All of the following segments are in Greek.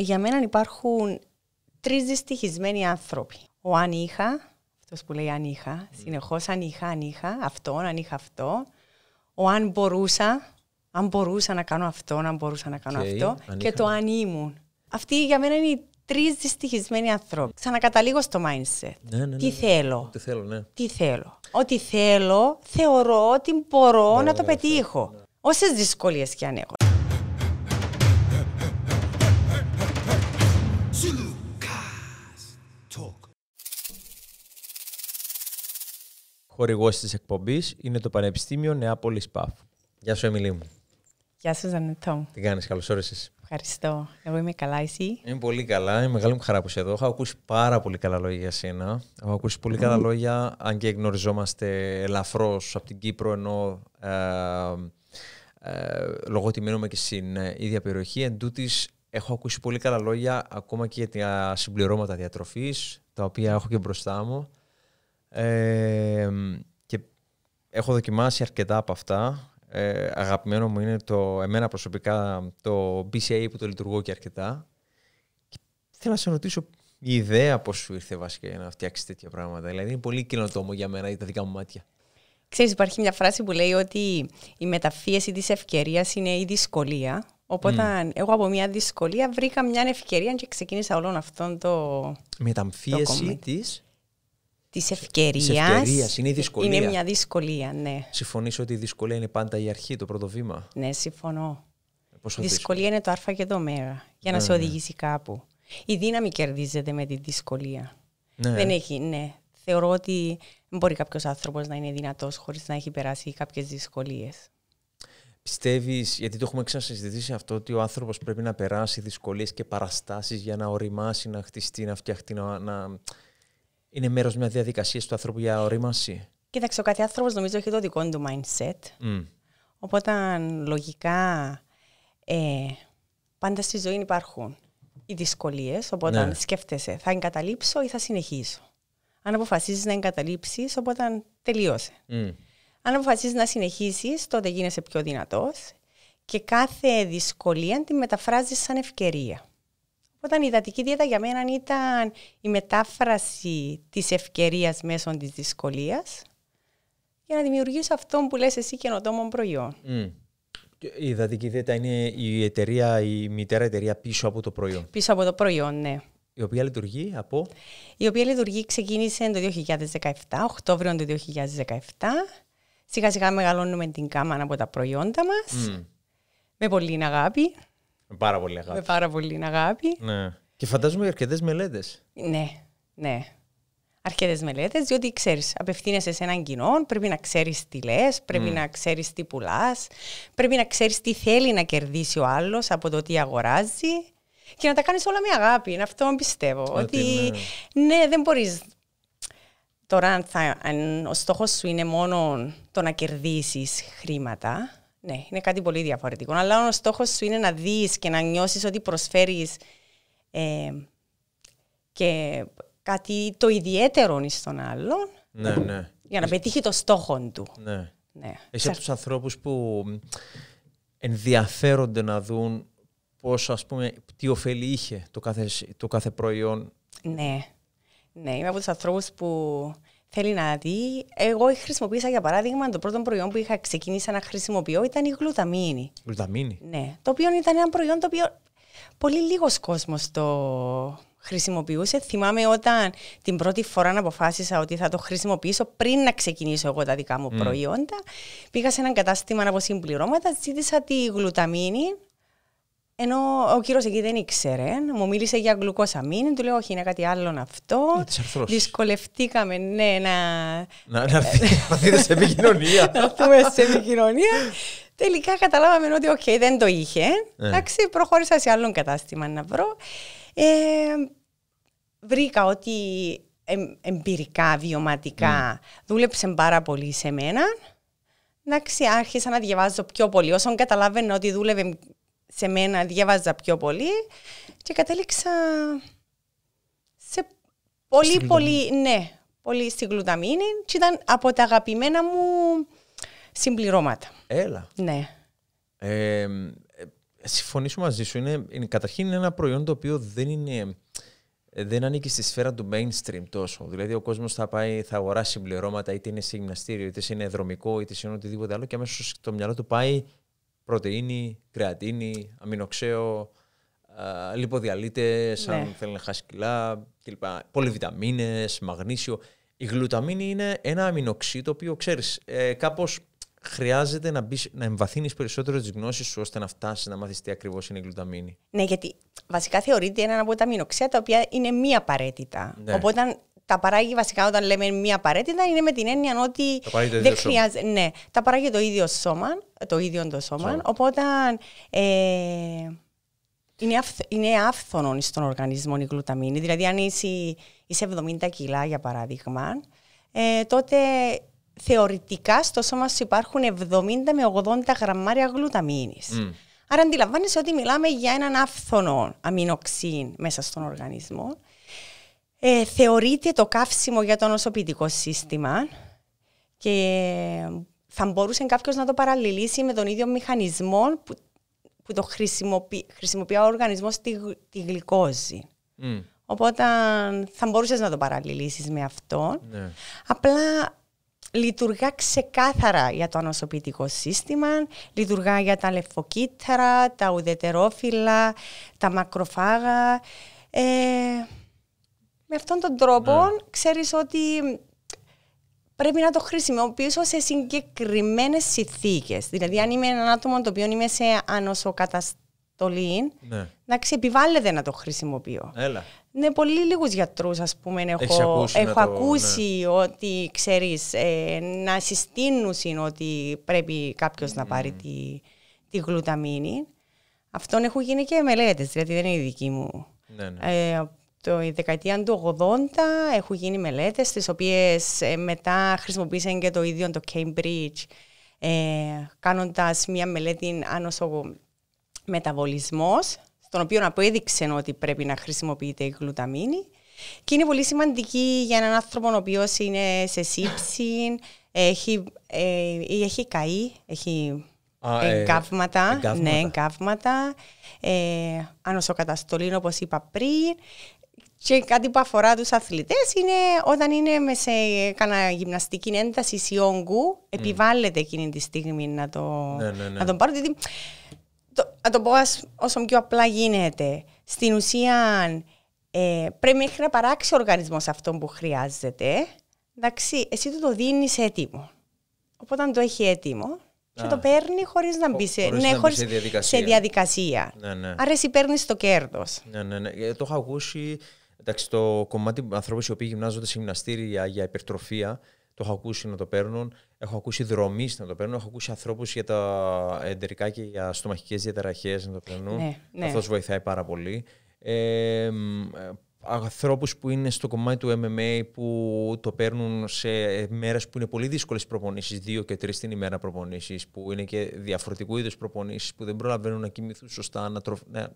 για μένα υπάρχουν τρεις δυστυχισμένοι άνθρωποι. Ο αν είχα, αυτός που λέει αν είχα, συνεχώς αν είχα, αν είχα, αυτόν, αν είχα αυτό. Ο αν μπορούσα, αν μπορούσα να κάνω αυτό, αν μπορούσα να κάνω αυτό. και το αν ήμουν. Αυτοί για μένα είναι οι τρεις δυστυχισμένοι άνθρωποι. Ξανακαταλήγω στο mindset. Ναι, ναι, Τι ναι, θέλω. Τι θέλω, Τι θέλω. Ό,τι θέλω, θεωρώ ότι μπορώ να το πετύχω. Όσες δυσκολίες και αν έχω. Χορηγός της εκπομπής είναι το Πανεπιστήμιο Νεάπολης ΠΑΦ. Γεια σου, Εμιλή μου. Γεια σου, Ζανετό. Τι κάνεις, καλώς όρισες. Ευχαριστώ. Εγώ είμαι καλά, εσύ. Είμαι πολύ καλά. Είναι μεγάλη μου χαρά που είσαι εδώ. Έχω ακούσει πάρα πολύ καλά λόγια για σένα. Έχω ακούσει πολύ καλά λόγια, αν και γνωριζόμαστε ελαφρώς από την Κύπρο, ενώ ε, ε, μείνουμε και στην ε, ίδια περιοχή. Εν τούτης, έχω ακούσει πολύ καλά λόγια ακόμα και για τα συμπληρώματα διατροφής, τα οποία έχω και μπροστά μου. Ε, και έχω δοκιμάσει αρκετά από αυτά. Ε, αγαπημένο μου είναι το, εμένα προσωπικά το BCA που το λειτουργώ και αρκετά. Και θέλω να σε ρωτήσω η ιδέα πώς σου ήρθε βασικά για να φτιάξεις τέτοια πράγματα. Δηλαδή είναι πολύ κοινοτόμο για μένα, η τα δικά μου μάτια. Ξέρεις, υπάρχει μια φράση που λέει ότι η μεταφίεση της ευκαιρίας είναι η δυσκολία. Οπότε mm. εγώ από μια δυσκολία βρήκα μια ευκαιρία και ξεκίνησα όλον αυτόν το. Μεταμφίεση της. Της ευκαιρία. Είναι η ε, δυσκολία. Είναι μια δυσκολία, ναι. Συμφωνείς ότι η δυσκολία είναι πάντα η αρχή, το πρώτο βήμα. Ναι, συμφωνώ. Ε, η δυσκολία είναι το α και το μέρα για να ναι, σε ναι. οδηγήσει κάπου. Η δύναμη κερδίζεται με τη δυσκολία. Ναι. Δεν έχει, ναι. Θεωρώ ότι δεν μπορεί κάποιος άνθρωπος να είναι δυνατός χωρίς να έχει περάσει κάποιες δυσκολίες. Πιστεύεις, γιατί το έχουμε ξανασυζητήσει αυτό, ότι ο άνθρωπος πρέπει να περάσει δυσκολίες και παραστάσεις για να οριμάσει, να χτιστεί, να φτιαχτεί, να, να, είναι μέρος μιας διαδικασίας του ανθρώπου για ορίμανση. Κοίταξε, ο κάθε άνθρωπος νομίζω έχει το δικό του mindset. Mm. Οπότε λογικά ε, πάντα στη ζωή υπάρχουν οι δυσκολίες. Οπότε ναι. σκέφτεσαι, θα εγκαταλείψω ή θα συνεχίσω. Αν αποφασίζεις να εγκαταλείψεις, οπότε τελείωσε. Αν αποφασίζεις να συνεχίσεις, τότε γίνεσαι πιο δυνατός και κάθε δυσκολία τη μεταφράζεις σαν ευκαιρία. Όταν η υδατική δίαιτα για μένα ήταν η μετάφραση της ευκαιρίας μέσω της δυσκολίας για να δημιουργήσω αυτό που λες εσύ καινοτόμο προϊόν. Mm. Η δατική δίαιτα είναι η εταιρεία, η μητέρα εταιρεία πίσω από το προϊόν. Πίσω από το προϊόν, ναι. Η οποία λειτουργεί από... Η οποία λειτουργεί ξεκίνησε το 2017, Οκτώβριο του 2017. Σιγά σιγά μεγαλώνουμε την κάμα από τα προϊόντα μας. Με πολύ αγάπη. Με πάρα πολύ αγάπη. Με πάρα πολύ αγάπη. Ναι. Και φαντάζομαι αρκετές μελέτες. Ναι, ναι. Αρκετές μελέτες, διότι ξέρεις, απευθύνεσαι σε έναν κοινό, πρέπει να ξέρεις τι λες, mm. πρέπει να ξέρεις τι πουλάς, πρέπει να ξέρεις τι θέλει να κερδίσει ο άλλος από το τι αγοράζει και να τα κάνεις όλα με αγάπη. Είναι αυτό πιστεύω. Ότι, ναι. δεν μπορείς. Τώρα, αν, αν ο στόχος σου είναι μόνο το να κερδίσεις χρήματα, ναι, είναι κάτι πολύ διαφορετικό. Αλλά ο στόχος σου είναι να δεις και να νιώσεις ότι προσφέρεις ε, και κάτι το ιδιαίτερο στον άλλον. Ναι, ναι. Για να πετύχει το στόχο του. Ναι. ναι. Είσαι από τους ανθρώπους που ενδιαφέρονται να δουν πώς, ας πούμε, τι ωφέλη είχε το κάθε, το κάθε προϊόν. Ναι. Ναι, είμαι από τους ανθρώπους που Θέλει να δει. Εγώ χρησιμοποίησα για παράδειγμα το πρώτο προϊόν που είχα ξεκινήσει να χρησιμοποιώ ήταν η γλουταμίνη. Γλουταμίνη. Ναι. Το οποίο ήταν ένα προϊόν το οποίο πολύ λίγος κόσμος το χρησιμοποιούσε. Θυμάμαι όταν την πρώτη φορά να αποφάσισα ότι θα το χρησιμοποιήσω πριν να ξεκινήσω εγώ τα δικά μου mm. προϊόντα. Πήγα σε έναν κατάστημα από συμπληρώματα, ζήτησα τη γλουταμίνη ενώ ο κύριος εκεί δεν ήξερε, μου μίλησε για γλουκόσαμιν, του λέω όχι είναι κάτι άλλο αυτό. Δυσκολευτήκαμε ναι, να... Να, να έρθει σε επικοινωνία. να έρθουμε σε επικοινωνία. Τελικά καταλάβαμε ότι οκ, okay, δεν το είχε. Ναι. Εντάξει, προχώρησα σε άλλο κατάστημα να βρω. Ε, βρήκα ότι εμπειρικά, βιωματικά, mm. δούλεψε πάρα πολύ σε μένα. Εντάξει, άρχισα να διαβάζω πιο πολύ. Όσον καταλάβαινε ότι δούλευε σε μένα, διάβαζα πιο πολύ και κατέληξα σε πολύ, στην πολύ, γλουταμίνη. ναι, πολύ στην γλουταμίνη και ήταν από τα αγαπημένα μου συμπληρώματα. Έλα. Ναι. Ε, συμφωνήσω μαζί σου. Είναι, καταρχήν είναι ένα προϊόν το οποίο δεν είναι δεν ανήκει στη σφαίρα του mainstream τόσο. Δηλαδή, ο κόσμος θα πάει, θα αγοράσει συμπληρώματα, είτε είναι σε γυμναστήριο, είτε είναι δρομικό, είτε σε οτιδήποτε άλλο, και αμέσως το μυαλό του πάει πρωτεΐνη, κρεατίνη, αμινοξέο, λιποδιαλύτες, ναι. αν θέλει να χάσει κιλά κλπ. Πολυβιταμίνες, μαγνήσιο. Η γλουταμίνη είναι ένα αμινοξί το οποίο ξέρεις ε, κάπως χρειάζεται να, μπεις, να εμβαθύνεις περισσότερο τις γνώσεις σου ώστε να φτάσεις να μάθεις τι ακριβώς είναι η γλουταμίνη. Ναι, γιατί βασικά θεωρείται ένα από τα αμινοξέα τα οποία είναι μη απαραίτητα. Ναι. Οπότε τα παράγει βασικά όταν λέμε μία απαραίτητα είναι με την έννοια ότι δεν χρειάζεται. Ναι, τα παράγει το ίδιο σώμα, το ίδιο το σώμα. σώμα. Οπότε ε, είναι, αυθ, είναι άφθονο στον οργανισμό η γλουταμίνη. Δηλαδή, αν είσαι, 70 κιλά, για παράδειγμα, ε, τότε θεωρητικά στο σώμα σου υπάρχουν 70 με 80 γραμμάρια γλουταμίνης. Mm. Άρα αντιλαμβάνεσαι ότι μιλάμε για έναν άφθονο αμινοξύν μέσα στον οργανισμό. Ε, θεωρείται το καύσιμο για το νοσοποιητικό σύστημα και θα μπορούσε κάποιος να το παραλληλήσει με τον ίδιο μηχανισμό που, που το χρησιμοποιεί, ο οργανισμός τη, γλυκόζη. Οπότε θα μπορούσες να το παραλληλήσεις με αυτό. Ναι. Απλά λειτουργά ξεκάθαρα για το ανοσοποιητικό σύστημα, λειτουργά για τα λευκοκύτταρα, τα ουδετερόφυλλα, τα μακροφάγα. Ε, με αυτόν τον τρόπο ναι. ξέρεις ότι πρέπει να το χρησιμοποιήσω σε συγκεκριμένες συνθήκες. Δηλαδή αν είμαι ένα άτομο το οποίο είμαι σε ανοσοκαταστολή, ναι. να ξεπιβάλλεται να το χρησιμοποιώ. Έλα. Ναι, πολύ λίγους γιατρούς, ας πούμε έχω, ακούσει, έχω ναι. ότι ξέρεις ε, να συστήνουν ότι πρέπει κάποιος να πάρει mm. τη, τη γλουταμίνη. Αυτόν έχουν γίνει και μελέτες, δηλαδή δεν είναι η δική μου ναι, ναι. Ε, το δεκαετία του 80 έχουν γίνει μελέτες τις οποίες ε, μετά χρησιμοποίησαν και το ίδιο το Cambridge ε, κάνοντας μια μελέτη άνος μεταβολισμός στον οποίο απέδειξε ότι πρέπει να χρησιμοποιείται η γλουταμίνη και είναι πολύ σημαντική για έναν άνθρωπο ο οποίος είναι σε σύψη, έχει, ε, έχει καεί, έχει Α, ε, ναι, ε, όπως είπα πριν, και κάτι που αφορά τους αθλητές είναι όταν είναι με σε κανένα γυμναστική ένταση ή όγκου, επιβάλλεται εκείνη τη στιγμή να, το, ναι, ναι, ναι. να τον πάρω. το, να το πω όσο πιο απλά γίνεται. Στην ουσία, ε, πρέπει μέχρι να παράξει ο οργανισμός αυτό που χρειάζεται. Εντάξει, εσύ του το δίνεις έτοιμο. Οπότε αν το έχει έτοιμο, και το παίρνει χωρίς να μπει σε, διαδικασία. διαδικασία. Άρα εσύ παίρνεις το κέρδος. Ναι, ναι, ναι. Ε, το έχω ακούσει Εντάξει, το κομμάτι ανθρώπους οι οποίοι γυμνάζονται σε γυμναστήρια για υπερτροφία, το έχω ακούσει να το παίρνουν. Έχω ακούσει δρομής να το παίρνουν. Έχω ακούσει ανθρώπους για τα εντερικά και για στομαχικές διαταραχές να το παίρνουν. Ναι, ναι. βοηθάει πάρα πολύ. Ε, ε, ανθρώπους που είναι στο κομμάτι του MMA που το παίρνουν σε μέρες που είναι πολύ δύσκολες προπονήσεις, δύο και τρεις την ημέρα προπονήσεις που είναι και διαφορετικού είδους προπονήσεις, που δεν προλαβαίνουν να κοιμηθούν σωστά, να, τροφ... να,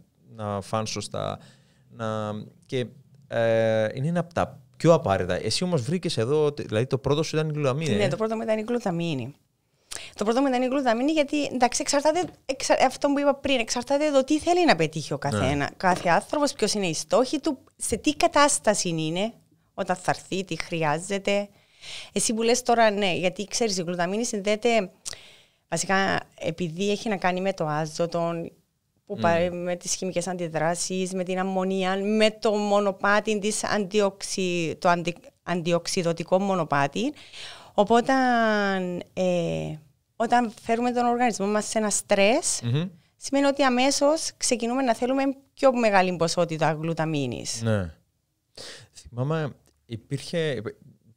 να σωστά. Να... Και ε, είναι ένα από τα πιο απαραίτητα. Εσύ όμως βρήκες εδώ, δηλαδή το πρώτο σου ήταν η γλουταμίνη. Ε? Ναι, το πρώτο μου ήταν η γλουταμίνη. Το πρώτο μου ήταν η γλουταμίνη γιατί εντάξει, εξαρτάται, εξα, αυτό που είπα πριν, εξαρτάται εδώ τι θέλει να πετύχει ο ναι. καθένα, κάθε άνθρωπος, ποιος είναι η στόχη του, σε τι κατάσταση είναι όταν θα έρθει, τι χρειάζεται. Εσύ που λες τώρα, ναι, γιατί ξέρεις η γλουταμίνη συνδέεται βασικά επειδή έχει να κάνει με το άζωτο που mm. με τις χημικές αντιδράσεις, με την αμμονία, με το μονοπάτι της αντιοξυ, το αντι, αντιοξυδοτικό μονοπάτι. Οπότε ε, όταν φέρουμε τον οργανισμό μας σε ένα στρες, σημαίνει ότι αμέσως ξεκινούμε να θέλουμε πιο μεγάλη ποσότητα γλουταμίνης. Ναι. Θυμάμαι, υπήρχε,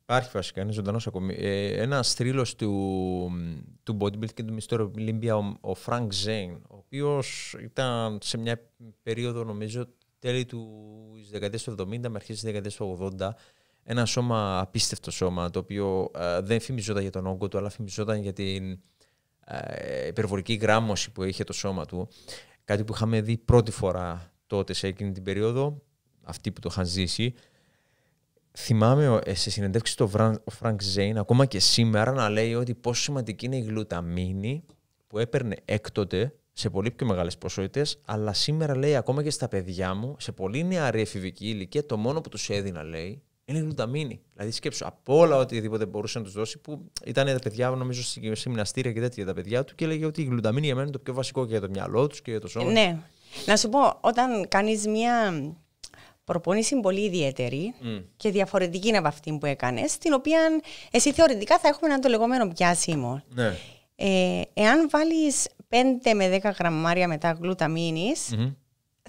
Υπάρχει βασικά ένα ζωντανός ακόμη. Ε, ένα θρύλο του, του bodybuilding και του Mr. Olympia, ο, ο Frank Zane, ο οποίος ήταν σε μια περίοδο, νομίζω, τέλη του δεκαετίας του 70 με αρχές της δεκαετίας του 80. Ένα σώμα, απίστευτο σώμα, το οποίο ε, δεν φημιζόταν για τον όγκο του, αλλά φημιζόταν για την ε, υπερβολική γράμμωση που είχε το σώμα του. Κάτι που είχαμε δει πρώτη φορά τότε σε εκείνη την περίοδο, αυτοί που το είχαν ζήσει θυμάμαι ε, σε συνεντεύξει του Φρανκ Ζέιν, ακόμα και σήμερα, να λέει ότι πόσο σημαντική είναι η γλουταμίνη που έπαιρνε έκτοτε σε πολύ πιο μεγάλες ποσότητες, αλλά σήμερα λέει ακόμα και στα παιδιά μου, σε πολύ νεαρή εφηβική ηλικία, το μόνο που τους έδινα, λέει, είναι η γλουταμίνη. Δηλαδή, σκέψω από όλα οτιδήποτε μπορούσε να τους δώσει, που ήταν τα παιδιά, νομίζω, σε μυναστήρια και τέτοια τα παιδιά του, και λέει ότι η γλουταμίνη για μένα είναι το πιο βασικό για το μυαλό τους και για το σώμα. Ναι. Να σου πω, όταν κάνεις μία προπόνηση πολύ ιδιαίτερη και διαφορετική από αυτή που έκανες, την οποία εσύ θεωρητικά θα έχουμε ένα το λεγόμενο πιάσιμο. Ναι. Ε, εάν βάλεις 5 με 10 γραμμάρια μετά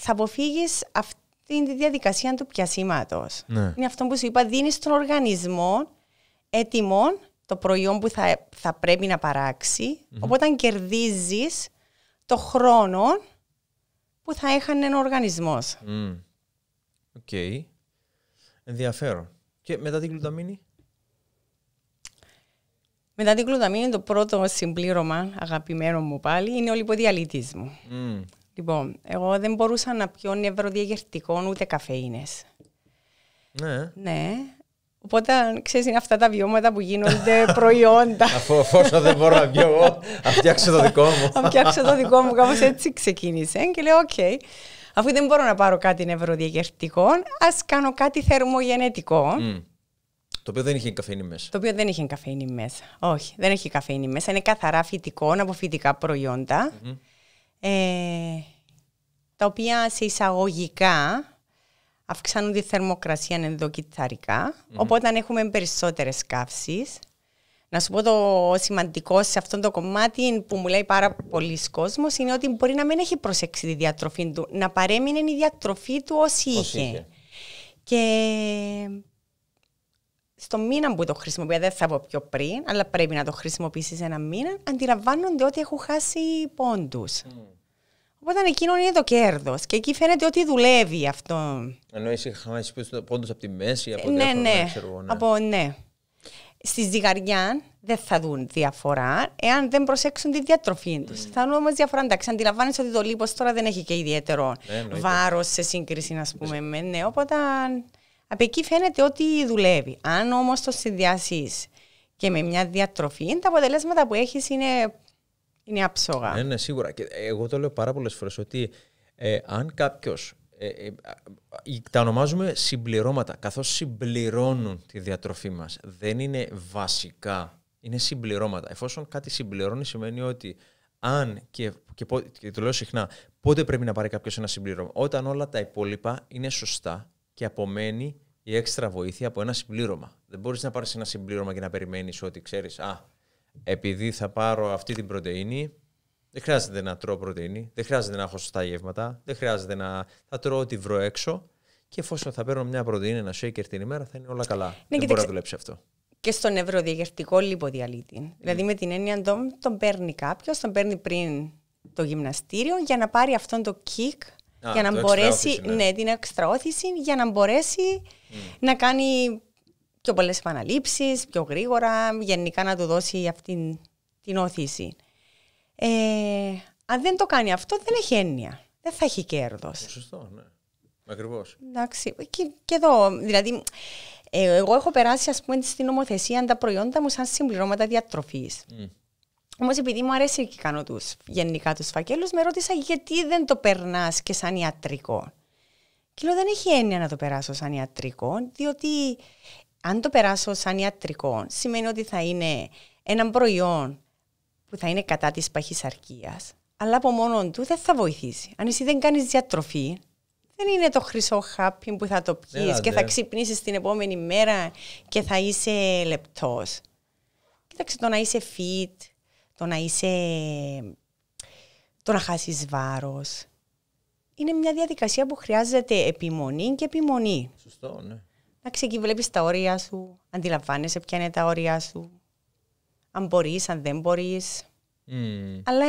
θα αποφύγεις αυτή τη διαδικασία του πιασίματο. Ναι. Είναι αυτό που σου είπα, δίνεις στον οργανισμό έτοιμο το προϊόν που θα, πρέπει να παραξει οπότε κερδίζεις το χρόνο που θα έχανε ο οργανισμός. Mm. Οκ. Ενδιαφέρον. Και μετά την κλουταμίνη? Μετά την κλουταμίνη το πρώτο συμπλήρωμα, αγαπημένο μου πάλι, είναι ο λιποδιαλύτη μου. Λοιπόν, εγώ δεν μπορούσα να πιω νευροδιαγερτικό ούτε καφέινες. Ναι. Ναι. Οπότε, ξέρεις, είναι αυτά τα βιώματα που γίνονται προϊόντα. Αφού δεν μπορώ να πιω εγώ, να φτιάξω το δικό μου. Να φτιάξω το δικό μου, κάπως έτσι ξεκίνησε. Και λέω, οκ αφού δεν μπορώ να πάρω κάτι νευροδιαγερτικό, ας κάνω κάτι θερμογενετικό. Το οποίο δεν είχε καφέινη μέσα. Το οποίο δεν είχε καφέινη μέσα. Όχι, δεν έχει καφέινη μέσα. Είναι καθαρά φυτικό, από φυτικά ε, τα οποία σε εισαγωγικά αυξάνουν τη θερμοκρασία οπότε αν έχουμε περισσότερες καύσεις να σου πω το σημαντικό σε αυτό το κομμάτι που μου λέει πάρα πολλοί κόσμος είναι ότι μπορεί να μην έχει προσέξει τη διατροφή του, να παρέμεινε η διατροφή του όσοι είχε. Και στο μήνα που το χρησιμοποιεί, δεν θα πω πιο πριν, αλλά πρέπει να το χρησιμοποιήσεις ένα μήνα, αντιλαμβάνονται ότι έχουν χάσει πόντους. Οπότε εκείνο είναι το κέρδος. Και εκεί φαίνεται ότι δουλεύει αυτό. Εννοεί είσαι χάσεις πόντους από τη μέση, από ε, ναι, ναι. ναι. ναι στη ζυγαριά δεν θα δουν διαφορά εάν δεν προσέξουν τη διατροφή τους. Mm. Θα δουν όμως διαφορά. Εντάξει, αντιλαμβάνεσαι ότι το λίπο τώρα δεν έχει και ιδιαίτερο ναι, βάρος σε σύγκριση, ας ναι. πούμε, με ναι. Οπότε από εκεί φαίνεται ότι δουλεύει. Αν όμως το συνδυάσεις και με μια διατροφή, τα αποτελέσματα που έχεις είναι, είναι άψογα. Ναι, ναι, σίγουρα. Και εγώ το λέω πάρα πολλές φορές ότι ε, αν κάποιος ε, ε, ε, ε, τα ονομάζουμε συμπληρώματα, καθώς συμπληρώνουν τη διατροφή μας. Δεν είναι βασικά, είναι συμπληρώματα. Εφόσον κάτι συμπληρώνει σημαίνει ότι αν και, και, και το λέω συχνά, πότε πρέπει να πάρει κάποιος ένα συμπλήρωμα. Όταν όλα τα υπόλοιπα είναι σωστά και απομένει η έξτρα βοήθεια από ένα συμπλήρωμα. Δεν μπορείς να πάρεις ένα συμπλήρωμα και να περιμένεις ότι ξέρεις, Α, επειδή θα πάρω αυτή την πρωτενη, δεν χρειάζεται να τρώω πρωτενη, δεν χρειάζεται να έχω σωστά γεύματα, δεν χρειάζεται να θα τρώω ό,τι βρω έξω. Και εφόσον θα παίρνω μια πρωτενη, ένα shaker την ημέρα, θα είναι όλα καλά. Ναι, δεν μπορεί να δουλέψει αυτό. Και στον νευροδιαγερτικό λιποδιαλύτη. Mm. Δηλαδή, με την έννοια τον, τον παίρνει κάποιος, τον παίρνει πριν το γυμναστήριο για να πάρει αυτόν το kick ναι, για να μπορέσει, ναι. ναι. την εξτραώθηση για να μπορέσει να κάνει πιο πολλές επαναλήψεις, πιο γρήγορα, γενικά να του δώσει αυτή την όθηση. Ε, αν δεν το κάνει αυτό, δεν έχει έννοια. Δεν θα έχει κέρδος. Ε, σωστό, ναι. Ακριβώς. Εντάξει. Και, εδώ, δηλαδή, ε, εγώ έχω περάσει, ας πούμε, στην νομοθεσία τα προϊόντα μου σαν συμπληρώματα διατροφής. Mm. Όμως επειδή μου αρέσει και κάνω τους γενικά τους φακέλους, με ρώτησα γιατί δεν το περνάς και σαν ιατρικό. Και λέω δεν έχει έννοια να το περάσω σαν ιατρικό, διότι αν το περάσω σαν ιατρικό, σημαίνει ότι θα είναι ένα προϊόν που θα είναι κατά της παχυσαρκίας, αλλά από μόνο του δεν θα βοηθήσει. Αν εσύ δεν κάνεις διατροφή, δεν είναι το χρυσό χάπι που θα το πιεις και θα ξυπνήσεις την επόμενη μέρα και θα είσαι λεπτός. Κοίταξε το να είσαι fit, το να είσαι. το να χάσεις βάρος. Είναι μια διαδικασία που χρειάζεται επιμονή και επιμονή. Σωστό, ναι. Να ξεκινήσει, τα όρια σου, αντιλαμβάνεσαι ποια είναι τα όρια σου, αν μπορείς, αν δεν μπορείς. Αλλά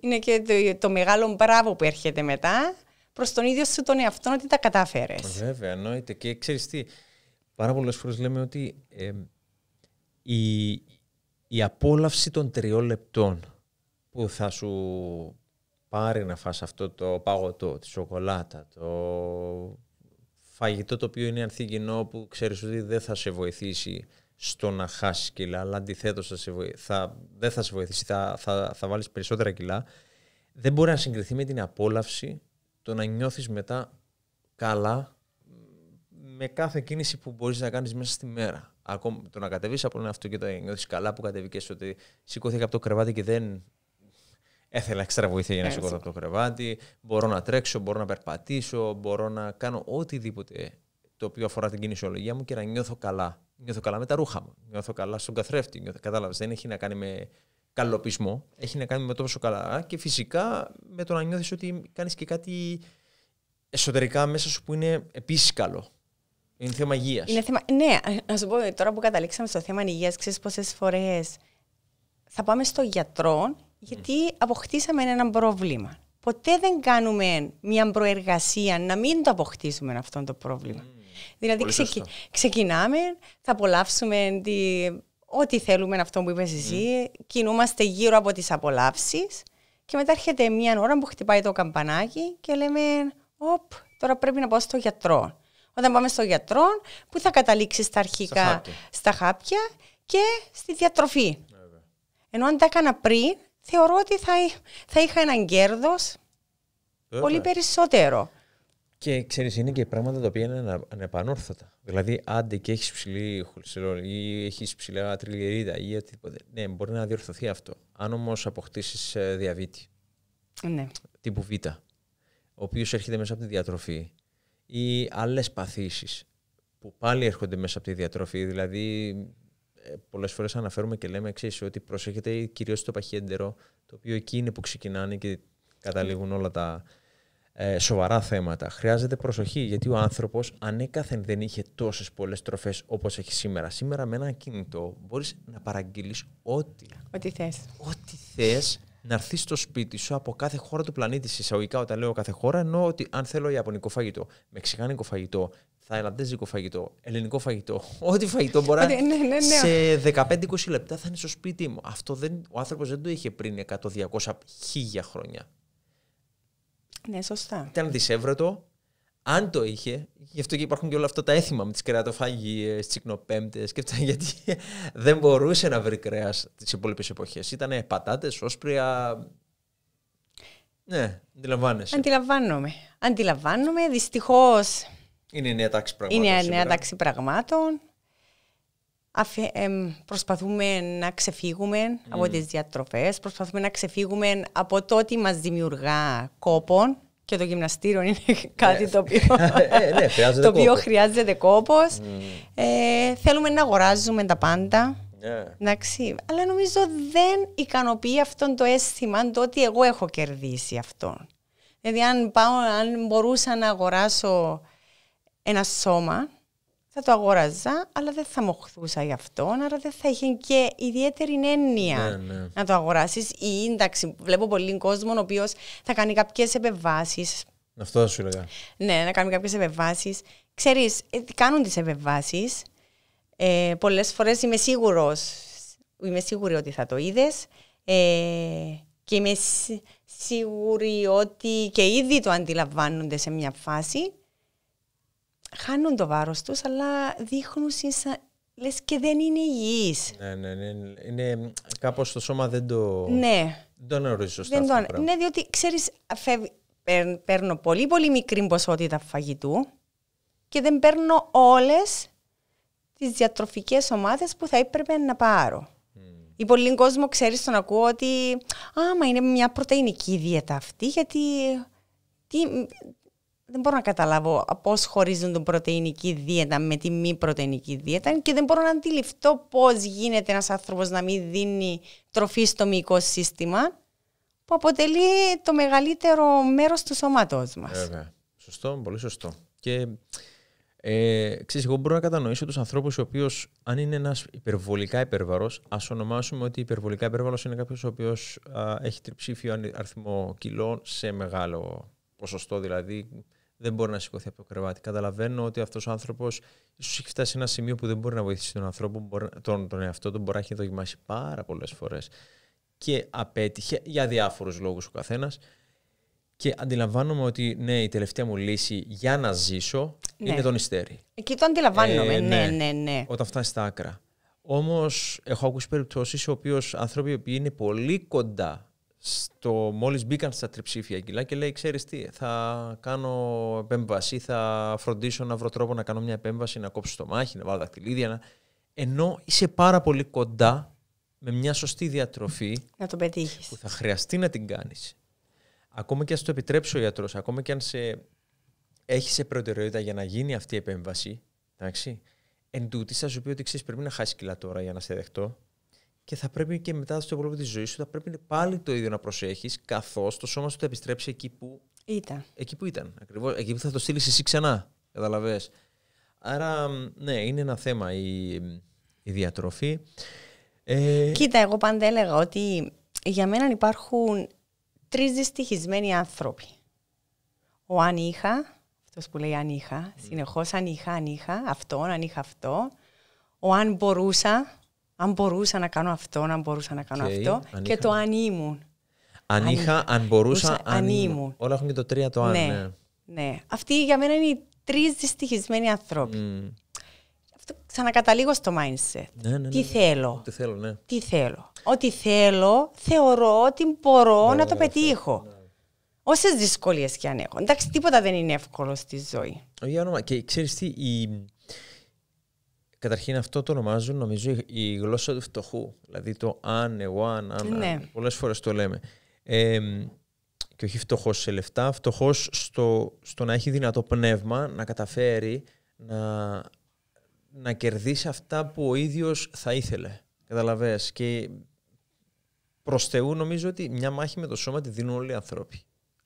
είναι και το, μεγάλο μπράβο που έρχεται μετά προς τον ίδιο σου τον εαυτό ότι τα κατάφερε. Βέβαια, εννοείται. Και ξέρεις τι, πάρα πολλές φορές λέμε ότι ε, η, η απόλαυση των τριών λεπτών που θα σου πάρει να φας αυτό το παγωτό, τη σοκολάτα, το φαγητό το οποίο είναι ανθιγεινό που ξέρεις ότι δεν θα σε βοηθήσει στο να χάσεις κιλά, αλλά αντιθέτως θα, δεν θα σε βοηθήσει, θα, θα, θα βάλεις περισσότερα κιλά. Δεν μπορεί να συγκριθεί με την απόλαυση το να νιώθεις μετά καλά με κάθε κίνηση που μπορείς να κάνεις μέσα στη μέρα. Ακόμα το να κατεβείς από ένα αυτοκίνητο, να νιώθεις καλά που κατεβήκες, ότι σηκώθηκα από το κρεβάτι και δεν έθελα έξτρα βοήθεια για να σηκωθώ από το κρεβάτι. Μπορώ να τρέξω, μπορώ να περπατήσω, μπορώ να κάνω οτιδήποτε το οποίο αφορά την κινησιολογία μου και να νιώθω καλά νιώθω καλά με τα ρούχα μου, νιώθω καλά στον καθρέφτη. Κατάλαβες, δεν έχει να κάνει με καλοπισμό, έχει να κάνει με το πόσο καλά και φυσικά με το να νιώθεις ότι κάνεις και κάτι εσωτερικά μέσα σου που είναι επίσης καλό. Είναι θέμα υγείας. θέμα... Ναι, να σου πω τώρα που καταλήξαμε στο θέμα υγείας, ξέρεις πόσες φορές θα πάμε στο γιατρό γιατί ναι. αποκτήσαμε ένα πρόβλημα. Ποτέ δεν κάνουμε μια προεργασία να μην το αποκτήσουμε αυτό το πρόβλημα. Mm. Δηλαδή ξεκινάμε, θα απολαύσουμε τη... ό,τι θέλουμε αυτό που είπες εσύ, mm. κινούμαστε γύρω από τις απολαύσεις και μετά έρχεται μια ώρα που χτυπάει το καμπανάκι και λέμε «Οπ, τώρα πρέπει να πάω στο γιατρό». Όταν πάμε στο γιατρό, που θα καταλήξει στα αρχικά, στα, χάπια και στη διατροφή. Ενώ αν τα έκανα πριν, θεωρώ ότι θα, θα είχα έναν κέρδος πολύ περισσότερο. Και ξέρεις, είναι και πράγματα τα οποία είναι ανεπανόρθωτα. Δηλαδή, άντε και έχεις ψηλή χολυστερόλ ή έχεις ψηλά τριλιερίδα ή οτιδήποτε. Ναι, μπορεί να διορθωθεί αυτό. Αν όμως αποκτήσεις ε, διαβήτη. Ναι. Τύπου Β, ο οποίος έρχεται μέσα από τη διατροφή ή άλλες παθήσεις που πάλι έρχονται μέσα από τη διατροφή. Δηλαδή, ε, πολλές φορές αναφέρουμε και λέμε εξή, ότι προσέχετε κυρίως το παχέντερο, το οποίο εκεί είναι που ξεκινάνε και καταλήγουν όλα τα, ε, σοβαρά θέματα. Χρειάζεται προσοχή γιατί ο άνθρωπος ανέκαθεν δεν είχε τόσες πολλές τροφές όπως έχει σήμερα. Σήμερα με ένα κινητό μπορείς να παραγγείλεις ό,τι. Ό,τι θες. Ό,τι θες να έρθει στο σπίτι σου από κάθε χώρα του πλανήτη. Συσσαγωγικά, όταν λέω κάθε χώρα, εννοώ ότι αν θέλω Ιαπωνικό φαγητό, Μεξικάνικο φαγητό, Θαϊλανδέζικο φαγητό, Ελληνικό φαγητό, ό,τι φαγητό μπορεί ναι, ναι, ναι. σε 15-20 λεπτά θα είναι στο σπίτι μου. Αυτό δεν, ο άνθρωπος δεν το είχε πριν 100-200 χίλια χρόνια. Ναι, σωστά. Ήταν δυσέβρετο. Αν το είχε, γι' αυτό και υπάρχουν και όλα αυτά τα έθιμα με τις κρεατοφαγίε, τις τσικνοπέμπτες και αυτά, γιατί δεν μπορούσε να βρει κρέας τις υπόλοιπες εποχές. Ήταν πατάτες, όσπρια. Ναι, αντιλαμβάνεσαι. Αντιλαμβάνομαι. Αντιλαμβάνομαι, δυστυχώς. Είναι νέα Είναι νέα τάξη πραγμάτων προσπαθούμε να ξεφύγουμε από τις διατροφές, προσπαθούμε να ξεφύγουμε από το ότι μας δημιουργά κόπον και το γυμναστήριο είναι κάτι το ναι. οποίο, ε, ναι, το οποίο χρειάζεται κόπος. Ε, θέλουμε να αγοράζουμε τα πάντα. Yeah. Ναι. αλλά νομίζω δεν ικανοποιεί αυτό το αίσθημα το ότι εγώ έχω κερδίσει αυτόν. Δηλαδή πάω, αν μπορούσα να αγοράσω ένα σώμα θα το αγοράζα, αλλά δεν θα μοχθούσα γι' αυτό άρα δεν θα είχε και ιδιαίτερη έννοια ναι, ναι. να το αγοράσεις. Η ίνταξη, βλέπω πολλοί κόσμο ο οποίος θα κάνει κάποιες επεμβάσεις. Αυτό σου λέγα. Ναι, να κάνει κάποιες επεμβάσεις. Ξέρεις, κάνουν τις επεμβάσεις. Ε, ε Πολλές φορές είμαι σίγουρος. Είμαι σίγουρη ότι θα το είδες. Ε, και είμαι σίγουρη ότι και ήδη το αντιλαμβάνονται σε μια φάση χάνουν το βάρος τους, αλλά δείχνουν και δεν είναι υγιείς. Ναι, ναι, ναι. Είναι, κάπως το σώμα δεν το... Ναι. Δεν το αναγνωρίζει σωστά δεν αυτό Ναι, διότι ξέρεις παίρνω πολύ πολύ μικρή ποσότητα φαγητού και δεν παίρνω όλες τις διατροφικές ομάδες που θα έπρεπε να πάρω. Ή πολλοί κόσμο ξέρεις τον ακούω ότι άμα είναι μια πρωτεϊνική δίαιτα αυτή γιατί δεν μπορώ να καταλάβω πώς χωρίζουν την πρωτεϊνική δίαιτα με τη μη πρωτεϊνική δίαιτα και δεν μπορώ να αντιληφθώ πώς γίνεται ένας άνθρωπος να μην δίνει τροφή στο μυϊκό σύστημα που αποτελεί το μεγαλύτερο μέρος του σώματός μας. Βέβαια. Σωστό, πολύ σωστό. Και ε, ξέρεις, εγώ μπορώ να κατανοήσω τους ανθρώπους ο οποίο, αν είναι ένας υπερβολικά υπερβαρός, ας ονομάσουμε ότι υπερβολικά υπερβαρός είναι κάποιος ο οποίος έχει τριψήφιο αριθμό κιλών σε μεγάλο ποσοστό, δηλαδή δεν μπορεί να σηκωθεί από το κρεβάτι. Καταλαβαίνω ότι αυτός ο άνθρωπος ίσως έχει φτάσει σε ένα σημείο που δεν μπορεί να βοηθήσει τον, άνθρωπο, τον, τον εαυτό του, μπορεί να έχει δοκιμάσει πάρα πολλές φορές και απέτυχε για διάφορους λόγους ο καθένας. Και αντιλαμβάνομαι ότι ναι, η τελευταία μου λύση για να ζήσω ναι. είναι τον νηστέρι. Εκεί το αντιλαμβάνομαι. Ε, ναι, ναι, ναι, ναι. Όταν φτάσει στα άκρα. Όμως, έχω ακούσει περιπτώσεις οι οποίοι άνθρωποι που είναι πολύ κοντά στο, μόλις μπήκαν στα τριψήφια κιλά και λέει ξέρεις τι θα κάνω επέμβαση θα φροντίσω να βρω τρόπο να κάνω μια επέμβαση να κόψω το μάχη, να βάλω δαχτυλίδια να... ενώ είσαι πάρα πολύ κοντά με μια σωστή διατροφή να το πετύχεις. που θα χρειαστεί να την κάνεις ακόμα και αν σου το επιτρέψει ο ιατρός ακόμα και αν σε... έχεις σε προτεραιότητα για να γίνει αυτή η επέμβαση εντάξει, εν τούτη θα σου πει ότι ξέρεις πρέπει να χάσεις κιλά τώρα για να σε δεχτώ και θα πρέπει και μετά στο υπόλοιπο της ζωής σου θα πρέπει πάλι το ίδιο να προσέχεις, καθώς το σώμα σου θα επιστρέψει εκεί που ήταν. Εκεί που ήταν, ακριβώς, εκεί που θα το στείλεις εσύ ξανά. Καταλαβέ. Άρα, ναι, είναι ένα θέμα η, η διατροφή. Ε... Κοίτα, εγώ πάντα έλεγα ότι για μένα υπάρχουν τρεις δυστυχισμένοι άνθρωποι. Ο αν είχα, αυτός που λέει αν είχα, συνεχώς αν είχα, αν είχα, αν είχα αυτό. Ο αν μπορούσα, αν μπορούσα να κάνω αυτό, αν μπορούσα να κάνω αυτό και το αν ήμουν. Αν είχα, αν μπορούσα, αν ήμουν. Όλα έχουν και το τρία το αν. Ναι, ναι. ναι. Αυτοί για μένα είναι οι τρεις δυστυχισμένοι άνθρωποι. Αυτό ξανακαταλήγω στο mindset. Ναι, ναι, τι θέλω. Τι θέλω, ναι. Τι θέλω. Ό,τι θέλω, θεωρώ ότι μπορώ να το πετύχω. Όσες δυσκολίες και αν έχω. Εντάξει, τίποτα δεν είναι εύκολο στη ζωή. Όχι, Και ξέρεις τι, η Καταρχήν αυτό το ονομάζουν νομίζω η γλώσσα του φτωχού. Δηλαδή το αν, εγώ, αν, αν. Ναι. Πολλές φορές το λέμε. και όχι φτωχός σε λεφτά, φτωχός στο, στο να έχει δυνατό πνεύμα, να καταφέρει να, να κερδίσει αυτά που ο ίδιος θα ήθελε. Καταλαβες. Και προς Θεού νομίζω ότι μια μάχη με το σώμα τη δίνουν όλοι οι άνθρωποι.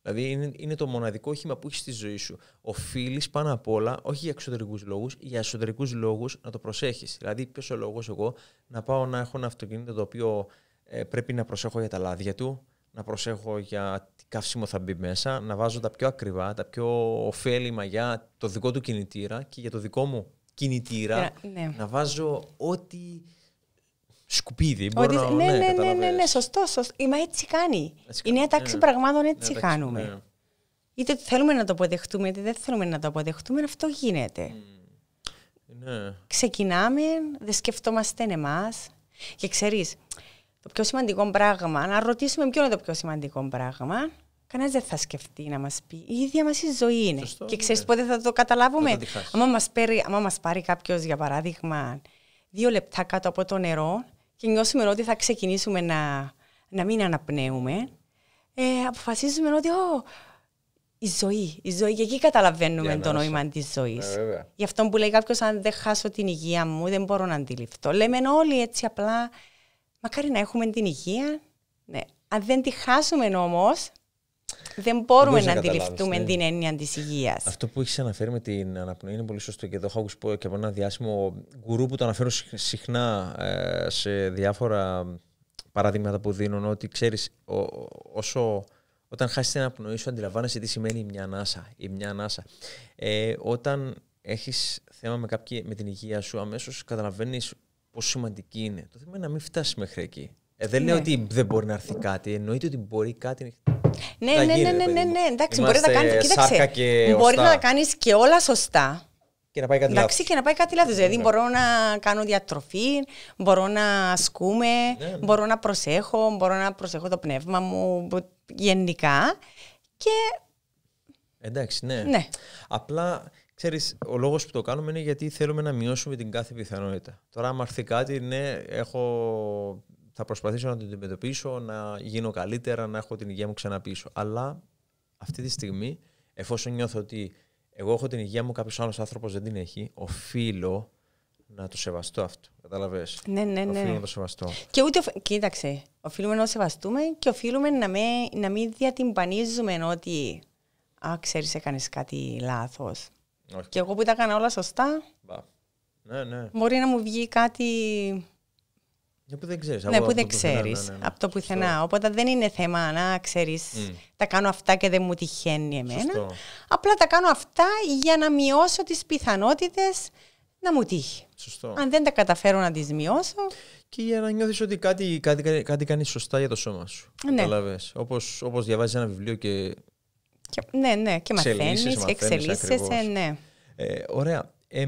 Δηλαδή είναι, το μοναδικό όχημα που έχεις στη ζωή σου. Οφείλεις πάνω απ' όλα, όχι για εξωτερικούς λόγους, για εσωτερικούς λόγους να το προσέχεις. Δηλαδή, ποιος ο λόγος εγώ να πάω να έχω ένα αυτοκίνητο το οποίο ε, πρέπει να προσέχω για τα λάδια του, να προσέχω για τι καύσιμο θα μπει μέσα, να βάζω τα πιο ακριβά, τα πιο ωφέλιμα για το δικό του κινητήρα και για το δικό μου κινητήρα. Ναι. Να βάζω ό,τι σκουπίδι. Ότι, να, ναι, ναι, ναι, ναι, ναι, ναι σωστό, σωστό. Μα έτσι κάνει. Η νέα τάξη ναι. πραγμάτων έτσι κάνουμε. Ναι. Είτε θέλουμε να το αποδεχτούμε, είτε δεν θέλουμε να το αποδεχτούμε, αυτό γίνεται. Ναι. Ξεκινάμε, δεν σκεφτόμαστε εμάς. Και ξέρεις, το πιο σημαντικό πράγμα, να ρωτήσουμε ποιο είναι το πιο σημαντικό πράγμα, κανένας δεν θα σκεφτεί να μας πει. Η ίδια μας η ζωή είναι. και ναι. ξέρεις πότε θα το καταλάβουμε. Αν μα πάρει κάποιος, για παράδειγμα, δύο λεπτά κάτω από το νερό, και νιώσουμε ότι θα ξεκινήσουμε να, να μην αναπνέουμε, ε, αποφασίζουμε ότι η ζωή, η ζωή και εκεί καταλαβαίνουμε το νόημα της ζωής. Ε, Γι' αυτό που λέει κάποιος, αν δεν χάσω την υγεία μου, δεν μπορώ να αντιληφθώ. Λέμε όλοι έτσι απλά, μακάρι να έχουμε την υγεία. Ναι. Αν δεν τη χάσουμε όμως, δεν μπορούμε να, αντιληφθούμε ναι. την έννοια της υγείας. Αυτό που έχεις αναφέρει με την αναπνοή είναι πολύ σωστό και εδώ έχω ακούσει και από ένα διάσημο γκουρού που το αναφέρω συχνά ε, σε διάφορα παραδείγματα που δίνουν ότι ξέρεις, όσο όταν χάσεις την αναπνοή σου, αντιλαμβάνεσαι τι σημαίνει μια ανάσα ή μια ανάσα. Ε, όταν έχεις θέμα με, με την υγεία σου, αμέσως καταλαβαίνεις πόσο σημαντική είναι. Το θέμα είναι να μην φτάσεις μέχρι εκεί. Ε, δεν λέω ναι. ότι δεν μπορεί να έρθει κάτι. Εννοείται ότι μπορεί κάτι ναι, ναι, ναι, ναι, ναι, ναι, ναι, εντάξει, μπορεί να κάνεις. Κοίταξε, μπορεί να κάνεις και όλα σωστά. Και να πάει κάτι Εντάξει, και να πάει κάτι λάθος. Δηλαδή, ναι. μπορώ να κάνω διατροφή, μπορώ να ασκούμε, ναι, μπορώ να προσέχω, μπορώ να προσέχω το πνεύμα μου γενικά. Και. Εντάξει, ναι. Απλά ξέρεις ο λόγος που το κάνουμε είναι γιατί θέλουμε να μειώσουμε την κάθε πιθανότητα. Τώρα, άμα έρθει κάτι, ναι, έχω θα προσπαθήσω να το αντιμετωπίσω, να γίνω καλύτερα, να έχω την υγεία μου ξανά πίσω. Αλλά αυτή τη στιγμή, εφόσον νιώθω ότι εγώ έχω την υγεία μου, κάποιος άλλος άνθρωπος δεν την έχει, οφείλω να το σεβαστώ αυτό. Κατάλαβε. Ναι, ναι, ναι. Οφείλω να το σεβαστώ. Και ούτε. Κοίταξε. Οφείλουμε να το σεβαστούμε και οφείλουμε να, να μην διατυμπανίζουμε ότι. Α, ξέρεις, έκανες κάτι λάθος. Και εγώ που τα έκανα όλα σωστά. Ναι, ναι. Μπορεί να μου βγει κάτι ναι, που δεν ξέρεις. Ναι, που δεν ναι, ναι, ναι. Από το πουθενά. Οπότε δεν είναι θέμα να ξέρεις, τα κάνω αυτά και δεν μου τυχαίνει εμένα. Σωστό. Απλά τα κάνω αυτά για να μειώσω τις πιθανότητες να μου τύχει. Σωστό. Αν δεν τα καταφέρω να τις μειώσω. Και για να νιώθεις ότι κάτι, κάτι, κάτι κάνεις σωστά για το σώμα σου. Ναι. όπως Όπως διαβάζεις ένα βιβλίο και. ναι, ναι, και μαθαίνεις και εξελίσσεσαι. Ναι. Ε, ωραία. Ε,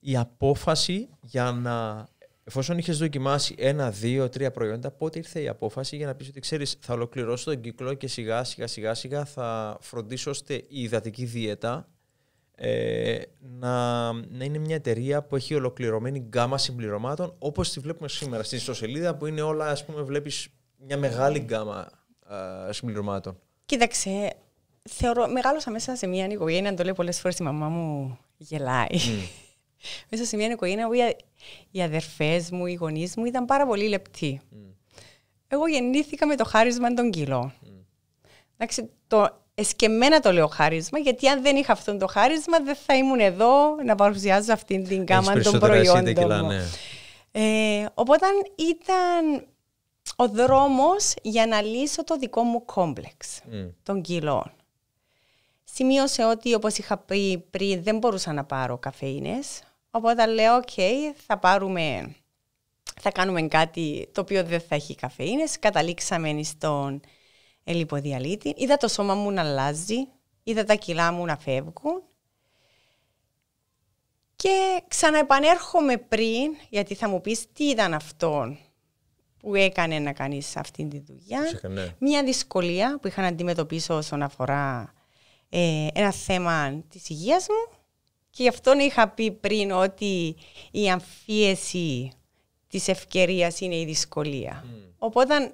η απόφαση για να Εφόσον είχες δοκιμάσει ένα, δύο, τρία προϊόντα, πότε ήρθε η απόφαση για να πεις ότι ξέρεις, θα ολοκληρώσω τον κύκλο και σιγά σιγά σιγά σιγά θα φροντίσω ώστε η υδατική δίαιτα ε, να, να είναι μια εταιρεία που έχει ολοκληρωμένη γκάμα συμπληρωμάτων όπως τη βλέπουμε σήμερα στην ιστοσελίδα που είναι όλα, ας πούμε, βλέπεις μια μεγάλη γκάμα ε, συμπληρωμάτων. Κοίταξε, θεωρώ, μεγάλωσα μέσα σε μια αν το λέει πολλές φορές η μαμά μου γελάει. Μέσα σε μια οικογένεια όπου οι αδερφές μου, οι γονείς μου ήταν πάρα πολύ λεπτοί. Mm. Εγώ γεννήθηκα με το χάρισμα των κιλών. Mm. Εντάξει, το εσκεμμένα το λέω χάρισμα, γιατί αν δεν είχα αυτό το χάρισμα, δεν θα ήμουν εδώ να παρουσιάζω αυτή την κάμα των προϊόντων. Κιλά, ναι. Ε, οπότε ήταν ο δρόμος για να λύσω το δικό μου κόμπλεξ mm. των κιλών. Σημείωσε ότι όπως είχα πει πριν δεν μπορούσα να πάρω καφέινες, οπότε λέω «ΟΚ, okay, θα πάρουμε, θα κάνουμε κάτι το οποίο δεν θα έχει καφέινες». Καταλήξαμε στον ελιποδιαλύτη. Είδα το σώμα μου να αλλάζει, είδα τα κιλά μου να φεύγουν και ξαναεπανέρχομαι πριν, γιατί θα μου πεις τι ήταν αυτό που έκανε να κάνεις αυτή τη δουλειά. Μια δυσκολία που είχα να αντιμετωπίσω όσον αφορά ε, ένα θέμα της υγείας μου και γι' αυτόν είχα πει πριν ότι η αμφίεση της ευκαιρίας είναι η δυσκολία. Mm. Οπότε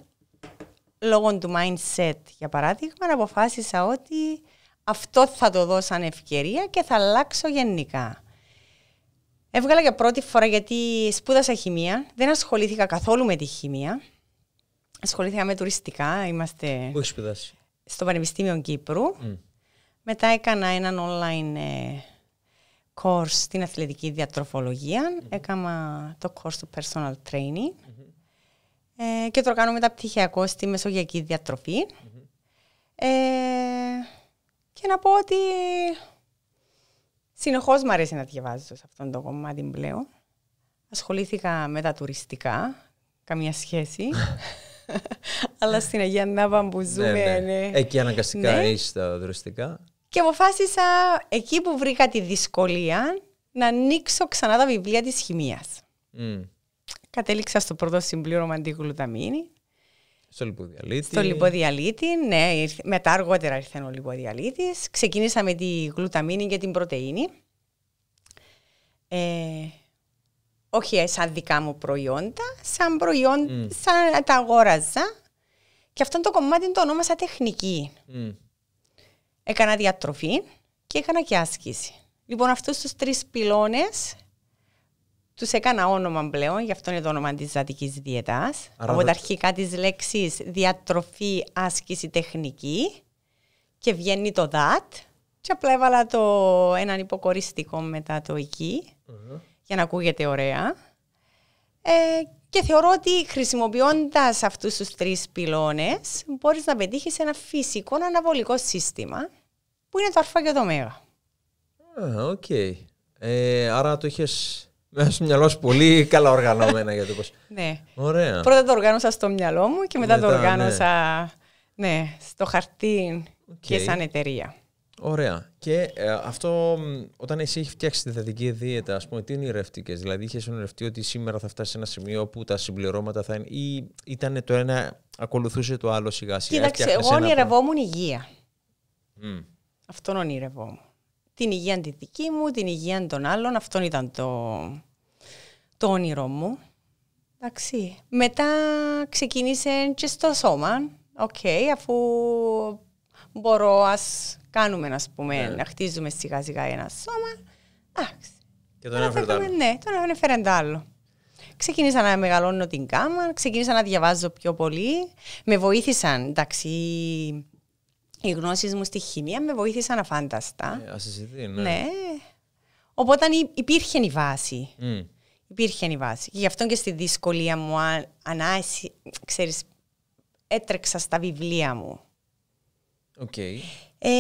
λόγω του mindset για παράδειγμα αποφάσισα ότι αυτό θα το δω σαν ευκαιρία και θα αλλάξω γενικά. Έβγαλα για πρώτη φορά γιατί σπούδασα χημεία. Δεν ασχολήθηκα καθόλου με τη χημεία. Ασχολήθηκα με τουριστικά. Είμαστε στο Πανεπιστήμιο Κύπρου. Μετά έκανα έναν online ε, course στην αθλητική διατροφολογία. Έκανα το course του personal training. Ε, και το κάνω μεταπτυχιακό στη μεσογειακή ε, και να πω ότι συνεχώς μου αρέσει να διαβάζω σε αυτόν το κομμάτι πλέον. Ασχολήθηκα με τα τουριστικά, καμία σχέση. Αλλά στην Αγία Νάβα που ναι, ζούμε... Ναι, ναι. ναι. Εκεί αναγκαστικά ναι. είσαι τα τουριστικά. Και αποφάσισα εκεί που βρήκα τη δυσκολία να ανοίξω ξανά τα βιβλία της χημίας. Mm. Κατέληξα στο πρώτο συμπλήρωμα αντιγλουταμίνη. Στο λιποδιαλίτη. Στο λιποδιαλίτη, ναι. Μετά αργότερα ήρθε ο λιποδιαλίτης. Ξεκίνησα με τη γλουταμίνη και την πρωτεΐνη. Ε, όχι ε, σαν δικά μου προϊόντα, σαν προϊόντα, σαν τα αγόραζα. Και αυτό το κομμάτι το ονόμασα τεχνική. Mm έκανα διατροφή και έκανα και άσκηση. Λοιπόν, αυτούς τους τρεις πυλώνες τους έκανα όνομα πλέον, γι' αυτό είναι το όνομα της Ζατικής Διαιτάς. Από τα αρχικά της λέξη διατροφή, άσκηση, τεχνική. Και βγαίνει το ΔΑΤ. Και απλά έβαλα το έναν υποκοριστικό μετά το εκει για να ακούγεται ωραία. Ε, και θεωρώ ότι χρησιμοποιώντας αυτούς τους τρεις πυλώνες, μπορείς να πετύχεις ένα φυσικό αναβολικό σύστημα που είναι το Α και το μέγα. Α, οκ. Ε, άρα το είχες μέσα στο μυαλό σου πολύ καλά οργανωμένα για το πώς. ναι. Πρώτα το οργάνωσα στο μυαλό μου και μετά, το οργάνωσα ναι. Ναι, στο χαρτί και σαν εταιρεία. Ωραία. Και ε, αυτό, όταν εσύ έχεις φτιάξει τη θετική δίαιτα, ας πούμε, τι ονειρευτήκες, δηλαδή είχες ονειρευτεί ότι σήμερα θα φτάσεις σε ένα σημείο που τα συμπληρώματα θα είναι ή ήταν το ένα, ακολουθούσε το άλλο σιγά σιγά. Κοίταξε, εγώ ονειρευόμουν υγεία. Mm. Αυτόν ονειρευόμουν. Την υγεία τη δική μου, την υγεία των άλλων, αυτόν ήταν το, το όνειρό μου. Εντάξει. Μετά ξεκίνησε και στο σώμα. Οκ, αφού μπορώ ας κάνουμε πούμε, ναι. να χτίζουμε σιγά σιγά ένα σώμα. Εντάξει. Και τον έφερε το άλλο. Ναι, τον έφερε το άλλο. Ξεκίνησα να μεγαλώνω την κάμα, ξεκίνησα να διαβάζω πιο πολύ. Με βοήθησαν, εντάξει, οι γνώσεις μου στη χημεία με βοήθησαν αφάνταστα. Ε, ναι. ναι. Οπότε υπήρχε η βάση. Υπήρχε η βάση. γι' αυτό και στη δυσκολία μου, αν, ξέρεις, έτρεξα στα βιβλία μου. Ε,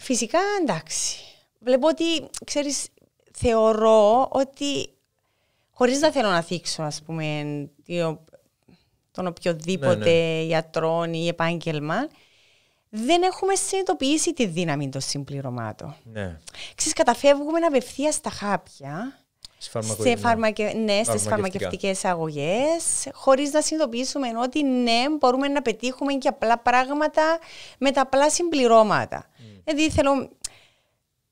φυσικά εντάξει. Βλέπω ότι, ξέρεις, θεωρώ ότι χωρίς να θέλω να θίξω, ας πούμε, τον οποιοδήποτε γιατρό ναι. ναι. ή επάγγελμα, δεν έχουμε συνειδητοποιήσει τη δύναμη των συμπληρωμάτων. Ναι. Ξέρεις, καταφεύγουμε απευθείας στα χάπια σε φαρμακε... ναι, στις φαρμακευτικές αγωγές, χωρίς να συνειδητοποιήσουμε ότι ναι, μπορούμε να πετύχουμε και απλά πράγματα με τα απλά συμπληρώματα. Mm. Δηλαδή θέλω...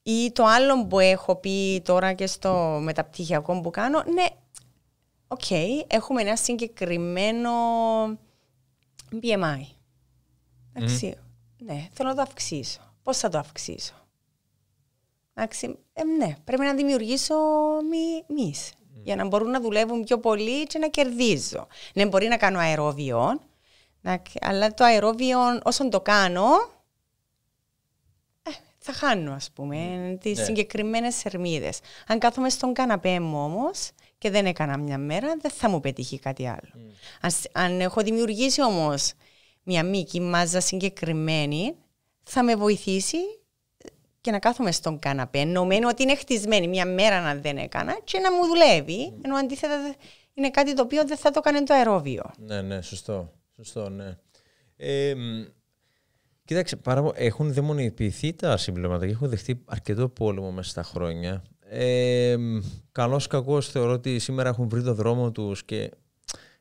Ή το άλλο που έχω πει τώρα και στο μεταπτυχιακό που κάνω, ναι, οκ, έχουμε ένα συγκεκριμένο BMI. Mm. Ναι, θέλω να το αυξήσω. Πώς θα το αυξήσω. Εντάξει, ε, ναι, πρέπει να δημιουργήσω μη, mm. για να μπορούν να δουλεύουν πιο πολύ και να κερδίζω. Ναι, μπορεί να κάνω αερόβιο, αλλά το αερόβιο όσον το κάνω ε, θα χάνω ας πούμε ναι. Ε, τις ναι. συγκεκριμένες θερμίδες. Αν κάθομαι στον καναπέ μου όμως και δεν έκανα μια μέρα δεν θα μου πετύχει κάτι άλλο. Mm. Αν, αν έχω δημιουργήσει όμως μια μήκη μάζα συγκεκριμένη θα με βοηθήσει και να κάθομαι στον καναπέ, εννομένο ότι είναι χτισμένη μια μέρα να δεν έκανα και να μου δουλεύει, ενώ αντίθετα είναι κάτι το οποίο δεν θα το κάνει το αερόβιο. Ναι, ναι, σωστό. σωστό ναι. Ε, κοίταξε, πάρα, έχουν δαιμονιποιηθεί τα συμπληρωμάτα και έχουν δεχτεί αρκετό πόλεμο μέσα στα χρόνια. Ε, καλός κακός θεωρώ ότι σήμερα έχουν βρει το δρόμο τους και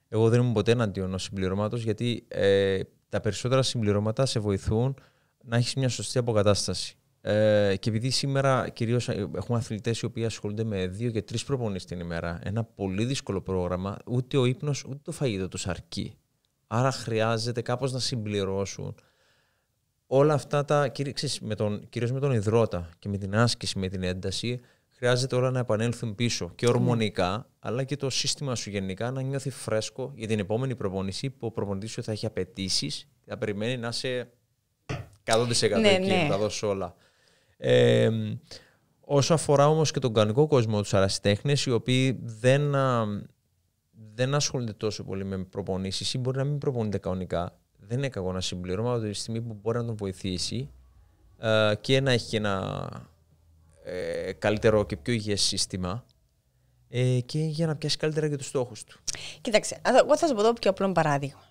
εγώ δεν ήμουν ποτέ εναντίον συμπληρώματο, γιατί ε, τα περισσότερα συμπληρώματα σε βοηθούν να έχεις μια σωστή αποκατάσταση. Ε, και επειδή σήμερα κυρίως ε, έχουμε αθλητές οι οποίοι ασχολούνται με δύο και τρεις προπονεί την ημέρα, ένα πολύ δύσκολο πρόγραμμα, ούτε ο ύπνος ούτε το φαγητό τους αρκεί. Άρα χρειάζεται κάπως να συμπληρώσουν όλα αυτά τα, κυρίως με, τον, με τον υδρότα και με την άσκηση, με την ένταση, χρειάζεται όλα να επανέλθουν πίσω και ορμονικά, αλλά και το σύστημα σου γενικά να νιώθει φρέσκο για την επόμενη προπονήση που ο προπονητής σου θα έχει απαιτήσεις, θα περιμένει να είσαι 100% ναι, εκεί, ναι. θα δώσει όλα. Ε, όσο αφορά όμως και τον κανονικό κόσμο τους αρασιτέχνες, οι οποίοι δεν, δεν ασχολούνται τόσο πολύ με προπονήσεις ή μπορεί να μην προπονούνται κανονικά, δεν είναι κακό να συμπληρώμα από τη στιγμή που μπορεί να τον βοηθήσει ε, και να έχει ένα ε, καλύτερο και πιο υγιές σύστημα ε, και για να πιάσει καλύτερα και τους στόχους του. Κοίταξε, εγώ θα σου πω πιο απλό παράδειγμα.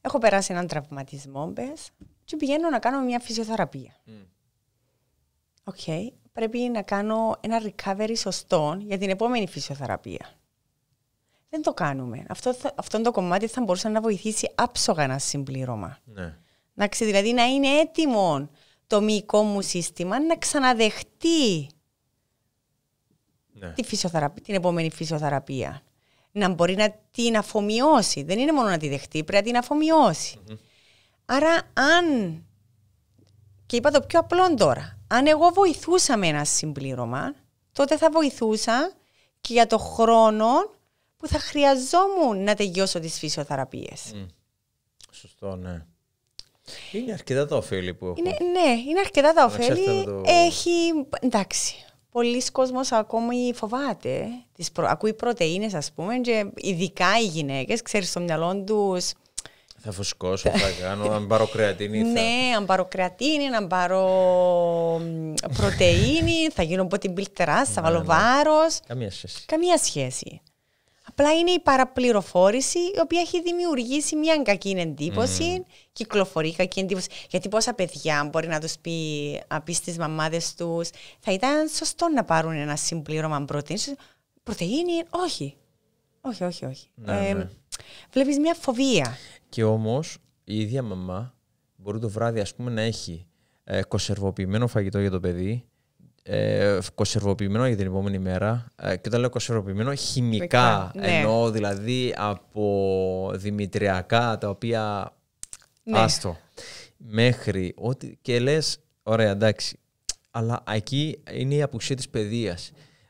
Έχω περάσει έναν τραυματισμό, πες, και πηγαίνω να κάνω μια φυσιοθεραπεία. Οκ. Okay. Πρέπει να κάνω ένα recovery σωστό για την επόμενη φυσιοθεραπεία. Δεν το κάνουμε. Αυτό, αυτό το κομμάτι θα μπορούσε να βοηθήσει άψογα ένα συμπλήρωμα. Ναι. Να δηλαδή να είναι έτοιμο το μυϊκό μου σύστημα να ξαναδεχτεί ναι. τη φυσιοθεραπεία, την επόμενη φυσιοθεραπεία. Να μπορεί να την αφομοιώσει. Δεν είναι μόνο να τη δεχτεί, πρέπει να την αφομοιωσει mm-hmm. να την αφομοιωσει αρα αν, και είπα το πιο απλό τώρα, αν εγώ βοηθούσα με ένα συμπλήρωμα, τότε θα βοηθούσα και για το χρόνο που θα χρειαζόμουν να τελειώσω τις φυσιοθεραπείες. Mm. Σωστό, ναι. Είναι αρκετά τα ωφέλη που έχω. ναι, είναι αρκετά τα ωφέλη. Έχει, εντάξει, πολλοί κόσμοι ακόμη φοβάται. Τις προ... Ακούει πρωτεΐνες, ας πούμε, και ειδικά οι γυναίκες, ξέρεις, στο μυαλό τους θα φουσκώσω, θα κάνω, αν πάρω κρεατίνη. Θα... Ναι, αν πάρω κρεατίνη, αν πάρω πρωτεΐνη, θα γίνω από την πιλτερά, θα βάλω ναι, ναι. βάρος. Καμία σχέση. Καμία σχέση. Απλά είναι η παραπληροφόρηση η οποία έχει δημιουργήσει μια κακή εντύπωση, mm. κυκλοφορεί κακή εντύπωση. Γιατί πόσα παιδιά μπορεί να τους πει απί στι μαμάδες τους, θα ήταν σωστό να πάρουν ένα συμπλήρωμα πρωτενη. πρωτεΐνη, όχι. Όχι, όχι, όχι. Ναι, ε, ναι. Βλέπεις μια φοβία. Και όμως η ίδια μαμά μπορεί το βράδυ ας πούμε, να έχει ε, φαγητό για το παιδί, ε, για την επόμενη μέρα. Ε, και όταν λέω κοσερβοποιημένο, χημικά ναι. εννοώ δηλαδή από δημητριακά τα οποία. Ναι. Άστο. Μέχρι ότι. και λες, ωραία, εντάξει. Αλλά εκεί είναι η απουσία της παιδείας.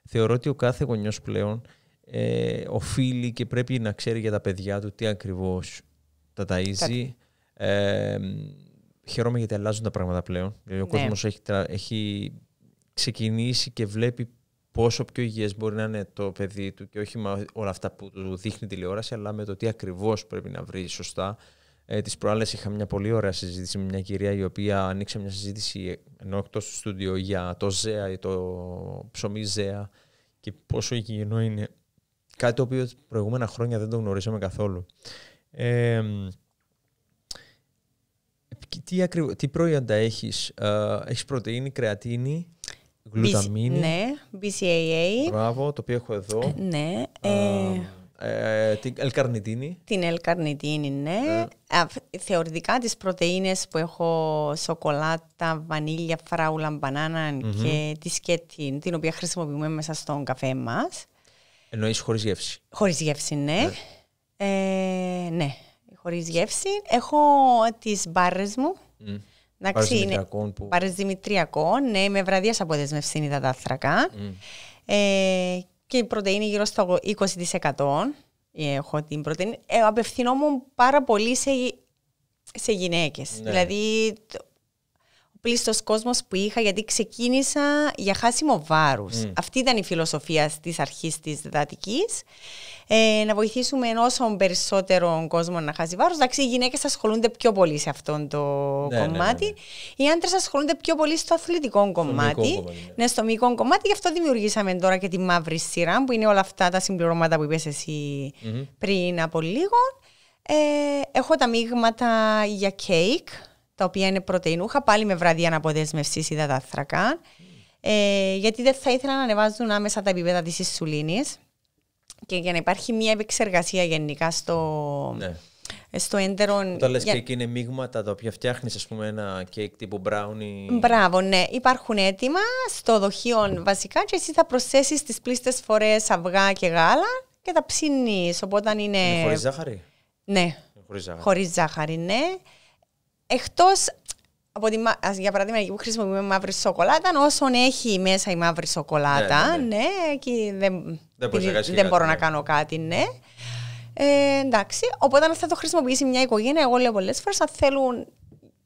Θεωρώ ότι ο κάθε γονιός πλέον ε, οφείλει και πρέπει να ξέρει για τα παιδιά του τι ακριβώς τα ταΐζει. Ε, χαίρομαι γιατί αλλάζουν τα πράγματα πλέον. Δηλαδή, ο ναι. κόσμος έχει, έχει ξεκινήσει και βλέπει πόσο πιο υγιές μπορεί να είναι το παιδί του και όχι με όλα αυτά που του δείχνει τηλεόραση, αλλά με το τι ακριβώς πρέπει να βρει σωστά. Ε, τις προάλλες είχα μια πολύ ωραία συζήτηση με μια κυρία η οποία ανοίξε μια συζήτηση ενώ εκτός του στούντιο για το ΖΕΑ, το ψωμί ΖΕΑ και πόσο υγιεινό είναι Κάτι το οποίο προηγούμενα χρόνια δεν το γνωρίσαμε καθόλου. τι, τι προϊόντα έχεις, ε, έχεις πρωτεΐνη, κρεατίνη, γλουταμίνη. ναι, BCAA. Μπράβο, το οποίο έχω εδώ. Ε, ναι. Ε, ε, την ελκαρνητίνη. Την ελκαρνητίνη, ναι. Θεωρητικά τις πρωτεΐνες που έχω σοκολάτα, βανίλια, φράουλα, και τη σκέτιν, την οποία χρησιμοποιούμε μέσα στον καφέ μας. Εννοείς χωρίς γεύση. Χωρίς γεύση, ναι. ναι. Ε, ναι, χωρίς γεύση. Έχω τις μπάρες μου. Mm. είναι Που... Δημητριακών, ναι, με βραδιάς αποδεσμευσή είναι τα δάθρακα. Ε, και η πρωτεΐνη γύρω στο 20%. Ε, έχω την πρωτεΐνη. Ε, απευθυνόμουν πάρα πολύ σε, σε γυναίκες. Ναι. Δηλαδή, πλήστος κόσμος που είχα, γιατί ξεκίνησα για χάσιμο βάρου. Mm. Αυτή ήταν η φιλοσοφία της αρχής της διδατικής. Ε, να βοηθήσουμε ενό περισσότερο κόσμο να χάσει βάρος. Εντάξει, οι γυναίκες ασχολούνται πιο πολύ σε αυτό το ναι, ναι, κομμάτι. Ναι, ναι, οι άντρες ασχολούνται πιο πολύ στο αθλητικό κομμάτι. Στο ναι. ναι, στο μυϊκό κομμάτι. Γι' αυτό δημιουργήσαμε τώρα και τη μαύρη σειρά, που είναι όλα αυτά τα συμπληρώματα που είπες εσύ mm-hmm. πριν από λίγο. Ε, έχω τα μείγματα για κέικ τα οποία είναι πρωτεϊνούχα, πάλι με βραδιά αναποδέσμευσης υδατάθρακα. Ε, γιατί δεν θα ήθελα να ανεβάζουν άμεσα τα επίπεδα της ισουλίνη και για να υπάρχει μια επεξεργασία γενικά στο, ναι. στο έντερο. Όταν λες για... εκεί είναι μείγματα τα οποία φτιάχνεις, ας πούμε, ένα κέικ τύπου μπράουνι. Μπράβο, ναι. Υπάρχουν έτοιμα στο δοχείο βασικά και εσύ θα προσθέσεις τις πλήστες φορές αυγά και γάλα και τα ψήνεις. είναι. Χωρίς ζάχαρη. Ναι. Χωρίς ζάχαρη. ζάχαρη, ναι. Εκτός. από τη, για παράδειγμα, εκεί που χρησιμοποιούμε μαύρη σοκολάτα, όσον έχει μέσα η μαύρη σοκολάτα, ναι, ναι, ναι. ναι εκεί δεν, δεν, μπορώ να ναι. κάνω κάτι, ναι. Ε, εντάξει, οπότε αν θα το χρησιμοποιήσει μια οικογένεια, εγώ λέω πολλές φορές, αν θέλουν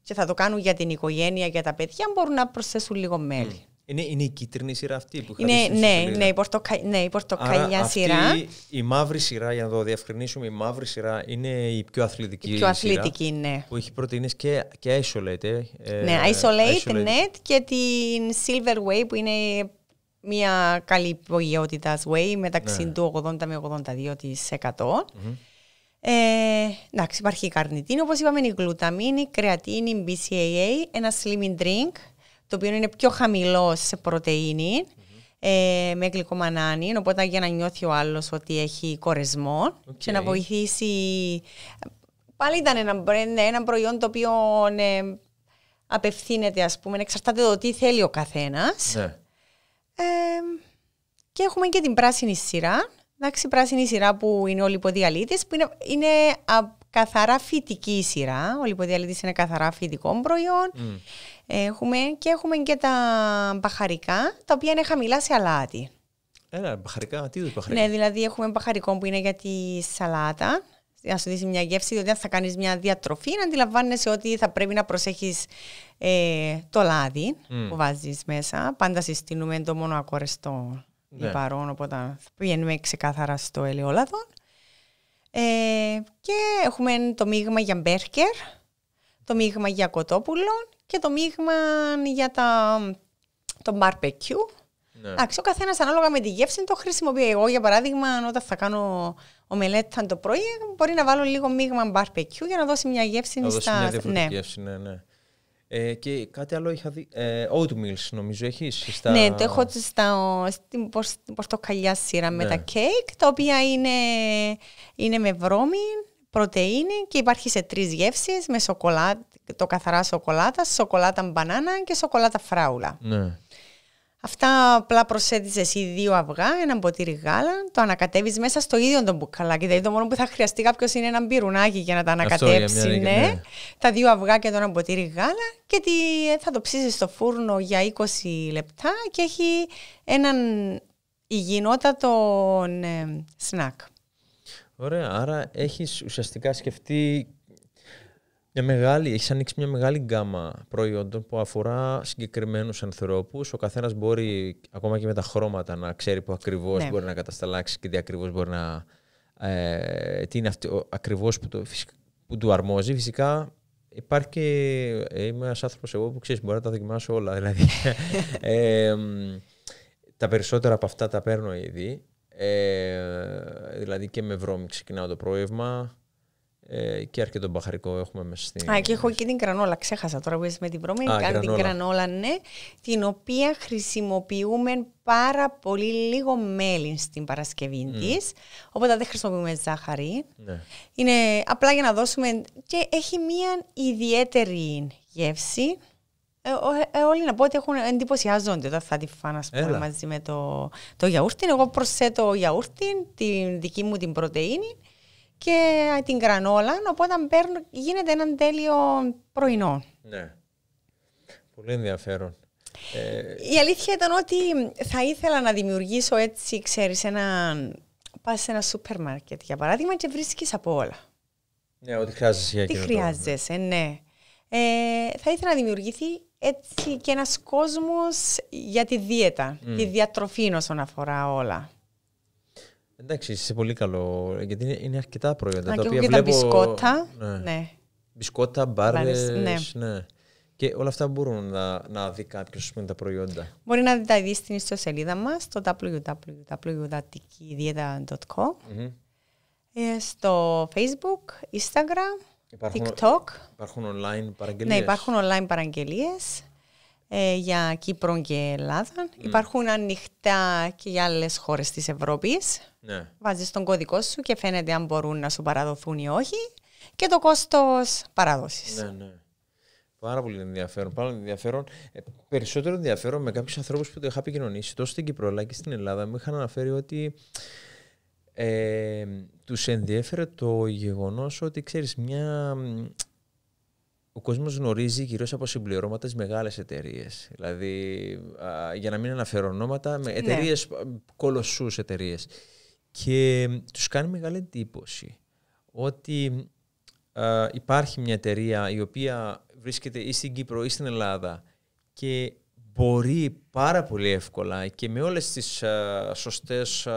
και θα το κάνουν για την οικογένεια, για τα παιδιά, μπορούν να προσθέσουν λίγο μέλι. Είναι, είναι η κίτρινη σειρά αυτή που είχα είναι, ναι, ναι, ναι, η ναι, η πορτοκαλιά σειρά. Αυτή, η μαύρη σειρά, για να το διευκρινίσουμε, η μαύρη σειρά είναι η πιο αθλητική. Η πιο αθλητική, ναι. Που έχει πρωτενε και, και isolate. Ε, ε, ναι, isolate, net ναι, και την silver way που είναι μια καλή υπογειότητας, way μεταξύ ναι. του 80 με 82%. Ε, εντάξει, υπάρχει η καρνιτίνη, όπως είπαμε, η γλουταμίνη, η κρεατίνη, BCAA, ένα slimming drink, το οποίο είναι πιο χαμηλό σε πρωτεινη ε, με γλυκομανάνι, οπότε για να νιώθει ο άλλος ότι έχει κορεσμό και να βοηθήσει... Πάλι ήταν ένα, ναι, ένα προϊόν το οποίο ναι, απευθύνεται, ας πούμε, εξαρτάται το τι θέλει ο καθένας. Ναι. Ε, και έχουμε και την πράσινη σειρά, εντάξει, πράσινη σειρά που είναι ο λιποδιαλύτης, που είναι, είναι καθαρά φυτική σειρά. Ο λιποδιαλύτης είναι καθαρά φυτικό προϊόν. Έχουμε και έχουμε και τα μπαχαρικά, τα οποία είναι χαμηλά σε αλάτι. Έλα, μπαχαρικά, τι είδους μπαχαρικά. Ναι, δηλαδή έχουμε μπαχαρικό που είναι για τη σαλάτα, να σου δεις μια γεύση, διότι δηλαδή αν θα κάνεις μια διατροφή, να αντιλαμβάνεσαι ότι θα πρέπει να προσέχεις ε, το λάδι mm. που βάζεις μέσα. Πάντα συστήνουμε το μόνο ακόρεστο ναι. υπαρόν, οπότε πηγαίνουμε ξεκάθαρα στο ελαιόλαδο. Ε, και έχουμε το μείγμα για μπέρκερ, το μείγμα για κοτόπουλο και το μείγμα για τα, το barbecue. Ναι. Εντάξει, ο καθένας ανάλογα με τη γεύση το χρησιμοποιεί. Εγώ, για παράδειγμα, όταν θα κάνω ομελέτα το πρωί, μπορεί να βάλω λίγο μείγμα barbecue για να δώσει μια γεύση να στα. Μια ναι. γεύση, ναι, ναι. Ε, και κάτι άλλο είχα δει. Ε, oatmeal, νομίζω, έχεις. Στα... Ναι, το έχω στα, στην πορτοκαλιά σειρά ναι. με τα κέικ, τα οποία είναι, είναι με βρώμη, πρωτενη και υπάρχει σε τρεις γεύσεις με σοκολάτα το καθαρά σοκολάτα, σοκολάτα μπανάνα και σοκολάτα φράουλα. Ναι. Αυτά απλά προσθέτεις εσύ δύο αυγά, ένα ποτήρι γάλα, το ανακατεύεις μέσα στο ίδιο το μπουκαλάκι. Δηλαδή, το μόνο που θα χρειαστεί κάποιος είναι ένα μπυρουνάκι για να τα ανακατέψει. Ναι. ναι. Τα δύο αυγά και το ένα ποτήρι γάλα. Και τη, ε, θα το ψήσεις στο φούρνο για 20 λεπτά και έχει έναν υγιεινότατο ε, σνακ. Ωραία, άρα έχεις ουσιαστικά σκεφτεί μια μεγάλη, έχεις ανοίξει μια μεγάλη γκάμα προϊόντων που αφορά συγκεκριμένους ανθρώπους. Ο καθένας μπορεί ακόμα και με τα χρώματα να ξέρει που ακριβώς ναι. μπορεί να κατασταλάξει και τι ακριβώς μπορεί να... Ε, τι είναι αυτό, ακριβώς που, που του αρμόζει. Φυσικά υπάρχει και... Ε, είμαι ένας άνθρωπος εγώ που ξέρεις μπορώ να τα δοκιμάσω όλα. Δηλαδή, ε, τα περισσότερα από αυτά τα παίρνω ήδη. Ε, δηλαδή και με βρώμη ξεκινάω το πρόβλημα. Ε, και αρκετό μπαχαρικό έχουμε μέσα στην. Α, και έχω και την κρανόλα. Ξέχασα τώρα που είσαι με την πρώτη. Κάνω την κρανόλα, ναι. Την οποία χρησιμοποιούμε πάρα πολύ λίγο μέλι στην Παρασκευή mm. της. Οπότε δεν χρησιμοποιούμε ζάχαρη. Ναι. Είναι απλά για να δώσουμε. και έχει μία ιδιαίτερη γεύση. Ε, ε, όλοι να πω ότι έχουν, εντυπωσιάζονται όταν θα τη φάνε μαζί με το, το γιαούρτι. Εγώ προσθέτω γιαούρτι, την δική μου την πρωτεΐνη και την κρανόλα, οπότε παίρνω, γίνεται έναν τέλειο πρωινό. Ναι. Πολύ ενδιαφέρον. Ε, Η αλήθεια ήταν ότι θα ήθελα να δημιουργήσω έτσι, ξέρεις, ένα... Πας σε ένα σούπερ μάρκετ, για παράδειγμα, και βρίσκεις από όλα. Ναι, ό,τι χρειάζεσαι για Τι χρειάζεσαι, ναι. ναι. θα ήθελα να δημιουργηθεί έτσι και ένας κόσμος για τη δίαιτα, τη διατροφή όσον αφορά όλα. Εντάξει, είσαι πολύ καλό. Γιατί είναι, αρκετά προϊόντα. Να, τα και οποία και βλέπω... τα μπισκότα. Ναι. ναι. Μπισκότα, μπάρες, ναι. ναι. Και όλα αυτά μπορούν να, να δει κάποιος με τα προϊόντα. Μπορεί να τα δεις στην ιστοσελίδα μας στο www.tikidieta.com mm ε, στο Facebook, Instagram, TikTok. Υπάρχουν online παραγγελίες. Ναι, υπάρχουν online παραγγελίες ε, για Κύπρο και Ελλάδα. Mm. Υπάρχουν ανοιχτά και για άλλες χώρες της Ευρώπης. Ναι. Βάζεις τον κωδικό σου και φαίνεται αν μπορούν να σου παραδοθούν ή όχι. Και το κόστος παράδοσης. Ναι, ναι. Πάρα πολύ ενδιαφέρον. Πάρα πολύ ενδιαφέρον. Ε, περισσότερο ενδιαφέρον με κάποιους ανθρώπους που το είχα επικοινωνήσει τόσο στην Κύπρο αλλά και στην Ελλάδα. Μου είχαν αναφέρει ότι ε, τους ενδιέφερε το γεγονός ότι ξέρεις μια... Ο κόσμος γνωρίζει γύρω από συμπληρώματα μεγάλες εταιρείες. Δηλαδή, α, για να μην αναφέρω ονόματα, εταιρείε, ναι. εταιρείες. Και τους κάνει μεγάλη εντύπωση ότι υπάρχει μια εταιρεία η οποία βρίσκεται ή στην Κύπρο ή στην Ελλάδα και μπορεί πάρα πολύ εύκολα και με όλες τις α, σωστές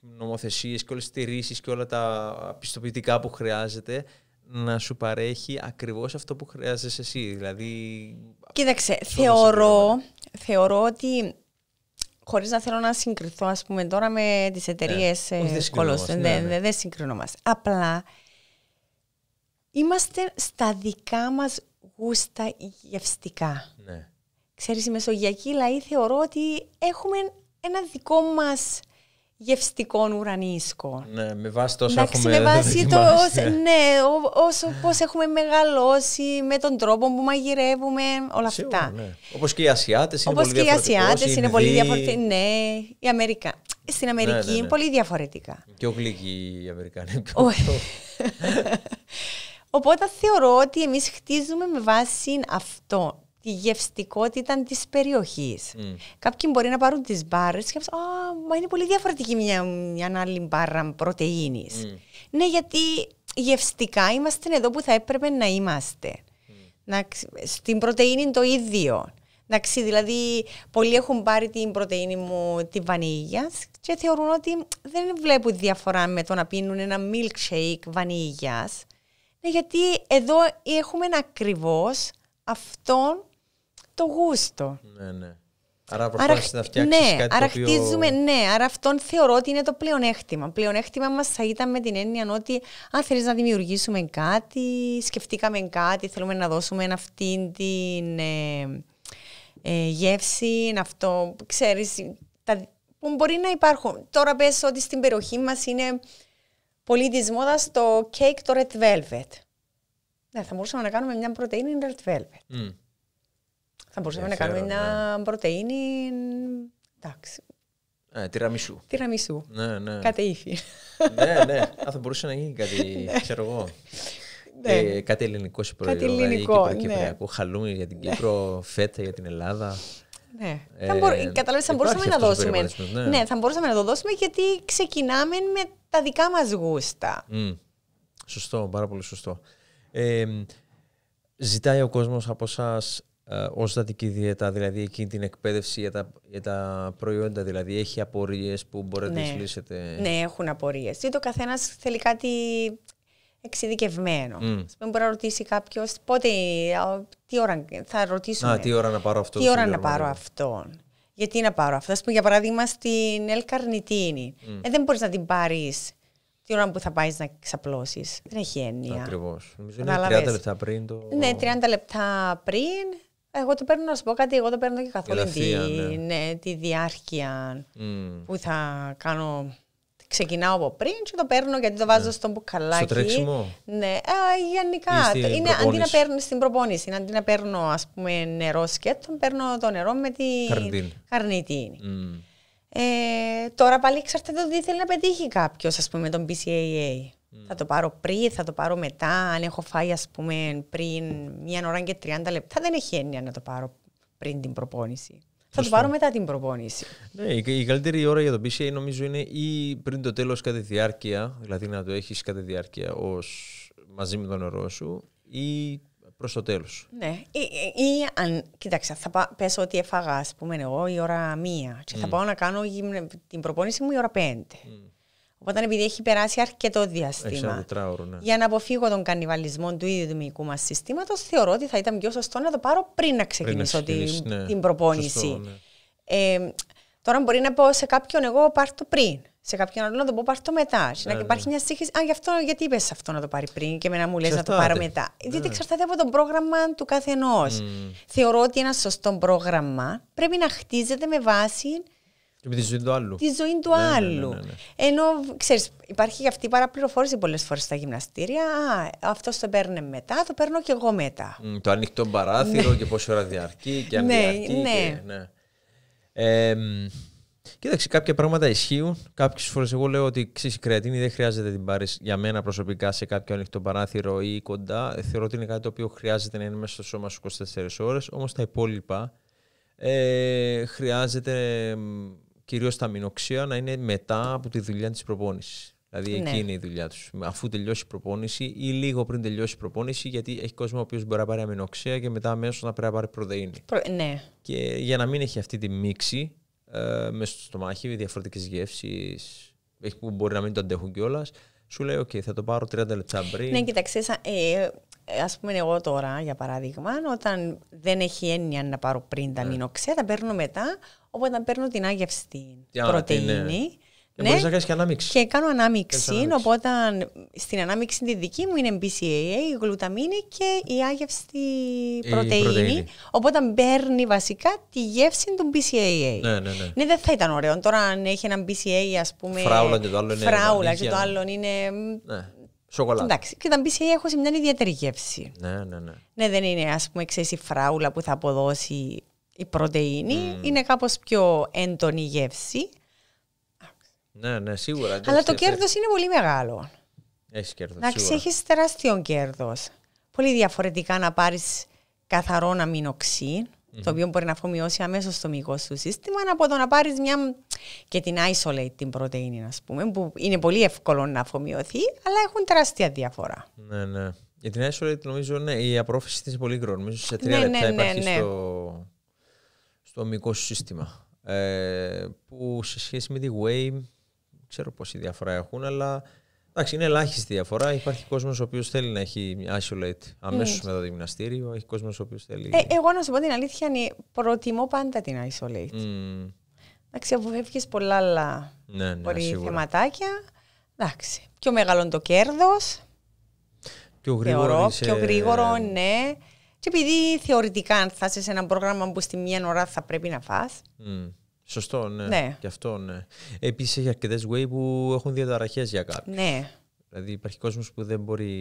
νομοθεσίες και όλες τις τηρήσεις και όλα τα πιστοποιητικά που χρειάζεται να σου παρέχει ακριβώς αυτό που χρειάζεσαι εσύ. Δηλαδή, Κοίταξε, θεωρώ, θεωρώ ότι χωρίς να θέλω να συγκριθώ ας πούμε τώρα με τις ναι, εταιρείες ε, ναι, ναι. Δεν συγκρινόμαστε. Απλά είμαστε στα δικά μας γούστα γευστικά. Ναι. Ξέρεις, οι μεσογειακοί λαοί θεωρώ ότι έχουμε ένα δικό μας γευστικών ουρανίσκων. Ναι, με βάση το έχουμε με ναι, όσο, πώς έχουμε μεγαλώσει, με τον τρόπο που μαγειρεύουμε, όλα αυτά. Ναι. Όπως και οι Ασιάτες είναι Όπως πολύ και οι Ασιάτες είναι πολύ διαφορετικοί. Ναι, η Αμερικά. Στην ναι, Αμερική ναι, είναι ναι, πολύ διαφορετικά. Και ο γλυκοί οι Αμερικανοί. Οπότε θεωρώ ότι εμείς χτίζουμε με βάση αυτό τη γευστικότητα της περιοχής. Κάποιοι μπορεί να πάρουν τις μπάρες και να Α, μα είναι πολύ διαφορετική μια, μια άλλη μπάρα πρωτενη. Ναι, γιατί γευστικά είμαστε εδώ που θα έπρεπε να είμαστε. Να, στην πρωτενη είναι το ίδιο. Εντάξει, δηλαδή, πολλοί έχουν πάρει την πρωτενη μου τη βανίγια και θεωρούν ότι δεν βλέπουν διαφορά με το να πίνουν ένα milkshake βανίγια. Ναι, γιατί εδώ έχουμε ακριβώς αυτόν το γούστο. Ναι, ναι. Άρα προσπάθησε να φτιάξεις ναι, κάτι άρα το οποίο... Ναι, άρα αυτόν θεωρώ ότι είναι το πλεονέκτημα. Πλεονέκτημα μας θα ήταν με την έννοια ότι αν θέλεις να δημιουργήσουμε κάτι, σκεφτήκαμε κάτι, θέλουμε να δώσουμε αυτήν την ε, ε, γεύση, αυτό, ξέρεις. που μπορεί να υπάρχουν. Τώρα πες ότι στην περιοχή μας είναι πολύ της μόδας το cake το red velvet. Ναι, θα μπορούσαμε να κάνουμε μια πρωτεΐνη red velvet. Θα μπορούσαμε να κάνουμε ναι. ένα πρωτεΐνη. Εντάξει. Ε, τυραμισού. Τυραμισού. Ναι, ναι. ναι, ναι. θα μπορούσε να γίνει κάτι, ναι. ξέρω εγώ. Ναι. Ε, κάτι ελληνικό σε προϊόν. Κάτι δηλαδή, ελληνικό, ναι. χαλούμι για την Κύπρο, φέτα για την Ελλάδα. Ναι. Ε, θα μπορούσαμε να δώσουμε. Ναι. θα μπορούσαμε να το δώσουμε γιατί ξεκινάμε με τα δικά μας γούστα. Σωστό, πάρα πολύ σωστό. Ε, ζητάει ο κόσμος από εσά ε, ως δατική δίαιτα, δηλαδή εκείνη την εκπαίδευση για τα, για τα προϊόντα, δηλαδή έχει απορίες που μπορείτε να τις ναι. λύσετε. Ναι, έχουν απορίες. Ή το καθένας θέλει κάτι εξειδικευμένο. Mm. μπορεί να ρωτήσει κάποιος πότε, τι ώρα θα ρωτήσω. τι ώρα να πάρω αυτό. Τι ώρα να πάρω αυτόν. Γιατί να πάρω αυτό. Ας πούμε, για παράδειγμα, στην Ελ Mm. Ε, δεν μπορείς να την πάρεις τι ώρα που θα πάεις να ξαπλώσεις. Δεν έχει έννοια. Ακριβώς. Νομίζω είναι 30 λεπτά πριν. Το... Ναι, 30 λεπτά πριν εγώ το παίρνω να σου πω κάτι, εγώ το παίρνω και καθόλου τη, ναι. ναι. τη διάρκεια που θα κάνω. Ξεκινάω από πριν και το παίρνω γιατί το βάζω ναι. στο στον μπουκαλάκι. Στο τρέξιμο. Ναι, α, γενικά. Είναι αντί να παίρνω στην προπόνηση, αντί να παίρνω ας πούμε νερό σκέτο, παίρνω το νερό με την καρνίτινη. Ε, τώρα πάλι εξαρτάται το τι θέλει να πετύχει κάποιος, πούμε, με τον BCAA. Θα το πάρω πριν, θα το πάρω μετά. Αν έχω φάει, ας πούμε, πριν μία ώρα και 30 λεπτά, δεν έχει έννοια να το πάρω πριν την προπόνηση. Θα το πάρω μετά την προπόνηση. Ναι, η καλύτερη ώρα για το PCA νομίζω είναι ή πριν το τέλος κατά τη διάρκεια, δηλαδή να το έχεις κατά τη διάρκεια μαζί με τον νερό σου ή προς το τέλος. Ναι. Ή, ή, αν, κοίταξε, θα πέσω ότι έφαγα, ας πούμε, εγώ η ώρα μία και θα mm. πάω να κάνω την προπόνηση μου η ώρα πέντε. Mm. Όταν επειδή έχει περάσει αρκετό διαστήμα. Τράωρο, ναι. Για να αποφύγω τον κανιβαλισμό του ίδιου του μυϊκού μας συστήματος, θεωρώ ότι θα ήταν πιο σωστό να το πάρω πριν να ξεκινήσω την, ναι. προπόνηση. Ναι. ε, τώρα μπορεί να πω σε κάποιον εγώ πάρω το πριν. Σε κάποιον άλλο να το πω πάρ το μετά. Ε, ναι, να υπάρχει μια σύγχυση. Α, γι' αυτό γιατί είπες αυτό να το πάρει πριν και με να μου λες να το πάρω μετά. Διότι ναι, εξαρτάται από το πρόγραμμα του κάθε Θεωρώ ότι ένα σωστό πρόγραμμα πρέπει να χτίζεται με βάση επειδή τη ζωή του άλλου. Τη ζωή του ναι, ναι, άλλου. Ναι, Ενώ, υπάρχει και αυτή η παραπληροφόρηση πολλές φορές στα γυμναστήρια. Α, αυτός το παίρνει μετά, το παίρνω και εγώ μετά. το ανοιχτό παράθυρο και πόση ώρα διαρκεί και αν διαρκεί. Ναι, ναι. Κοίταξε, κάποια πράγματα ισχύουν. Κάποιες φορές εγώ λέω ότι ξέρεις, η κρεατίνη δεν χρειάζεται την πάρεις για μένα προσωπικά σε κάποιο ανοιχτό παράθυρο ή κοντά. Θεωρώ ότι είναι κάτι το οποίο χρειάζεται να είναι μέσα στο σώμα σου 24 ώρες. Όμως τα υπόλοιπα ε, χρειάζεται κυρίως τα μηνοξία να είναι μετά από τη δουλειά της προπόνησης. Δηλαδή ναι. εκεί είναι η δουλειά τους. Αφού τελειώσει η προπόνηση ή λίγο πριν τελειώσει η προπόνηση, γιατί έχει κόσμο ο οποίος μπορεί να πάρει αμινοξία και μετά αμέσως να πρέπει να πάρει πρωτενη. Προ... Ναι. Και για να μην έχει αυτή τη μίξη ε, μέσα στο στομάχι, διαφορετικές γεύσεις που μπορεί να μην το αντέχουν κιόλας, σου λέει: OK, θα το πάρω 30 λεπτά ναι, πριν. Ναι, κοιτάξτε, ε, ε, ας πούμε εγώ τώρα για παράδειγμα, όταν δεν έχει έννοια να πάρω πριν τα ναι. μινοξέα, τα παίρνω μετά, οπότε παίρνω την άγευση στην πρωτεΐνη. Ναι. Ναι. να κάνεις και ανάμιξη. Και κάνω ανάμιξη, ανάμιξη. οπότε στην ανάμιξη τη δική μου είναι BCAA, η γλουταμίνη και η άγευστη η πρωτεΐνη, πρωτεΐνη. Οπότε παίρνει βασικά τη γεύση του BCAA. Ναι, ναι, ναι. ναι δεν θα ήταν ωραίο. Τώρα αν έχει ένα BCAA, ας πούμε, φράουλα και το άλλο είναι, φράουλα και το άλλο είναι Σοκολάτα. Εντάξει, και όταν πεις «Ε, έχω σε μια ιδιαίτερη γεύση. Ναι, ναι, ναι. Ναι, δεν είναι ας πούμε ξέρεις, η φράουλα που θα αποδώσει η πρωτενη. Mm. Είναι κάπως πιο έντονη γεύση. Ναι, ναι, σίγουρα. Αλλά το κέρδο είναι πολύ μεγάλο. Έχεις κέρδος. Εντάξει, έχεις τεράστιο κέρδος. Πολύ διαφορετικά να πάρεις καθαρό οξύν το οποίο μπορεί να αφομοιώσει αμέσως το μυϊκό σου σύστημα, από το να πάρεις μια. και την isolate την πρωτενη, ας πούμε, που είναι πολύ εύκολο να αφομοιωθεί, αλλά έχουν τεράστια διαφορά. Ναι, ναι. Για την isolate, νομίζω, ναι, η απρόφηση της είναι πολύ γρήγορη. Νομίζω σε τρία ναι, λεπτά ναι, ναι, υπάρχει στο, στο μυϊκό σου σύστημα. Ε, που σε σχέση με τη Wave, ξέρω πόση διαφορά έχουν, αλλά Εντάξει, είναι ελάχιστη διαφορά. Υπάρχει κόσμος ο οποίος θέλει να έχει isolate αμέσως ναι. μετά το γυμναστήριο. Έχει κόσμος ο οποίος θέλει. Ε, εγώ να σου πω την αλήθεια, προτιμώ πάντα την isolate. Mm. Εντάξει, αποφεύγει πολλά άλλα ναι, ναι, θεματάκια. Εντάξει. Πιο μεγάλο το κέρδος. Πιο γρήγορο. Θεωρώ, είσαι... Πιο γρήγορο, ναι. Και επειδή θεωρητικά, αν θα σε ένα πρόγραμμα που στη μία ώρα θα πρέπει να φας, mm. Σωστό, ναι. ναι. Και αυτό, ναι. Επίσης έχει αρκετές way που έχουν διαταραχές για κάποιου. Ναι. Δηλαδή υπάρχει κόσμος που δεν μπορεί.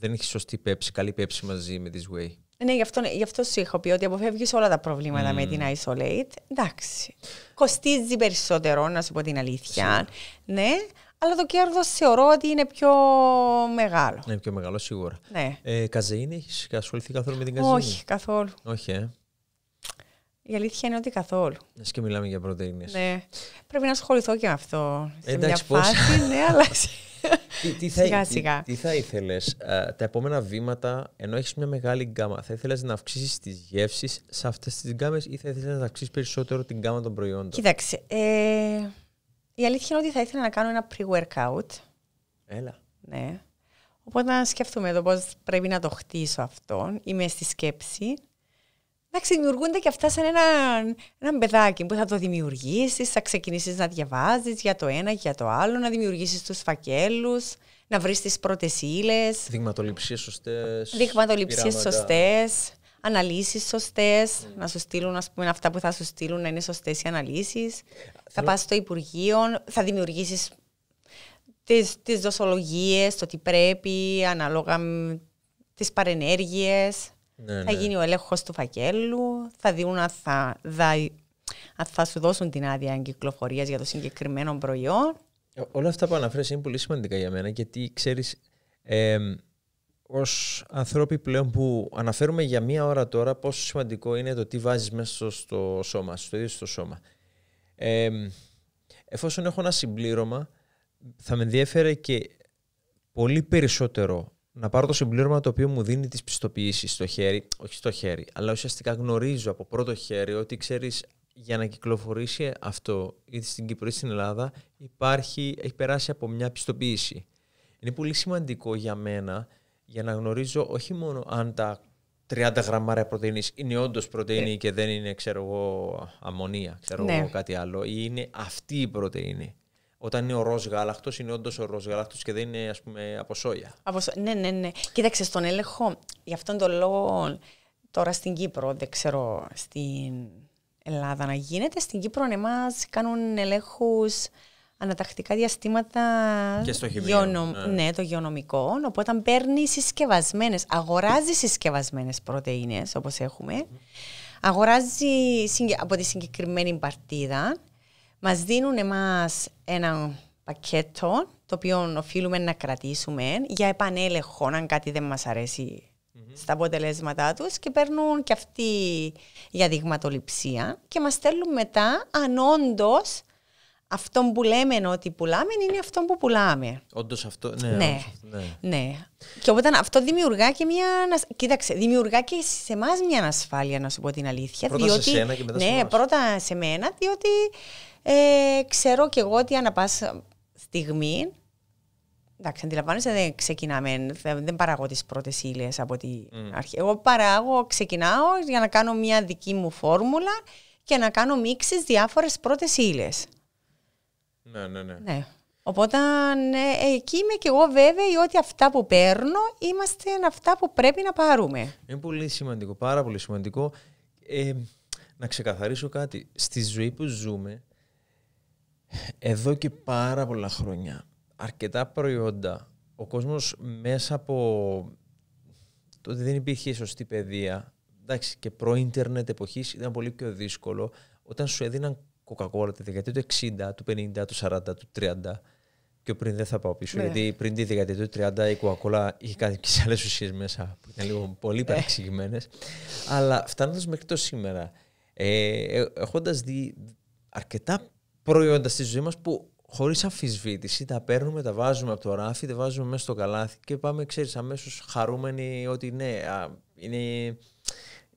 Δεν έχει σωστή πέψη, καλή πέψη μαζί με τη way. Ναι, γι' αυτό, γι αυτό σου είχα πει ότι αποφεύγεις όλα τα προβλήματα mm. με την isolate. Εντάξει. Κοστίζει περισσότερο, να σου πω την αλήθεια. Σίγουρα. Ναι, αλλά το κέρδος θεωρώ ότι είναι πιο μεγάλο. Είναι πιο μεγάλο, σίγουρα. Ναι. Ε, καζέινη, έχεις ασχοληθεί καθόλου με την καζέινη. Όχι, καθόλου. Όχι, ε. Η αλήθεια είναι ότι καθόλου. Να και μιλάμε για πρωτενε. Ναι. Πρέπει να ασχοληθώ και με αυτό. εντάξει, ναι, αλλά. τι, θα, σιγά, σιγά. τι, θα ε, τα επόμενα βήματα, ενώ έχεις μια μεγάλη γκάμα, θα ήθελες να αυξήσεις τις γεύσεις σε αυτές τις γκάμες ή θα ήθελες να αυξησει περισσότερο την γκάμα των προϊόντων. Κοίταξε, ε, η αλήθεια είναι ότι θα ήθελα να κάνω ένα pre-workout. Έλα. Ναι. Οπότε να σκεφτούμε εδω πω πρέπει να το χτίσω αυτό. Είμαι στη σκέψη. Εντάξει, δημιουργούνται και αυτά σαν ένα, ένα παιδάκι που θα το δημιουργήσεις, θα ξεκινήσεις να διαβάζεις για το ένα και για το άλλο, να δημιουργήσεις τους φακέλους, να βρεις τις πρώτες ύλες. Δειγματοληψίες σωστές. Δειγματοληψίες σωστές. Αναλύσεις σωστές. Mm. Να σου στείλουν ας πούμε, αυτά που θα σου στείλουν να είναι σωστές οι αναλύσεις. Θα πας στο Υπουργείο, θα δημιουργήσεις τις δοσολογίες, το τι πρέπει, ανάλογα με τις παρενέργειες. Ναι, θα ναι. γίνει ο έλεγχος του φακέλου, θα δουν αν θα, θα σου δώσουν την άδεια κυκλοφορίας για το συγκεκριμένο προϊόν. Ε, όλα αυτά που αναφέρεις είναι πολύ σημαντικά για μένα γιατί ξέρεις. Ε, Ως ανθρώποι πλέον που αναφέρουμε για μία ώρα τώρα πόσο σημαντικό είναι το τι βάζεις μέσα στο σώμα, στο ίδιο στο σώμα. Ε, εφόσον έχω ένα συμπλήρωμα, θα με ενδιαφέρε και πολύ περισσότερο να πάρω το συμπλήρωμα το οποίο μου δίνει τις πιστοποιήσεις στο χέρι, όχι στο χέρι, αλλά ουσιαστικά γνωρίζω από πρώτο χέρι ότι ξέρεις για να κυκλοφορήσει αυτό είτε στην Κύπρο ή στην Ελλάδα υπάρχει, έχει περάσει από μια πιστοποίηση. Είναι πολύ σημαντικό για μένα για να γνωρίζω όχι μόνο αν τα 30 γραμμάρια πρωτενη είναι όντως πρωτενη ναι. και δεν είναι, ξέρω εγώ, αμμονία, ξέρω ναι. κάτι άλλο, ή είναι αυτή η πρωτενη όταν είναι ο ροζ γάλακτος, είναι όντως ο ροζ γάλακτος και δεν είναι ας πούμε, από σόγια. Από σο... Ναι, ναι, ναι. Κοίταξε στον έλεγχο, γι' αυτόν τον λόγο τώρα στην Κύπρο, δεν ξέρω στην Ελλάδα να γίνεται. Στην Κύπρο εμάς κάνουν ελέγχους ανατακτικά διαστήματα και στο γεωνο... ναι. ναι. το γεωνομικό. Οπότε παίρνει συσκευασμένες, αγοράζεις συσκευασμένες πρωτενε όπως έχουμε, αγοράζει από τη συγκεκριμένη παρτίδα Μας δίνουν εμάς ένα πακέτο το οποίο οφείλουμε να κρατήσουμε για επανέλεγχο αν κάτι δεν μας αρεσει στα αποτελέσματά τους και παίρνουν και αυτοί για δειγματοληψία και μας στέλνουν μετά αν όντως αυτό που λέμε ότι πουλάμε είναι αυτό που πουλάμε. Όντως αυτό, ναι, ναι, ναι. ναι. Και οπότε αυτό δημιουργά και μια. Κοίταξε, δημιουργά και σε εμά μια ανασφάλεια, να σου πω την αλήθεια. Πρώτα σε σένα και μετά σε Ναι, πρώτα σε μένα, διότι ε, ξέρω και εγώ ότι ανά πάσα στιγμή. Εντάξει, αντιλαμβάνεσαι, δεν ξεκινάμε. Δεν παράγω τις πρώτες ύλες από την αρχή. Εγώ παράγω, ξεκινάω για να κάνω μια δική μου φόρμουλα και να κάνω μίξεις διάφορες πρώτες ύλες. Ναι, ναι, ναι. ναι. Οπότε ναι, εκεί είμαι και εγώ βέβαιη ότι αυτά που παίρνω είμαστε αυτά που πρέπει να πάρουμε. Είναι πολύ σημαντικό, πάρα πολύ σημαντικό. Ε, να ξεκαθαρίσω κάτι. Στη ζωή που ζούμε, εδώ και πάρα πολλά χρόνια αρκετά προϊόντα ο κόσμος μέσα από το ότι δεν υπήρχε σωστή παιδεία εντάξει και προ-ίντερνετ εποχής ήταν πολύ πιο δύσκολο όταν σου έδιναν κοκακόλα τη δεκαετία του 60, του 50, του 40, του 30 και πριν δεν θα πάω πίσω. Ναι. Γιατί πριν τη δεκαετία του 30 η κοκακόλα είχε κάνει και σε άλλες ουσίες μέσα που ήταν λίγο πολύ ναι. παρεξηγημένες. Αλλά φτάνοντας μέχρι το σήμερα, ε, έχοντας δει αρκετά προϊόντα στη ζωή μας που χωρίς αμφισβήτηση τα παίρνουμε, τα βάζουμε από το ράφι, τα βάζουμε μέσα στο καλάθι και πάμε, ξέρεις, αμέσως χαρούμενοι ότι ναι, α, είναι,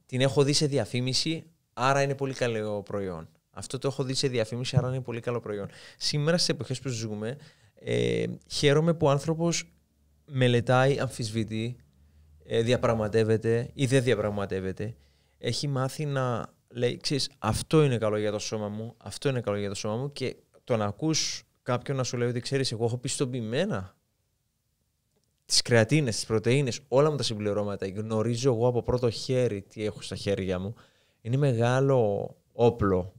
την έχω δει σε διαφήμιση, άρα είναι πολύ καλό προϊόν. Αυτό το έχω δει σε διαφήμιση, άρα είναι πολύ καλό προϊόν. Σήμερα στις εποχές που ζούμε, ε, χαίρομαι που ο άνθρωπος μελετάει, αμφισβητεί, ε, διαπραγματεύεται ή δεν διαπραγματεύεται. Έχει μάθει να λέει, ξέρεις, αυτό είναι καλό για το σώμα μου, αυτό είναι καλό για το σώμα μου και το να ακούς κάποιον να σου λέει ότι ξέρεις, εγώ έχω πιστοποιημένα τις κρεατίνες, τις πρωτενε, όλα μου τα συμπληρώματα, γνωρίζω εγώ από πρώτο χέρι τι έχω στα χέρια μου, είναι μεγάλο όπλο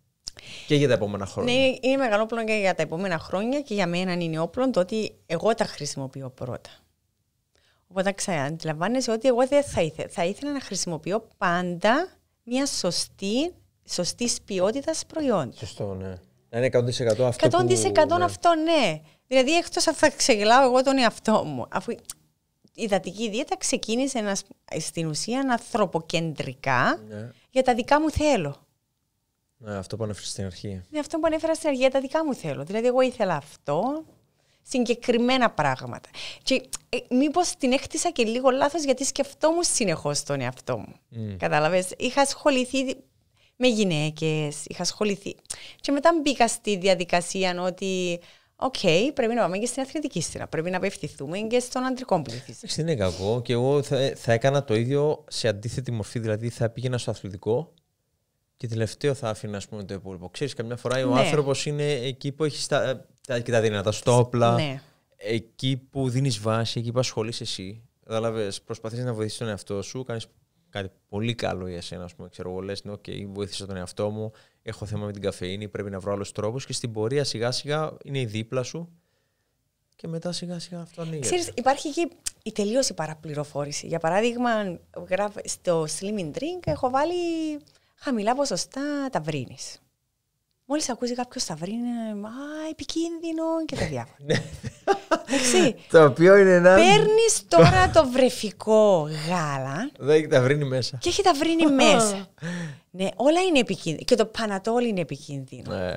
και για τα επόμενα χρόνια. Ναι, είναι μεγάλο όπλο και για τα επόμενα χρόνια και για μένα είναι όπλο το ότι εγώ τα χρησιμοποιώ πρώτα. Οπότε ξαναντιλαμβάνεσαι ότι εγώ θα Θα ήθελα να χρησιμοποιώ πάντα μια σωστή σωστής ποιότητας προϊόν. Σωστό, ναι. Να είναι 100% αυτό. 100% που... αυτό, ναι. Δηλαδή, εκτός αν θα ξεγελάω εγώ τον εαυτό μου. Αφού η υδατική δίαιτα ξεκίνησε να, στην ουσία ανθρωποκεντρικά ναι. για τα δικά μου θέλω. Ναι, αυτό που ανέφερα στην αρχή. Ναι, αυτό που ανέφερα στην αρχή, για τα δικά μου θέλω. Δηλαδή, εγώ ήθελα αυτό, συγκεκριμένα πράγματα. Και ε, μήπως την έχτισα και λίγο λάθος, γιατί σκεφτόμουν συνεχώς τον εαυτό μου. Mm. Κατάλαβες. Είχα ασχοληθεί με γυναίκες, είχα ασχοληθεί. Και μετά μπήκα στη διαδικασία ότι. Οκ, okay, πρέπει να πάμε και στην αθλητική σειρά. Πρέπει να απευθυνθούμε και στον αντρικό πληθυσμό. Δεν είναι κακό. Και εγώ θα, θα έκανα το ίδιο σε αντίθετη μορφή. Δηλαδή θα πήγαινα στο αθλητικό και τελευταίο θα άφηνα ας πούμε, το υπόλοιπο. Ξέρεις, καμιά φορά ναι. ο άνθρωπος είναι εκεί που έχει στα, τα, και τα δυνατά σου, τα όπλα. Ναι. Εκεί που δίνεις βάση, εκεί που ασχολείσαι εσύ, κατάλαβες, προσπαθείς να βοηθήσεις τον εαυτό σου, κάνεις κάτι πολύ καλό για σένα, ας πούμε. Ξέρω εγώ, λες, ναι, okay, βοήθησα τον εαυτό μου, έχω θέμα με την καφεΐνη, πρέπει να βρω άλλους τρόπους και στην πορεία σιγά-σιγά είναι η δίπλα σου και μετά σιγά σιγά αυτό ανοίγεται. Ξέρεις, υπάρχει και η τελείωση παραπληροφόρηση. Για παράδειγμα, στο slimming drink έχω βάλει χαμηλά ποσοστά ταυρίνης. Μόλι ακούσει κάποιο να είναι Α, επικίνδυνο και τα διάφορα. Ναι. Εντάξει. Το οποίο είναι ένα. Παίρνεις τώρα το βρεφικό γάλα. Δεν έχει τα βρει μέσα. Και έχει τα βρει μέσα. ναι, όλα είναι επικίνδυνα. Και το πανατόλ είναι επικίνδυνο. Ναι.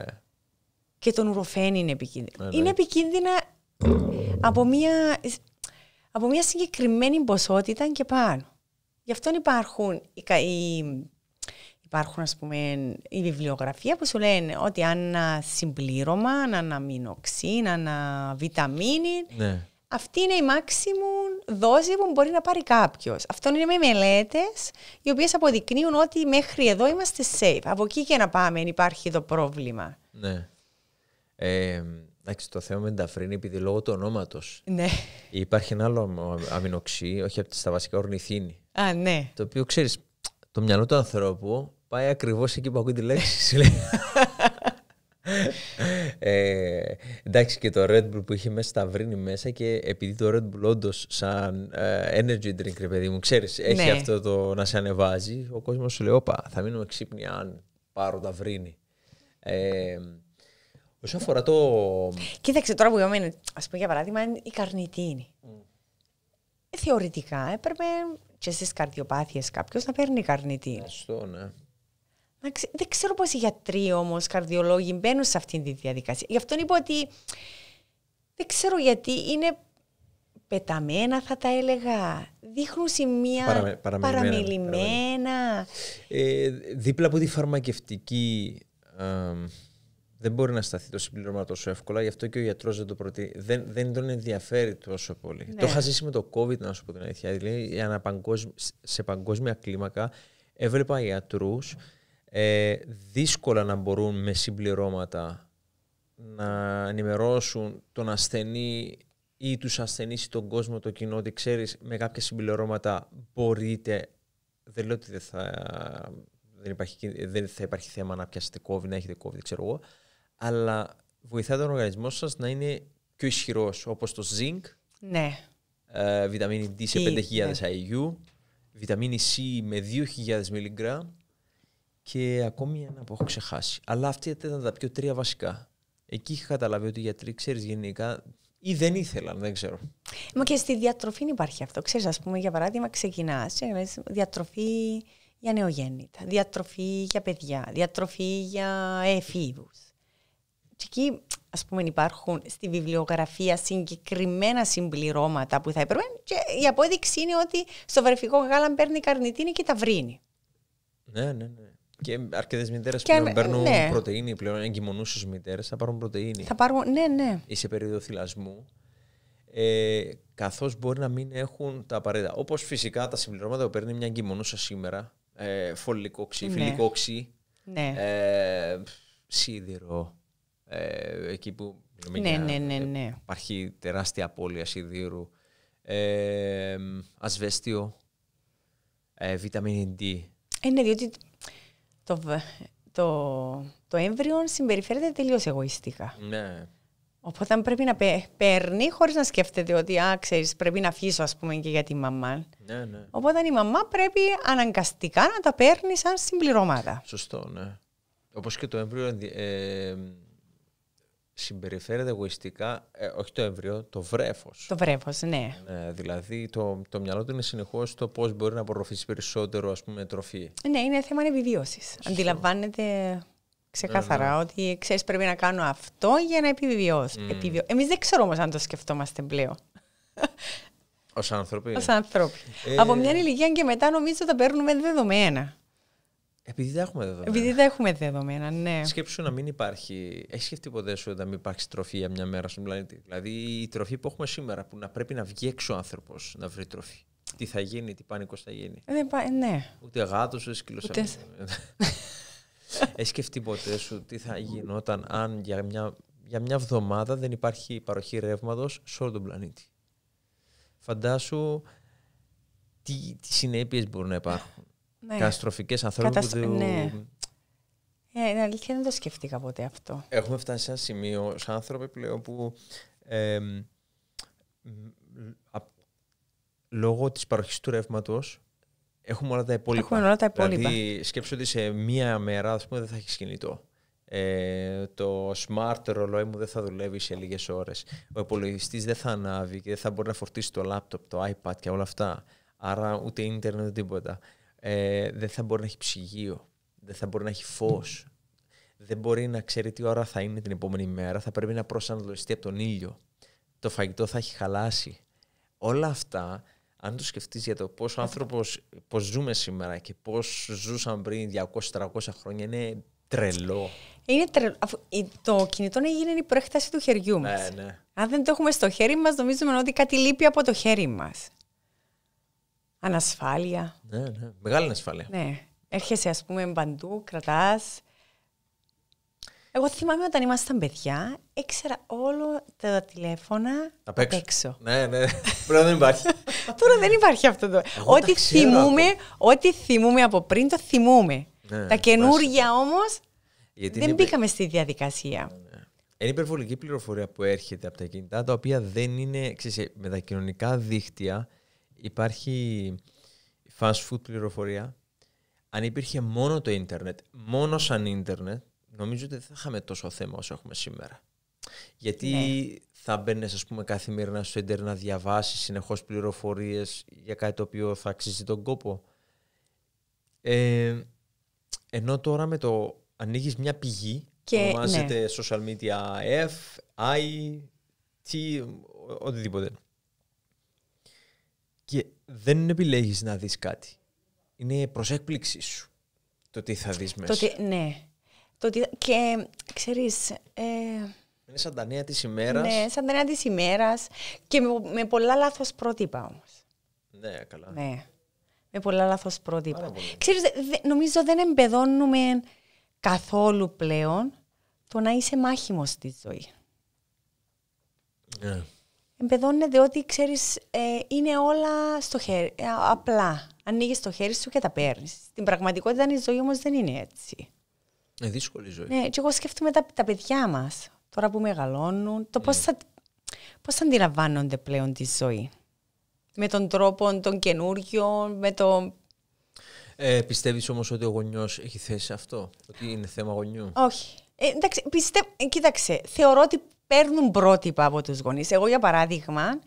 Και τον νουροφέν είναι επικίνδυνο. Ναι, είναι επικίνδυνα από μια, από μια συγκεκριμένη ποσότητα και πάνω. Γι' αυτό υπάρχουν οι υπάρχουν ας πούμε, η βιβλιογραφία που σου λένε ότι αν συμπλήρωμα, να αμυνοξύ, να βιταμίνη. Ναι. Αυτή είναι η maximum δόση που μπορεί να πάρει κάποιος. Αυτό είναι με μελέτες οι οποίες αποδεικνύουν ότι μέχρι εδώ είμαστε safe. Από εκεί και να πάμε, αν υπάρχει εδώ πρόβλημα. Ναι. Ε, εντάξει, το θέμα με ταφρίνη, επειδή λόγω του ονόματος. Ναι. Υπάρχει ένα άλλο αμινοξύ, όχι από τα βασικά ορνηθίνη. Α, ναι. Το οποίο ξέρεις, το μυαλό του ανθρώπου Πάει ακριβώς εκεί που ακούει τη λέξη. ε, εντάξει και το Red Bull που είχε μέσα στα μέσα και επειδή το Red Bull όντως σαν ε, energy drink ρε παιδί μου ξέρεις έχει ναι. αυτό το να σε ανεβάζει ο κόσμος σου λέει όπα θα μείνουμε ξύπνοι αν πάρω τα βρύνη. ε, όσον αφορά το... Κοίταξε τώρα που είμαι ας πούμε για παράδειγμα η καρνιτίνη ε, θεωρητικά έπρεπε και στις καρδιοπάθειες κάποιος να παίρνει καρνιτίνη. Αυτό ναι. Δεν ξέρω πώς οι γιατροί όμως, καρδιολόγοι μπαίνουν σε αυτή τη διαδικασία. Γι' αυτό είπα ότι δεν ξέρω γιατί είναι πεταμένα θα τα έλεγα. Δείχνουν σημεία Παραμε, παραμελημένα. Ε, δίπλα από τη φαρμακευτική ε, δεν μπορεί να σταθεί το συμπλήρωμα τόσο εύκολα, γι' αυτό και ο γιατρός δεν το προτείνει. Δεν, δεν τον ενδιαφέρει τόσο πολύ. Ναι. Το είχα ζήσει με το COVID, να σου πω την αλήθεια. Δηλαδή, σε παγκόσμια κλίμακα έβλεπα γιατρούς ε, δύσκολα να μπορούν με συμπληρώματα να ενημερώσουν τον ασθενή ή τους ασθενείς ή τον κόσμο, το κοινό, ότι ξέρεις με κάποια συμπληρώματα μπορείτε, δεν λέω ότι δεν θα, δεν υπάρχει, δεν θα υπάρχει θέμα να πιάσετε COVID, να έχετε COVID, ξέρω εγώ, αλλά βοηθάει τον οργανισμό σας να είναι πιο ισχυρός, όπως το zinc, ναι. Ε, βιταμίνη D σε 5.000 ναι. βιταμίνη C με 2.000 μιλιγκράμμ, και ακόμη ένα που έχω ξεχάσει. Αλλά αυτή ήταν τα πιο τρία βασικά. Εκεί είχα καταλάβει ότι οι γιατροί, ξέρεις γενικά, ή δεν ήθελαν, δεν ξέρω. Μα και στη διατροφή υπάρχει αυτό. Ξέρεις, ας πούμε, για παράδειγμα, ξεκινάς διατροφή για νεογέννητα, διατροφή για παιδιά, διατροφή για εφήβους. Και εκεί, ας πούμε, υπάρχουν στη βιβλιογραφία συγκεκριμένα συμπληρώματα που θα έπρεπε και η απόδειξη είναι ότι στο βρεφικό γάλα παίρνει καρνιτίνη και τα βρίνει. Ναι, ναι, ναι. Και αρκετές μητέρες που παίρνουν ναι. πρωτενη, πλέον εγκυμονούσες μητέρες θα πάρουν πρωτενη. Θα πάρουν, ναι, ναι. Ή σε περίοδο θυλασμού. Ε, Καθώς μπορεί να μην έχουν τα απαραίτητα. Όπως φυσικά τα συμπληρώματα που παίρνει μια εγκυμονούσα σήμερα. Ε, φωλικό ναι. ξύ, Ναι. Ε, σίδηρο. Ε, εκεί που. Ναι, ναι, ναι, ναι. Υπάρχει τεράστια απώλεια σιδήρου. Ε, ασβέστιο. Ε, βιταμίνη D. Ε, ναι, διότι το, το, το έμβριο συμπεριφέρεται τελείως εγωιστικά. Ναι. Οπότε πρέπει να παίρνει χωρίς να σκέφτεται ότι α, πρέπει να αφήσω ας πούμε, και για τη μαμά. Ναι, ναι. Οπότε η μαμά πρέπει αναγκαστικά να τα παίρνει σαν συμπληρώματα. Σωστό, ναι. Όπως και το έμβριο ε, συμπεριφέρεται εγωιστικά, ε, όχι το έμβριο, το βρέφος. Το βρέφος, ναι. ναι. Δηλαδή το, το μυαλό του είναι συνεχώς το πώς μπορεί να απορροφήσει περισσότερο ας πούμε, τροφή. Ναι, είναι θέμα επιβίωσης. Αντιλαμβάνεται ξεκάθαρα ότι ξέρεις πρέπει να κάνω αυτό για να επιβιώσω. Mm. Εμείς δεν ξέρω όμως αν το σκεφτόμαστε πλέον. Ως άνθρωποι. Ως άνθρωποι. Ε... Από μια ηλικία και μετά νομίζω τα παίρνουμε δεδομένα. Επειδή δεν έχουμε δεδομένα. Επειδή δεν έχουμε δεδομένα, ναι. Σκέψου να μην υπάρχει. Έχεις σκεφτεί ποτέ σου να μην υπάρξει τροφή για μια μέρα στον πλανήτη. Δηλαδή η τροφή που έχουμε σήμερα, που να πρέπει να βγει έξω ο άνθρωπος να βρει τροφή. Τι θα γίνει, τι πάνικο θα γίνει. Ε, δεν πα... Ε, ναι. Ούτε γάτος, ούτε σκύλος. Ούτε... Έχεις σκεφτεί ποτέ σου τι θα γινόταν αν για μια, για μια βδομάδα δεν υπάρχει παροχή ρεύματος σε όλο τον πλανήτη. Φαντάσου τι, τι συνέπειες μπορούν να υπάρχουν ναι. καταστροφικές ανθρώπου. Που... Ναι. Ε, είναι αλήθεια, δεν το σκεφτήκα ποτέ αυτό. Έχουμε φτάσει σε ένα σημείο, σαν άνθρωποι πλέον, που ε, α, λόγω της παροχής του ρεύματος έχουμε όλα τα υπόλοιπα. Έχουμε όλα Δηλαδή, σκέψου ότι σε μία μέρα, ας πούμε, δεν θα έχεις κινητό. Ε, το smart ρολόι μου δεν θα δουλεύει σε λίγες ώρες. Ο υπολογιστής δεν θα ανάβει και δεν θα μπορεί να φορτίσει το laptop, το iPad και όλα αυτά. Άρα ούτε ίντερνετ, τίποτα. Ε, δεν θα μπορεί να έχει ψυγείο, δεν θα μπορεί να έχει φως, δεν μπορεί να ξέρει τι ώρα θα είναι την επόμενη μέρα, θα πρέπει να προσανατολιστεί από τον ήλιο, το φαγητό θα έχει χαλάσει. Όλα αυτά, αν το σκεφτείς για το ο άνθρωπο, ζούμε σήμερα και πώς ζούσαν πριν 200-300 χρόνια, είναι τρελό. Είναι τρελό. το κινητό να γίνει η προέκταση του χεριού ναι, μας. ναι. Αν δεν το έχουμε στο χέρι μας, νομίζουμε ότι κάτι λείπει από το χέρι μας. Ανασφάλεια. Ναι, ναι, Μεγάλη ανασφάλεια. Ναι. Έρχεσαι, ας πούμε, παντού, κρατάς. Εγώ θυμάμαι όταν ήμασταν παιδιά, έξερα όλο τα τηλέφωνα απ' έξω. έξω. Ναι, ναι. Τώρα δεν υπάρχει. Τώρα δεν υπάρχει αυτό το. ό,τι, θυμούμε, ό,τι θυμούμε από πριν, το θυμούμε. Ναι, τα καινούργια όμως δεν είναι... μπήκαμε στη διαδικασία. Ναι, είναι υπερβολική πληροφορία που έρχεται από τα κινητά, τα οποία δεν είναι με τα κοινωνικά δίχτυα υπάρχει fast food πληροφορία. Αν υπήρχε μόνο το ίντερνετ, μόνο σαν ίντερνετ, νομίζω ότι δεν θα είχαμε τόσο θέμα όσο έχουμε σήμερα. Γιατί ναι. θα μπαίνεις, ας πούμε, καθημερινά στο ίντερνετ να διαβάσεις συνεχώς πληροφορίες για κάτι το οποίο θα αξίζει τον κόπο. Ε, ενώ τώρα με το ανοίγεις μια πηγή και ναι. ονομάζεται social media F, I, T, οτιδήποτε. Και δεν επιλέγεις να δεις κάτι. Είναι προς έκπληξή σου το τι θα δεις μέσα. ναι. Το τι, και ξέρεις... Ε, είναι σαν τα νέα της ημέρας. Ναι, σαν τα νέα της ημέρας και με, πολλά λάθος πρότυπα όμως. Ναι, καλά. Ναι, με πολλά λάθος πρότυπα. Ξέρεις, νομίζω δεν εμπεδώνουμε καθόλου πλέον το να είσαι μάχημος στη ζωή. Ναι. Εμπεδώνεται ότι ξέρεις, ε, είναι όλα στο χέρι, ε, απλά. Ανοίγεις το χέρι σου και τα παίρνεις. Στην πραγματικότητα η ζωή όμως δεν είναι έτσι. Είναι δύσκολη η ζωή. Ναι, και εγώ σκέφτομαι τα, τα παιδιά μας, τώρα που μεγαλώνουν, το πώς ναι. θα, πώς θα αντιλαμβάνονται πλέον τη ζωή. Με τον τρόπο των καινούριων, με το... Ε, πιστεύεις όμως ότι ο γονιός έχει θέση σε αυτό, ότι είναι θέμα γονιού. Όχι. Ε, εντάξει, ε, Κοίταξε, θεωρώ ότι παίρνουν πρότυπα από τους γονείς. Εγώ για παράδειγμα,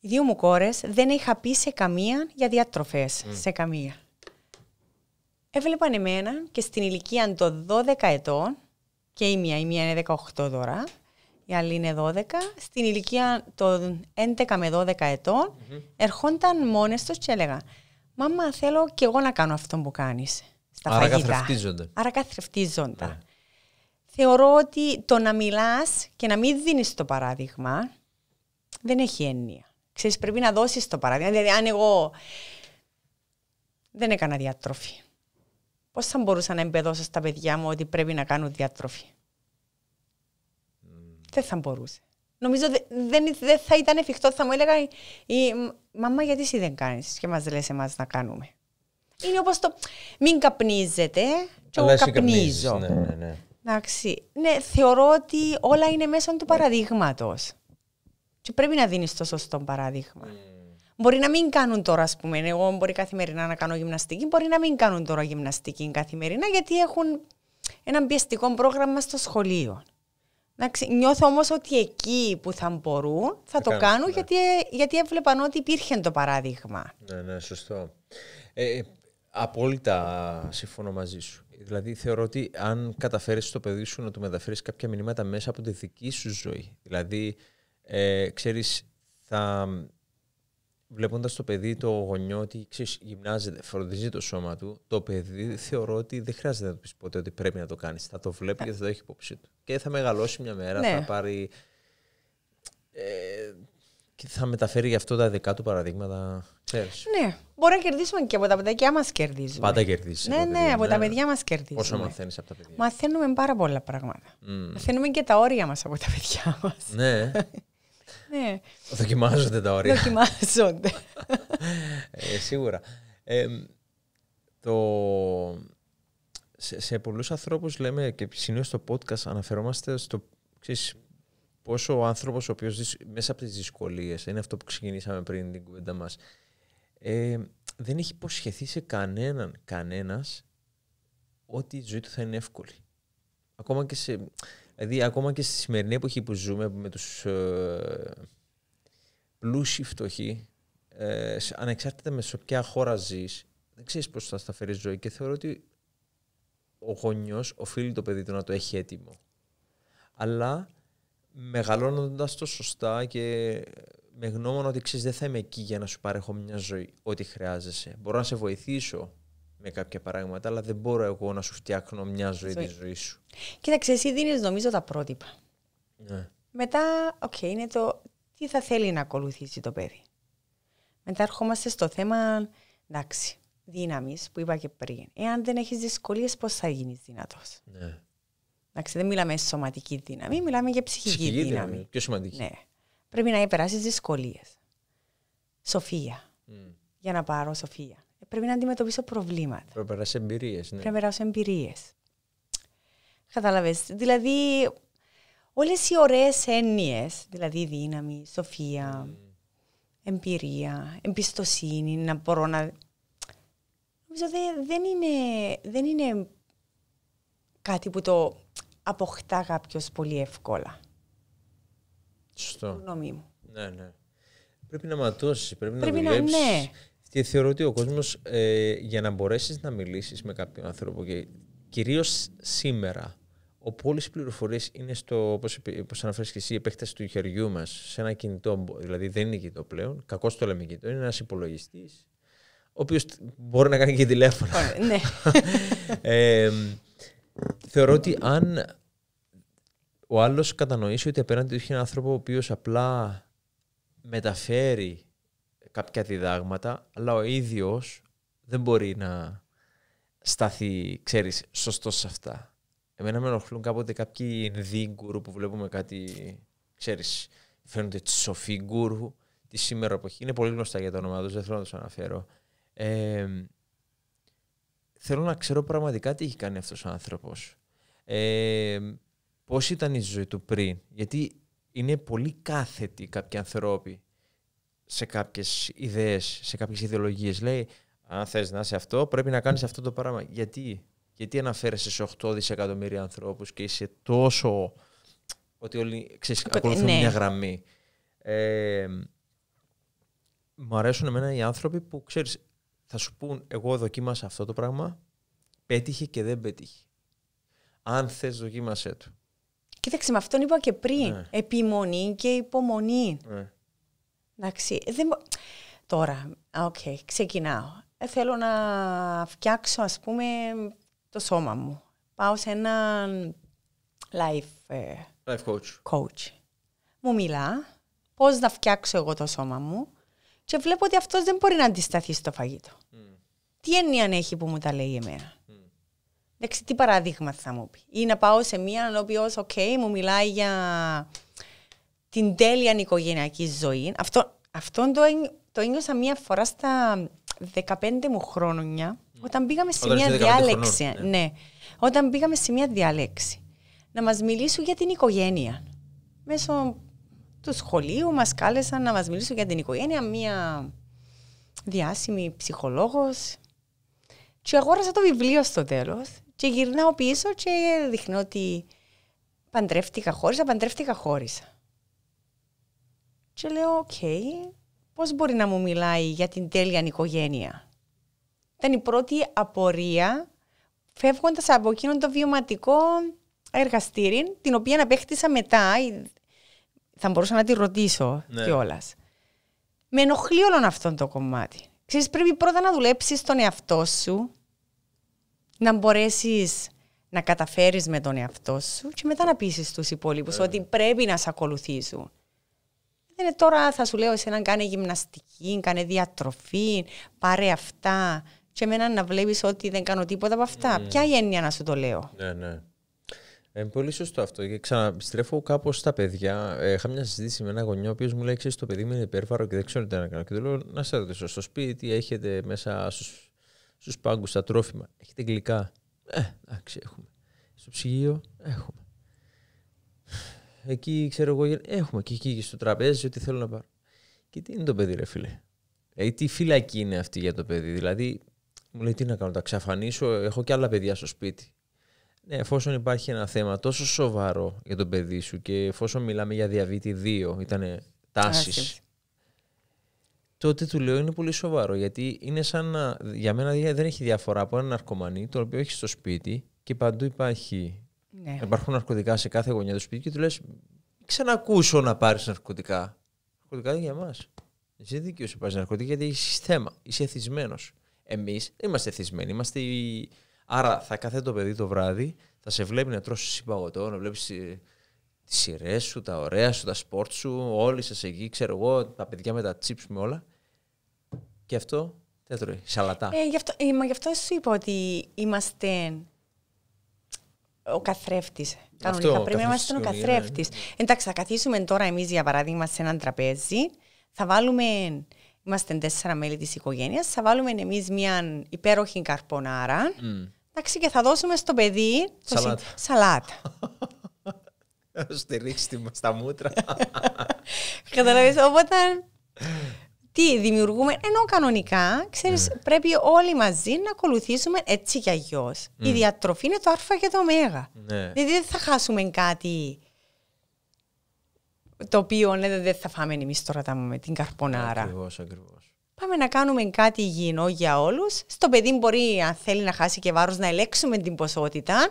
οι δύο μου κόρες δεν είχα πει σε καμία για διατροφές, σε καμία. Έβλεπαν εμένα και στην ηλικία των 12 ετών, και η μία, η μία είναι 18 τώρα, η άλλη είναι 12, στην ηλικία των 11 με 12 ετών, mm-hmm. ερχόνταν μόνες τους και έλεγα «Μάμα, θέλω και εγώ να κάνω αυτό που κάνεις». Στα Άρα καθρεφτίζονται. Άρα καθρεφτίζονται. Ναι θεωρώ ότι το να μιλάς και να μην δίνεις το παράδειγμα δεν έχει έννοια. Ξέρεις, πρέπει να δώσεις το παράδειγμα. Δηλαδή, αν εγώ δεν έκανα διατροφή, πώς θα μπορούσα να εμπεδώσω στα παιδιά μου ότι πρέπει να κάνω διατροφή. Δεν θα μπορούσε. Νομίζω δεν, δεν θα ήταν εφικτό, θα μου έλεγα η μαμά γιατί εσύ δεν κάνεις και μας λες εμάς να κάνουμε. Είναι όπως το μην καπνίζετε και εγώ καπνίζω. Ναι, ναι, ναι. Εντάξει. Ναι, θεωρώ ότι όλα είναι μέσα του παραδείγματος. Και πρέπει να δίνεις το σωστό παράδειγμα. Ε. Μπορεί να μην κάνουν τώρα, ας πούμε, εγώ μπορεί καθημερινά να κάνω γυμναστική, μπορεί να μην κάνουν τώρα γυμναστική καθημερινά, γιατί έχουν ένα πιεστικό πρόγραμμα στο σχολείο. νιώθω όμως ότι εκεί που θα μπορούν θα, το κάνουν, ναι. γιατί, ε, γιατί έβλεπαν ότι υπήρχε το παράδειγμα. Ναι, ναι, σωστό. Ε, ε απόλυτα συμφωνώ μαζί σου. Δηλαδή θεωρώ ότι αν καταφέρεις στο παιδί σου να του μεταφέρεις κάποια μηνύματα μέσα από τη δική σου ζωή. Δηλαδή, ε, ξέρεις, θα, βλέποντας το παιδί, το γονιό, ότι ξέρεις, γυμνάζεται, φροντίζει το σώμα του, το παιδί θεωρώ ότι δεν χρειάζεται να του πεις ποτέ ότι πρέπει να το κάνεις. Θα το βλέπει και θα το έχει υπόψη του. Και θα μεγαλώσει μια μέρα, ναι. θα πάρει. Ε, και θα μεταφέρει γι' αυτό τα δικά του παραδείγματα. Ναι. Μπορεί να κερδίσουμε και από τα παιδιά μας κερδίζουμε. Πάντα κερδίζουν. Ναι, ναι, από τα ναι, παιδιά ναι, ναι. μας κερδίζουμε. Όσο μαθαίνεις από τα παιδιά. Μαθαίνουμε πάρα πολλά πράγματα. Μαθαίνουμε και τα όρια μας από τα παιδιά μας. Ναι. ναι. Δοκιμάζονται τα όρια. Δοκιμάζονται. Ε, σίγουρα. Σε, σε πολλούς ανθρώπους λέμε και συνήθως στο podcast αναφερόμαστε στο, πόσο ο άνθρωπος ο οποίος μέσα από τις δυσκολίες, είναι αυτό που ξεκινήσαμε πριν την κουβέντα μας, ε, δεν έχει υποσχεθεί σε κανέναν, κανένας ότι η ζωή του θα είναι εύκολη. Ακόμα και, σε, δηλαδή, ακόμα και στη σημερινή εποχή που ζούμε με τους ε, πλούσιοι φτωχοί, ε, ανεξάρτητα με σε ποια χώρα ζεις, δεν ξέρεις πώς θα σταφέρεις ζωή και θεωρώ ότι ο γονιός οφείλει το παιδί του να το έχει έτοιμο. Αλλά μεγαλώνοντας το σωστά και με γνώμονα ότι ξέρεις, δεν θα είμαι εκεί για να σου παρέχω μια ζωή, ό,τι χρειάζεσαι. Μπορώ να σε βοηθήσω με κάποια πράγματα, αλλά δεν μπορώ εγώ να σου φτιάχνω μια ζωή, της ζωής σου. Κοίταξε, εσύ δίνεις νομίζω τα πρότυπα. Ναι. Μετά, οκ, okay, είναι το τι θα θέλει να ακολουθήσει το παιδί. Μετά ερχόμαστε στο θέμα, εντάξει, δύναμης που είπα και πριν. Εάν δεν έχεις δυσκολίες, πώς θα γίνεις δυνατός. Ναι. Εντάξει, δεν μιλάμε σωματική δύναμη, μιλάμε για ψυχική, ψυχική δύναμη. δύναμη. Πιο σημαντική. Ναι. Πρέπει να περάσει δυσκολίες. Σοφία. Για να πάρω σοφία. Ε, πρέπει να αντιμετωπίσω προβλήματα. Πρέπει να περάσεις εμπειρίες. Ναι. Πρέπει να περάσω εμπειρίες. Κατάλαβες. Δηλαδή, όλες οι ωραίες έννοιες, δηλαδή δύναμη, σοφία, εμπειρία, εμπιστοσύνη, να μπορώ να. Νομίζω δεν είναι κάτι που το αποκτά κάποιος πολύ εύκολα. Σωστό. Γνώμη μου. Ναι, ναι. Πρέπει να ματώσεις, πρέπει, να δουλέψει. Να, ναι. Και θεωρώ ότι ο κόσμος ε, για να μπορέσεις να μιλήσεις με κάποιον άνθρωπο και κυρίως σήμερα, όπου όλες οι πληροφορίες είναι στο, όπως αναφέρεις και εσύ, η επέκταση του χεριού μας σε ένα κινητό. Δηλαδή δεν είναι κινητό πλέον. Κακό το λέμε κινητό, είναι ένας υπολογιστής, ο οποίος μπορεί να κάνει και τηλέφωνα. ναι. Ε, θεωρώ ότι αν ο άλλος κατανοήσει ότι απέναντι του έχει έναν άνθρωπο ο οποίος απλά μεταφέρει κάποια διδάγματα, αλλά ο ίδιος δεν μπορεί να σταθεί, ξέρεις, σωστός σε αυτά. Εμένα με ενοχλούν κάποτε κάποιοι ενδύγκουρου που βλέπουμε κάτι, ξέρεις, φαίνονται τσοφίγκουρου γκουρού τη σήμερα εποχή. Είναι πολύ γνωστά για το όνομά τους, δεν θέλω να τους αναφέρω. Ε, θέλω να ξέρω πραγματικά τι έχει κάνει αυτός ο άνθρωπος. Ε, πώς ήταν η ζωή του πριν. Γιατί είναι πολύ κάθετοι κάποιοι ανθρώποι σε κάποιες ιδέες, σε κάποιες ιδεολογίες. Λέει, αν θες να είσαι αυτό, πρέπει να κάνεις αυτό το πράγμα. Γιατί, γιατί αναφέρεσαι σε 8 δισεκατομμύρια ανθρώπους και είσαι τόσο... ότι όλοι ξέρεις, ακολουθούν ναι. μια γραμμή. Ε, μου αρέσουν εμένα οι άνθρωποι που, ξέρεις, θα σου πούν εγώ δοκίμασα αυτό το πράγμα, πέτυχε και δεν πέτυχε. Αν θες δοκίμασέ του. Κοίταξε, με αυτόν είπα και πριν. Ναι. Επιμονή και υπομονή. Ναι. Εντάξει. Δεν... Τώρα, οκ, ξεκινάω. Ε, θέλω να φτιάξω, ας πούμε, το σώμα μου. Πάω σε έναν life, ε, life coach. coach. Μου μιλά πώς να φτιάξω εγώ το σώμα μου και βλέπω ότι αυτός δεν μπορεί να αντισταθεί στο φαγητό. Mm. Τι έννοια έχει που μου τα λέει εμένα. Mm. τι παράδειγμα θα μου πει. Ή να πάω σε μία ο οποίος, μου μιλάει για την τέλεια οικογενειακή ζωή. Αυτό, το, το ένιωσα μία φορά στα 15 μου χρόνια, όταν πήγαμε σε μία διάλεξη. Χρονών, ναι. ναι. Όταν πήγαμε σε μία διάλεξη. Να μας μιλήσουν για την οικογένεια. Μέσω του σχολείου μας κάλεσαν να μας μιλήσουν για την οικογένεια μία διάσημη ψυχολόγος και αγόρασα το βιβλίο στο τέλος και γυρνάω πίσω και δείχνω ότι παντρεύτηκα, χώρισα, παντρεύτηκα, χώρισα. Και λέω, οκ, okay, πώς μπορεί να μου μιλάει για την τέλεια οικογένεια. Ήταν η πρώτη απορία φεύγοντας από εκείνον το βιωματικό εργαστήρι, την οποία απέκτησα μετά, θα μπορούσα να τη ρωτήσω ναι. κιόλας. Με ενοχλεί όλο αυτό το κομμάτι. Ξέρεις, πρέπει πρώτα να δουλέψεις τον εαυτό σου, να μπορέσεις να καταφέρεις με τον εαυτό σου και μετά να πείσεις τους υπόλοιπους ναι. ότι πρέπει να σε ακολουθήσουν. Δεν είναι τώρα θα σου λέω εσένα κάνε γυμναστική, κάνε διατροφή, πάρε αυτά. Και εμένα να βλέπεις ότι δεν κάνω τίποτα από αυτά. Mm. Ποια η έννοια να σου το λέω. Ναι, ναι. Ε, πολύ σωστό αυτό. Και ξαναστρέφω κάπως στα παιδιά. Ε, είχα μια συζήτηση με ένα γονιό ο οποίος μου λέει: Εσύ το παιδί μου είναι υπέρβαρο και δεν ξέρω τι να κάνω. Και του λέω: Να σε ρωτήσω, στο σπίτι έχετε μέσα στους πάγκους τα τρόφιμα, έχετε γλυκά. Ε, εντάξει, έχουμε. Στο ψυγείο έχουμε. Εκεί ξέρω εγώ, έχουμε και εκεί και στο τραπέζι, ό,τι θέλω να πάρω. Και τι είναι το παιδί, ρε φίλε. «Ε, τι φυλακή είναι αυτή για το παιδί. Δηλαδή, μου λέει: Τι να κάνω, τα ξαφανίσω, έχω και άλλα παιδιά στο σπίτι. Ναι, εφόσον υπάρχει ένα θέμα τόσο σοβαρό για τον παιδί σου και εφόσον μιλάμε για διαβήτη 2, ήταν τάσει. Τότε του λέω είναι πολύ σοβαρό γιατί είναι σαν να. Για μένα δεν έχει διαφορά από έναν ναρκωμανί το οποίο έχεις στο σπίτι και παντού υπάρχει. Ναι. Υπάρχουν ναρκωτικά σε κάθε γωνιά του σπίτι και του λες: Ξανακούσω να πάρεις ναρκωτικά. Ναρκωτικά είναι για εμάς. Εσύ δίκαιος να πάρεις ναρκωτικά γιατί έχεις θέμα. Είσαι εθισμένος. Εμείς δεν είμαστε εθισμένοι. Είμαστε οι Άρα θα κάθεται το παιδί το βράδυ, θα σε βλέπει να τρώσει παγωτό, να βλέπεις ε, τις σειρές σου, τα ωραία σου, τα σπορτ σου, όλοι σας εκεί, ξέρω εγώ, τα παιδιά με τα τσίπς, με όλα. Και αυτό δεν τρώει. Σαλατά. Ε, γι αυτό, ε, μα γι' αυτό σου είπα ότι είμαστε ο καθρέφτης. Κανονικά αυτό, πρέπει να είμαστε ο καθρέφτης. Ναι. Εντάξει, θα καθίσουμε τώρα εμείς για παράδειγμα σε ένα τραπέζι, θα βάλουμε Είμαστε τέσσερα μέλη της οικογένειας. Θα βάλουμε εμείς μια υπέροχη καρπονάρα. και θα δώσουμε στο παιδί σαλάτα. Συ... σαλάτα. Στηρίξτε μα μούτρα. Καταλαβαίνεις, οπότε τι δημιουργούμε, ενώ κανονικά, ξέρεις, ναι. πρέπει όλοι μαζί να ακολουθήσουμε έτσι κι αλλιώς. Η διατροφή είναι το α και το ω. Ναι. Δηλαδή δεν θα χάσουμε κάτι το οποίο ναι, δεν θα φάμε εμείς τώρα τα με την καρπονάρα. Ακριβώς, ακριβώς. Πάμε να κάνουμε κάτι υγιεινό για όλους. Στο παιδί μπορεί, αν θέλει να χάσει και βάρος, να ελέξουμε την ποσότητα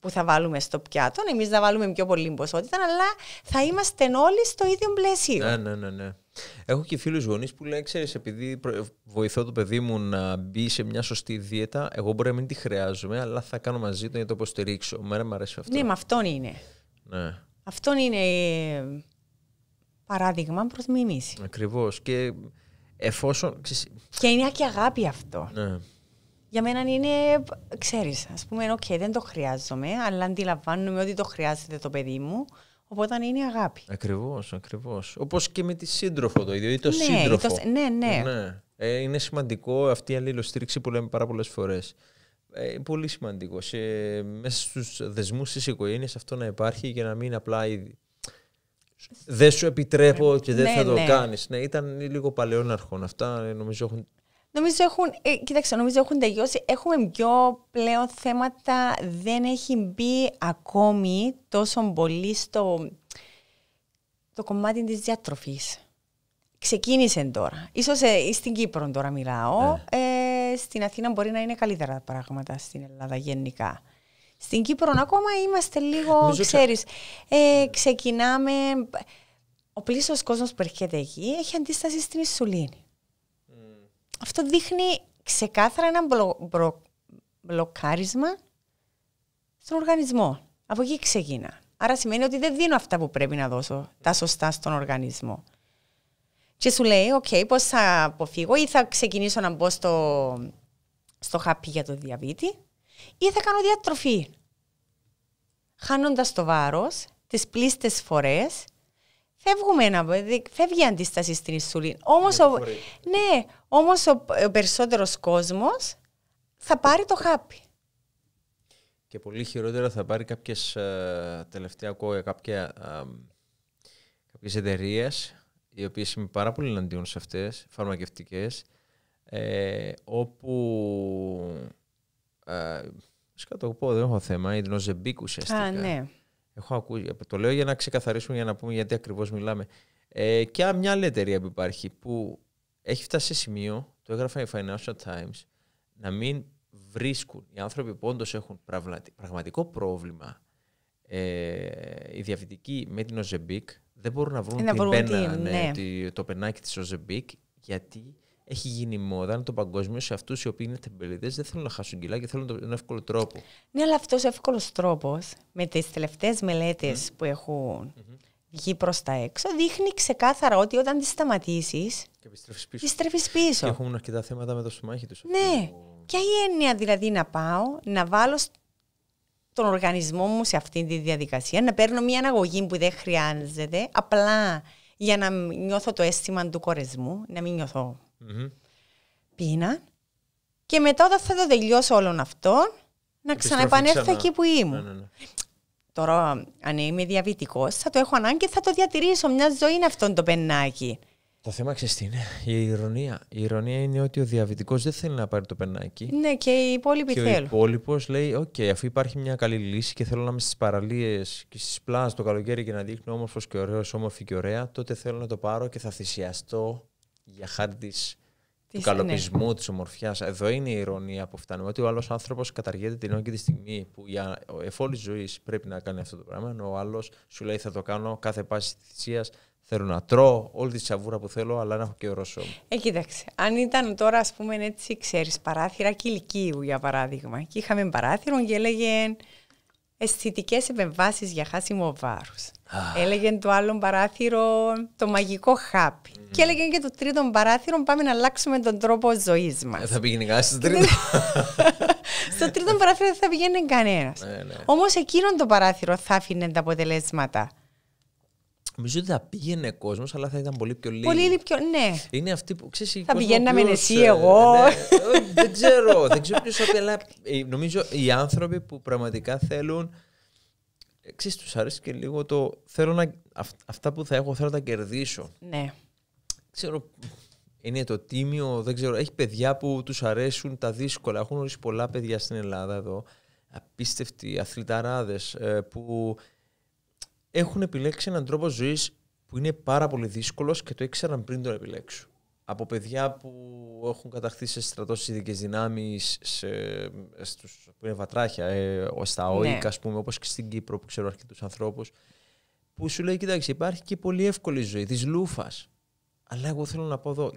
που θα βάλουμε στο πιάτο. Εμείς να βάλουμε πιο πολύ ποσότητα, αλλά θα είμαστε όλοι στο ίδιο πλαίσιο. Ναι, ναι, ναι. ναι. Έχω και φίλους γονείς που λένε, ξέρεις, επειδή βοηθώ το παιδί μου να μπει σε μια σωστή δίαιτα, εγώ μπορεί να μην τη χρειάζομαι, αλλά θα κάνω μαζί του για το υποστηρίξω. Μέρα μου αρέσει αυτό. Ναι, με αυτόν είναι. Ναι. Αυτόν είναι ε, παράδειγμα προς μίμηση. Ακριβώς. Και εφόσον... Και είναι και αγάπη αυτό. Ναι. Για μένα είναι, ξέρεις, ας πούμε, OK, δεν το χρειάζομαι, αλλά αντιλαμβάνομαι ότι το χρειάζεται το παιδί μου, οπότε είναι αγάπη. Ακριβώς, ακριβώς. Όπως και με τη σύντροφο το ίδιο, ή το ναι, σύντροφο. Το, ναι, ναι. ναι. Ε, είναι σημαντικό αυτή η αλληλοστήριξη που λέμε πάρα πολλές φορές. Ε, πολύ σημαντικό. Σε, μέσα στους δεσμούς, της οικογένειας, αυτό να υπάρχει και να μην απλά δεν σου επιτρέπω ε, και δεν ναι, θα το ναι. κάνεις. Ναι, ήταν λίγο παλαιών αρχών αυτά. Νομίζω έχουν. Νομίζω έχουν, ε, κοίταξε, νομίζω έχουν τελειώσει. Έχουμε πιο πλέον θέματα. Δεν έχει μπει ακόμη τόσο πολύ στο το κομμάτι της διατροφής. Ξεκίνησε τώρα. Ίσως ε, στην Κύπρο τώρα μιλάω. Ε. ε. στην Αθήνα μπορεί να είναι καλύτερα τα πράγματα στην Ελλάδα γενικά. Στην Κύπρο ακόμα είμαστε λίγο, ξέρεις, ε, ξεκινάμε... Ο πλήσιος κόσμος που έρχεται εκεί έχει αντίσταση στην ισουλίνη. Αυτό δείχνει ξεκάθαρα ένα μπλο, μπλοκάρισμα στον οργανισμό. Από εκεί ξεκινά. Άρα σημαίνει ότι δεν δίνω αυτά που πρέπει να δώσω, τα σωστά στον οργανισμό. Και σου λέει, οκ, okay, πώς θα αποφύγω ή θα ξεκινήσω να μπω στο, χάπι για το διαβήτη ή θα κάνω διατροφή. Χάνοντας το βάρος, τις πλήστες φορές, φεύγουμε ένα, φεύγει η θα κανω διατροφη χανοντας το βαρος τις πληστε φορες φευγουμε ενα φευγει η αντισταση στην ισουλή. Ναι, όμως, ο, ναι, όμως ο, περισσότερος κόσμος θα πάρει το χάπι. Και πολύ χειρότερα θα πάρει κάποιες ε, τελευταία ακούω κάποια, ε, κάποιες εταιρείες, οι οποίες είμαι πάρα πολύ εναντίον σε αυτές, φαρμακευτικές, ε, όπου ε, φυσικά το πω, δεν έχω θέμα. Είναι ο Ζεμπίκ ουσιαστικά. Ναι. Έχω ε, το λέω για να ξεκαθαρίσουμε, για να πούμε γιατί ακριβώς μιλάμε. Ε, και μια άλλη εταιρεία που υπάρχει που έχει φτάσει σε σημείο, το έγραφα η Financial Times, να μην βρίσκουν οι άνθρωποι που όντως έχουν πραγματικό πρόβλημα ε, οι διαβητικοί με την Οζεμπίκ δεν μπορούν να βρουν, ε, την πένα, ναι, ναι. το πενάκι της Οζεμπίκ γιατί έχει γίνει μόδα αν το παγκόσμιο σε αυτούς οι οποίοι είναι τεμπελίδες δεν θέλουν να χάσουν κιλά και θέλουν τον εύκολο τρόπο. Ναι, αλλά αυτός ο εύκολος τρόπος με τις τελευταίες μελέτες mm. που έχουν mm-hmm. βγει προς τα έξω δείχνει ξεκάθαρα ότι όταν τις σταματήσεις. επιστρέφεις πίσω. Επιστρέφεις πίσω. Και έχουν αρκετά θέματα με το στομάχι τους. Ναι. Που... είναι η έννοια δηλαδή να πάω να βάλω τον οργανισμό μου σε αυτή τη διαδικασία, να παίρνω μια αναγωγή που δεν χρειάζεται, απλά για να νιώθω το αίσθημα του κορεσμού, να μην νιώθω Mm-hmm. Και μετά όταν θα το τελειώσω όλον αυτό, να ξαναεπανέλθω εκεί που ήμουν. Ναι, ναι, ναι. Τώρα, αν είμαι διαβητικός, θα το έχω ανάγκη και θα το διατηρήσω. Μια ζωή είναι αυτό το πενάκι. Το θέμα ξέρεις τι είναι, η ηρωνία. Η ηρωνία είναι ότι ο διαβητικός δεν θέλει να πάρει το πενάκι. Ναι, και οι υπόλοιποι και θέλουν. Ο υπόλοιπος λέει: Οκ, αφού υπάρχει μια καλή λύση και θέλω να είμαι στις παραλίες και στις πλάνες το καλοκαίρι και να δείχνω όμορφος και ωραίος, όμορφη και ωραία, τότε θέλω να το πάρω και θα θυσιαστώ για χάρη του καλοπισμού, ναι. της ομορφιάς. Εδώ είναι η ηρωνία που φτάνουμε. Ότι ο άλλος άνθρωπος καταργείται την ώρα και τη στιγμή που για εφόλης ζωής πρέπει να κάνει αυτό το πράγμα. Ενώ ο άλλος σου λέει θα το κάνω κάθε πάση θυσίας. Θέλω να τρώω όλη τη σαβούρα που θέλω, αλλά να έχω και ορόσο. Ε, κοίταξε. Αν ήταν τώρα, ας πούμε, έτσι, ξέρεις, παράθυρα κυλικίου, για παράδειγμα. Και είχαμε παράθυρο και έλεγε αισθητικές επεμβάσεις για χάσιμο βάρους. Ah. Έλεγε το άλλο παράθυρο το μαγικό χάπι. Και έλεγε και το τρίτο παράθυρο πάμε να αλλάξουμε τον τρόπο ζωής ε, μας. Θα πήγαινε κανένας στο τρίτο. στο τρίτο παράθυρο δεν θα πηγαίνει κανένας. Ναι, ναι. Όμως εκείνο το παράθυρο θα άφηνε τα αποτελέσματα. Νομίζω ότι θα πήγαινε κόσμος, αλλά θα ήταν πολύ πιο λίγο. Πολύ λίγο πιο. Ναι. Είναι αυτή που ξέρεις. Θα πηγαίναμε εσύ, εγώ. Ε, ναι. ε, δεν ξέρω. δεν ξέρω ποιος θα αλλά ε, Νομίζω οι άνθρωποι που πραγματικά θέλουν. Ξέρεις, τους αρέσει και λίγο το θέλω να, αυτά που θα έχω θέλω να τα κερδίσω. Ναι. Ξέρω, είναι το τίμιο, δεν ξέρω. Έχει παιδιά που τους αρέσουν τα δύσκολα. Έχουν ορίσει πολλά παιδιά στην Ελλάδα εδώ. Απίστευτοι αθληταράδες που έχουν επιλέξει έναν τρόπο ζωής που είναι πάρα πολύ δύσκολος και το ήξεραν πριν τον επιλέξουν. Από παιδιά που έχουν καταχθεί σε στρατός στις ειδικές δυνάμεις, που είναι βατράχια, ε, στα ναι. ΟΗΚ, ναι. ας πούμε, όπως και στην Κύπρο που ξέρω αρκετούς ανθρώπους, που σου λέει: Κοιτάξτε, υπάρχει και πολύ εύκολη ζωή της λούφας. Αλλά εγώ θέλω να πω εδώ.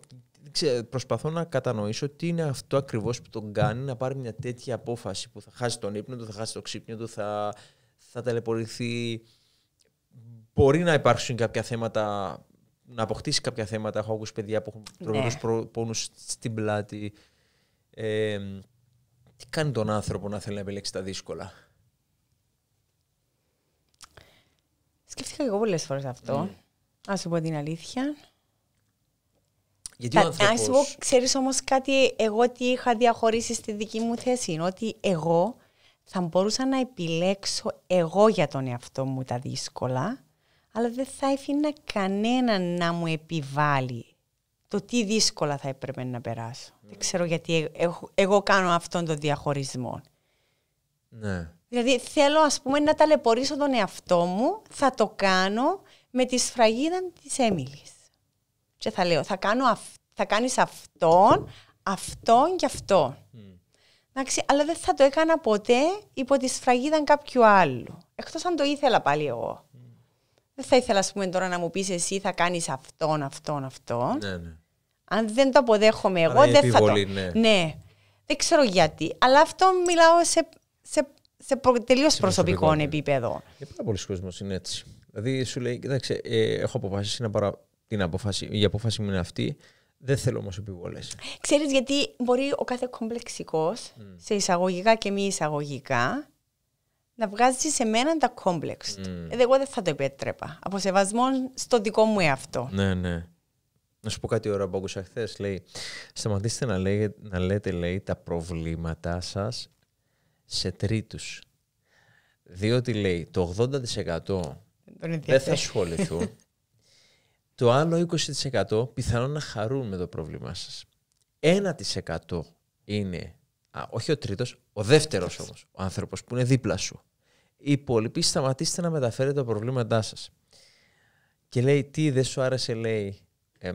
Προσπαθώ να κατανοήσω τι είναι αυτό ακριβώς που τον κάνει να πάρει μια τέτοια απόφαση που θα χάσει τον ύπνο του, θα χάσει το ξύπνιο του, θα, θα ταλαιπωρηθεί μπορεί να υπάρξουν κάποια θέματα, να αποκτήσει κάποια θέματα. Έχω ακούσει παιδιά που έχουν ναι. τρομερούς στην πλάτη. τι κάνει τον άνθρωπο να θέλει να επιλέξει τα δύσκολα. Σκέφτηκα εγώ πολλές φορές αυτό. Mm. Ναι. Ας σου πω την αλήθεια. Γιατί ο άνθρωπος... όμως κάτι, εγώ τι είχα διαχωρίσει στη δική μου θέση, είναι ότι εγώ θα μπορούσα να επιλέξω εγώ για τον εαυτό μου τα δύσκολα αλλά δεν θα έφυνα κανένα να μου επιβάλλει το τι δύσκολα θα έπρεπε να περάσω. Ναι. Δεν ξέρω γιατί εγώ, εγώ κάνω αυτόν τον διαχωρισμό. Ναι. Δηλαδή θέλω ας πούμε να ταλαιπωρήσω τον εαυτό μου, θα το κάνω με τη σφραγίδα της Έμιλης. Και θα λέω, θα, κάνω αυ, θα κάνεις αυτόν, αυτόν και αυτόν. αλλά δεν θα το έκανα ποτέ υπό τη σφραγίδα κάποιου άλλου. Εκτός αν το ήθελα πάλι εγώ. Δεν θα ήθελα, ας πούμε, τώρα να μου πεις εσύ θα κάνεις αυτόν, αυτόν, αυτόν. Ναι, ναι. Αν δεν το αποδέχομαι εγώ, Άρα, δεν θα το... Ναι. ναι. Δεν ξέρω γιατί. Αλλά αυτό μιλάω σε, σε, σε τελείω προσωπικό ναι. επίπεδο. Και ε, πάρα πολλοί κόσμοι είναι έτσι. Δηλαδή σου λέει, κοιτάξτε, ε, έχω αποφασίσει να πάρω την απόφαση. Η απόφαση μου είναι αυτή. Δεν θέλω όμως επιβολές. Ξέρεις γιατί μπορεί ο κάθε κομπλεξικός mm. σε εισαγωγικά και μη εισαγωγικά να βγάζεις σε μένα τα κόμπλεξ. Mm. Εγώ δεν θα το επέτρεπα. Από σεβασμό στο δικό μου εαυτό. Ναι, ναι. Να σου πω κάτι ώρα που άκουσα χθες. Λέει, σταματήστε να, λέτε λέει, τα προβλήματά σας σε τρίτους. Διότι λέει το 80% δεν θα ασχοληθούν. το άλλο 20% πιθανόν να χαρούν με το πρόβλημά σας. 1% είναι, α, όχι ο τρίτος, ο δεύτερος όμως, ο άνθρωπος που είναι δίπλα σου. Οι υπόλοιποι σταματήστε να μεταφέρετε τα προβλήματά σας. Και λέει, τι δεν σου άρεσε, λέει. Ε,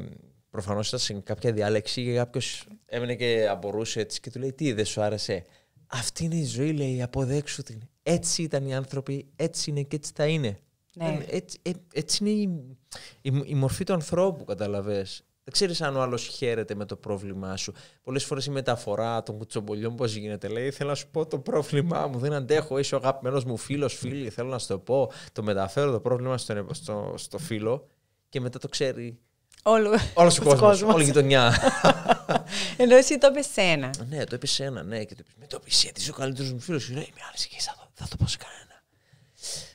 Προφανώς ήταν σε κάποια διάλεξη και κάποιος έμενε και απορούσε έτσι και του λέει, τι δεν σου άρεσε. Αυτή είναι η ζωή, λέει, αποδέξου την. Έτσι ήταν οι άνθρωποι, έτσι είναι και έτσι θα είναι. Ναι. Ε, ε, έτσι, είναι η, η μορφή του ανθρώπου, καταλαβες. Δεν ξέρεις αν ο άλλος χαίρεται με το πρόβλημά σου. Πολλές φορές η μεταφορά των κουτσομπολιών πώς γίνεται. Λέει: Θέλω να σου πω το πρόβλημά μου. Δεν αντέχω. Είσαι ο αγαπημένος μου φίλος, φίλη. Θέλω να σου το πω. Το μεταφέρω το πρόβλημα στο, στο, στο φίλο και μετά το ξέρει. Όλο ο κόσμο. Όλη η γειτονιά. Ενώ εσύ το είπε ένα. Ναι, το είπες ένα, ναι. Και το είπες: Με το πεις είσαι ο καλύτερος μου φίλος. Λέει: Είμαι άλλη και θα το πω σε κανένα.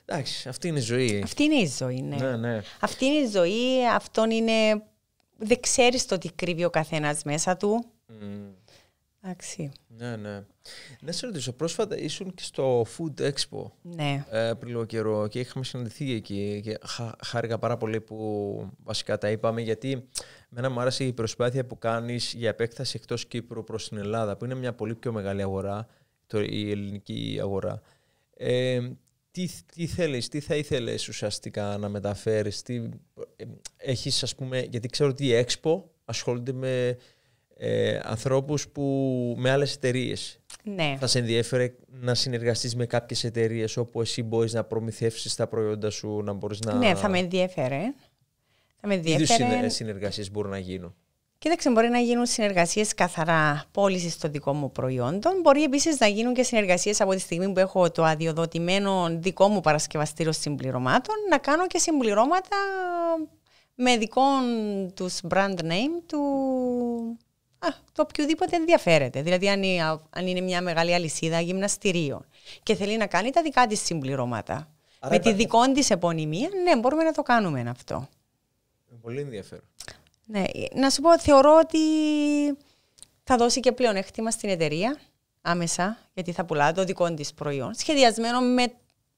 Εντάξει, αυτή είναι η ζωή. Αυτή είναι η ζωή, ναι. ναι, ναι. Αυτή είναι η ζωή, αυτό είναι δεν ξέρεις το τι κρύβει ο καθένας μέσα του. Mm. Εντάξει. Ναι, ναι. Να σε ρωτήσω, πρόσφατα ήσουν και στο Food Expo ναι. ε, πριν λίγο καιρό και είχαμε συναντηθεί εκεί και χα, χάρηκα πάρα πολύ που βασικά τα είπαμε γιατί μένα μου άρεσε η προσπάθεια που κάνεις για επέκταση εκτός Κύπρου προς την Ελλάδα που είναι μια πολύ πιο μεγάλη αγορά, το, η ελληνική αγορά. Ε, τι, τι θέλεις, τι θα ήθελες ουσιαστικά να μεταφέρεις, τι ε, έχεις ας πούμε, γιατί ξέρω ότι η Expo ασχολούνται με ε, ανθρώπους που με άλλες εταιρείες. Ναι. Θα σε ενδιέφερε να συνεργαστείς με κάποιες εταιρείες όπου εσύ μπορείς να προμηθεύσεις τα προϊόντα σου, να μπορείς να... Ναι, θα με ενδιέφερε. Θα με ενδιέφερε. Τι συνεργασίες μπορούν να γίνουν. Κοίταξε, μπορεί να γίνουν συνεργασίες καθαρά πώλησης των δικών μου προϊόντων. Μπορεί επίσης να γίνουν και συνεργασίες από τη στιγμή που έχω το αδειοδοτημένο δικό μου παρασκευαστήριο συμπληρωμάτων, να κάνω και συμπληρώματα με δικών τους brand name του. Α, το οποιοδήποτε ενδιαφέρεται. Δηλαδή, αν είναι μια μεγάλη αλυσίδα γυμναστηρίων και θέλει να κάνει τα δικά της συμπληρώματα. Άρα με υπάρχει. τη δικών της επωνυμία, ναι, μπορούμε να το κάνουμε αυτό. Πολύ ενδιαφέρον. Ναι, να σου πω, θεωρώ ότι θα δώσει και πλεονέκτημα στην εταιρεία άμεσα, γιατί θα πουλά το δικό της προϊόν, σχεδιασμένο με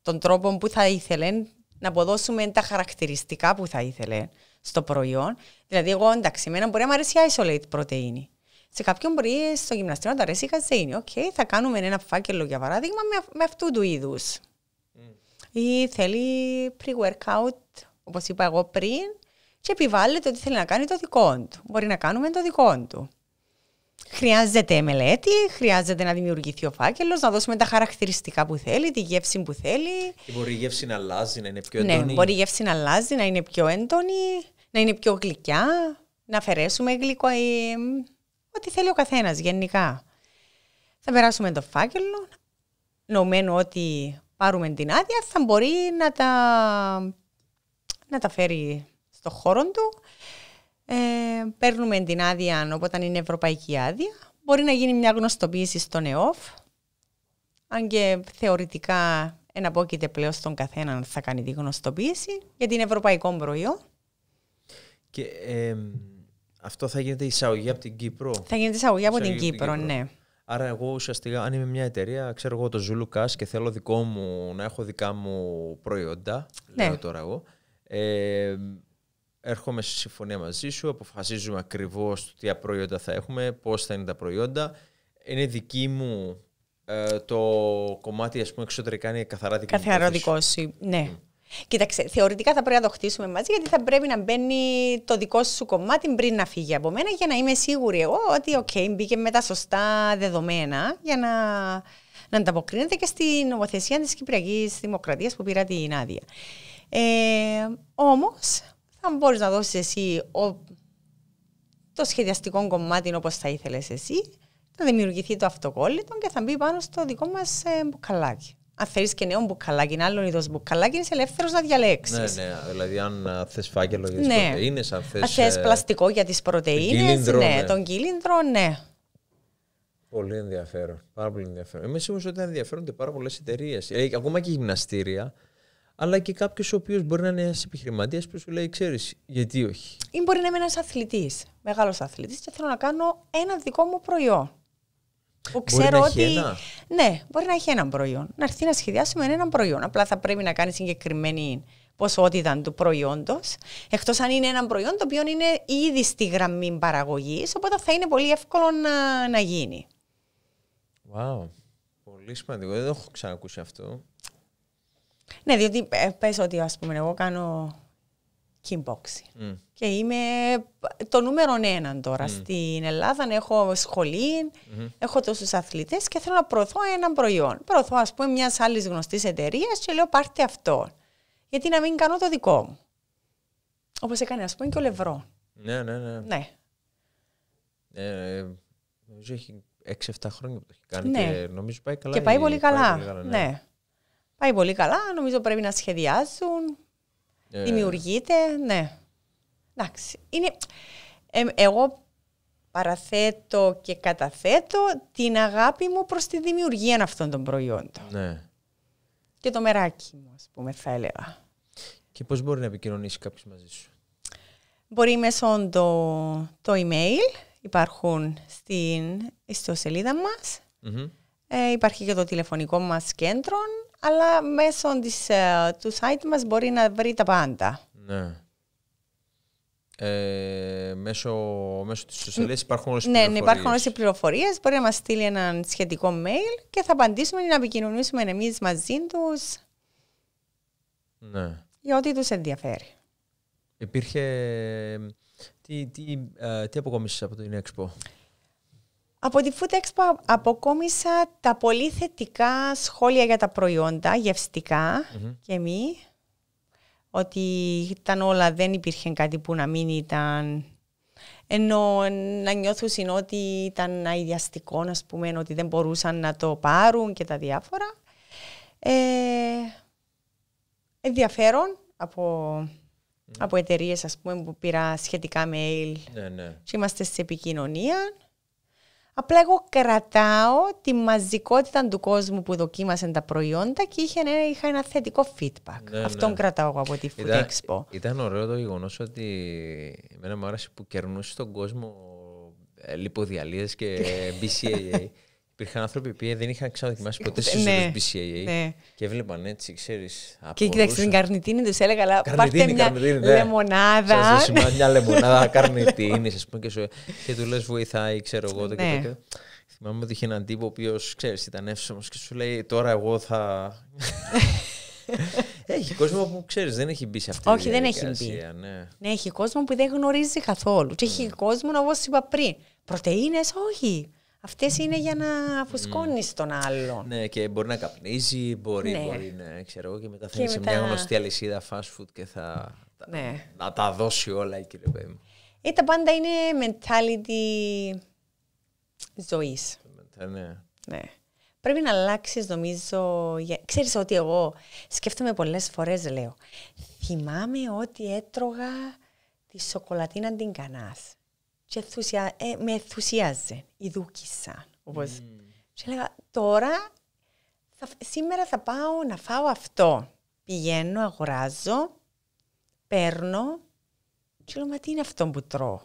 τον τρόπο που θα ήθελε να αποδώσουμε τα χαρακτηριστικά που θα ήθελε στο προϊόν. Δηλαδή, εγώ εντάξει, εμένα μπορεί να μου αρέσει isolate πρωτενη. Σε κάποιον μπορεί στο γυμναστήριο να τα αρέσει η καζέινη. Οκ, θα κάνουμε ένα φάκελο για παράδειγμα με, με αυτού του είδους. Ή θέλει pre-workout, όπως είπα εγώ πριν, και επιβάλλεται ότι θέλει να κάνει το δικό του. Μπορεί να κάνουμε το δικό του. Χρειάζεται μελέτη, χρειάζεται να δημιουργηθεί ο φάκελος, να δώσουμε τα χαρακτηριστικά που θέλει, τη γεύση που θέλει. μπορεί η γεύση να αλλάζει, να είναι πιο ναι, έντονη. Ναι, μπορεί γεύση να αλλάζει, να είναι πιο έντονη, να είναι πιο γλυκιά, να αφαιρέσουμε γλυκό. Ε, ό,τι θέλει ο καθένας γενικά. Θα περάσουμε το φάκελο, νομένου ότι πάρουμε την άδεια, θα μπορεί να τα, να τα φέρει στον χώρο του. Ε, παίρνουμε την άδεια όταν είναι ευρωπαϊκή άδεια. Μπορεί να γίνει μια γνωστοποίηση στον ΕΟΦ, αν και θεωρητικά εναπόκειται πλέον στον καθέναν θα κάνει τη γνωστοποίηση για την ευρωπαϊκό προϊόν. Και αυτό θα γίνεται εισαγωγή από την Κύπρο. Θα γίνεται εισαγωγή από, την, Κύπρο, την Κύπρο, ναι. Άρα εγώ ουσιαστικά αν είμαι μια εταιρεία, ξέρω εγώ το Zulu Cash και θέλω δικό μου, να έχω δικά μου προϊόντα, ναι. λέω τώρα εγώ, έρχομαι σε συμφωνία μαζί σου, αποφασίζουμε ακριβώς τι προϊόντα θα έχουμε, πώς θα είναι τα προϊόντα. Είναι δική μου ε, το κομμάτι, ας πούμε, εξωτερικά είναι καθαρά δική μου. Καθαρά δικό σου, ναι. Mm. Κοίταξε, θεωρητικά θα πρέπει να το χτίσουμε μαζί, γιατί θα πρέπει να μπαίνει το δικό σου κομμάτι πριν να φύγει από μένα, για να είμαι σίγουρη εγώ ότι, OK, μπήκε με τα σωστά δεδομένα, για να να ανταποκρίνεται και στην νομοθεσία της Κυπριακής Δημοκρατίας που πήρα την άδεια. Ε, αν μπορείς να δώσεις εσύ το σχεδιαστικό κομμάτι όπως θα ήθελες εσύ, θα δημιουργηθεί το αυτοκόλλητο και θα μπει πάνω στο δικό μας ε, μπουκαλάκι. Αν θέλεις και νέο μπουκαλάκι, ένα άλλο είδος μπουκαλάκι, είσαι ελεύθερος να διαλέξεις. Ναι, ναι. Δηλαδή, αν ε, θες φάκελο για τις ναι. πρωτενε, αν θε. Αν θες ε, πλαστικό για τις πρωτενε, ναι, ναι, τον κύλινδρο, ναι. Πολύ ενδιαφέρον. Πάρα πολύ ενδιαφέρον. Εμείς είμαστε ότι ενδιαφέρονται πάρα πολλές εταιρείες. Ε, ακόμα και γυμναστήρια αλλά και κάποιος ο οποίος μπορεί να είναι ένας επιχειρηματίας που σου λέει: Ξέρεις, γιατί όχι. Ή μπορεί να είμαι ένας αθλητής, μεγάλος αθλητής, και θέλω να κάνω ένα δικό μου προϊόν. Που ξέρω μπορεί να Έχει ένα. Ναι, μπορεί να έχει ένα προϊόν. Να έρθει να σχεδιάσει με ένα προϊόν. Απλά θα πρέπει να κάνει συγκεκριμένη ποσότητα του προϊόντος. Εκτός αν είναι ένα προϊόν το οποίο είναι ήδη στη γραμμή παραγωγής, οπότε θα είναι πολύ εύκολο να, να γίνει. Wow. Πολύ σημαντικό. Δεν το έχω ξανακούσει αυτό. Ναι, διότι ε, πες ότι ας πούμε εγώ κάνω kickboxing και είμαι ε, το νούμερο έναν τώρα στην Ελλάδα, έχω έχω τόσους αθλητές και θέλω να προωθώ ένα προϊόν. Προωθώ ας πούμε μιας άλλης γνωστής εταιρείας και λέω πάρτε αυτό. Γιατί να μην κάνω το δικό μου. Όπως έκανε ας πούμε και ο Λευρό. Ναι, ναι, ναι. ναι. Ε, νομίζω έχει 6-7 χρόνια που το έχει κάνει ναι. και νομίζω πάει καλά. Και πάει πολύ καλά. Πάει πολύ καλά ναι. ναι. Πάει πολύ καλά. Νομίζω πρέπει να σχεδιάζουν. Ε. Δημιουργείται. Ναι. Εντάξει. Είναι... εγώ παραθέτω και καταθέτω την αγάπη μου προς τη δημιουργία αυτών των προϊόντων. Ναι. Και το μεράκι μου, ας πούμε, θα έλεγα. Και πώς μπορεί να επικοινωνήσει κάποιος μαζί σου. Μπορεί μέσω το, το email, υπάρχουν στην ιστοσελίδα μας. mm υπάρχει και το τηλεφωνικό μας κέντρο αλλά μέσω της, ε, του site μας μπορεί να βρει τα πάντα. Ναι. Ε, μέσω, μέσω της σελίδας υπάρχουν όλες οι ναι, ναι πληροφορίες. Ναι, υπάρχουν όλες οι πληροφορίες. Μπορεί να μας στείλει ένα σχετικό mail και θα απαντήσουμε ή να επικοινωνήσουμε εμείς μαζί τους ναι. για ό,τι τους ενδιαφέρει. Υπήρχε... Τι, τι, ε, τι από την Expo? Από τη Food Expo αποκόμισα τα πολύ θετικά σχόλια για τα προϊόντα, και μη. Ότι ήταν όλα, δεν υπήρχε κάτι που να μην ήταν... Ενώ να νιώθουν ότι ήταν αειδιαστικό, να πούμε, ότι δεν μπορούσαν να το πάρουν και τα διάφορα. Ε, ενδιαφέρον από, mm. από εταιρείες που πήρα σχετικά mail ναι, ναι. και είμαστε σε επικοινωνία. Απλά εγώ κρατάω τη μαζικότητα του κόσμου που δοκίμασαν τα προϊόντα και είχε ένα, είχα ένα θετικό feedback. Αυτό ναι, Αυτόν ναι. κρατάω εγώ από τη Food ήταν, Expo. Ήταν ωραίο το γεγονός ότι εμένα μου άρεσε που κερνούσε τον κόσμο ε, λιποδιαλίες και BCAA υπήρχαν άνθρωποι που δεν είχαν ξαναδοκιμάσει ποτέ σε ζωή του BCAA. Και έβλεπαν έτσι, ξέρεις. Και κοιτάξτε, την καρνιτίνη σε έλεγα, αλλά πάρτε μια ναι. λεμονάδα. Σας δώσει μια λεμονάδα καρνιτίνης, ας πούμε, και, του λες βοηθάει, ξέρω εγώ. ναι. Θυμάμαι ότι είχε έναν τύπο ο οποίος, ξέρεις, ήταν εύσομο και σου λέει, τώρα εγώ θα. έχει κόσμο που ξέρεις, δεν έχει μπει σε αυτή Όχι, Όχι, δεν έχει μπει. Ναι. ναι. έχει κόσμο που δεν γνωρίζει καθόλου. Και έχει ναι. κόσμο, όπως είπα πριν, πρωτενε, όχι. Αυτές είναι για να φουσκώνεις τον άλλον. Ναι, και μπορεί να καπνίζει, μπορεί, ναι. μπορεί ναι, ξέρω εγώ, και μετά θα είναι μια γνωστή αλυσίδα fast food και θα ναι. να τα δώσει όλα εκεί, κύριε παιδί μου. Ε, τα πάντα είναι mentality ζωής. Ναι. ναι. Πρέπει να αλλάξεις, νομίζω. Για... Ξέρεις ότι εγώ σκέφτομαι πολλές φορές, λέω. Θυμάμαι ότι έτρωγα τη σοκολατίνα την κανάς και ε, με ενθουσιάζε η Όπως... Mm. Και έλεγα, τώρα, σήμερα θα πάω να φάω αυτό. Πηγαίνω, αγοράζω, παίρνω και λέω, μα τι είναι αυτό που τρώω.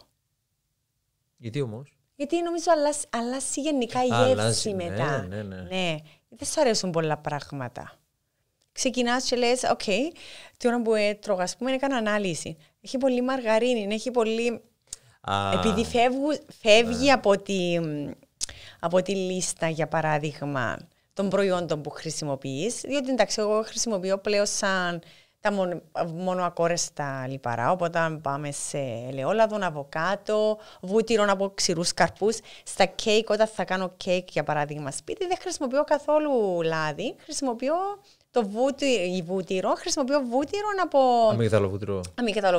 Γιατί όμως? Γιατί νομίζω αλλάζει, αλλάζει γενικά η γεύση ναι, μετά. Ναι, ναι, ναι. Δεν σου αρέσουν πολλά πράγματα. Ξεκινάς και λες, οκ, Τώρα Τι ώρα που έτρωγα, ας πούμε, έκανα ανάλυση. Έχει πολύ μαργαρίνη, έχει πολύ επειδή φεύγου, φεύγει ναι. από τη, από τη λίστα, για παράδειγμα, των προϊόντων που χρησιμοποιείς, διότι εντάξει, εγώ χρησιμοποιώ πλέον σαν τα μόνο, μονοακόρεστα λιπαρά, οπότε πάμε σε ελαιόλαδο, αβοκάτο, βούτυρο από ξηρούς καρπούς. Στα κέικ, όταν θα κάνω κέικ για παράδειγμα σπίτι, δεν χρησιμοποιώ καθόλου λάδι, χρησιμοποιώ το βούτυρο, χρησιμοποιώ βούτυρο από. Αμυγδαλοβούτυρο.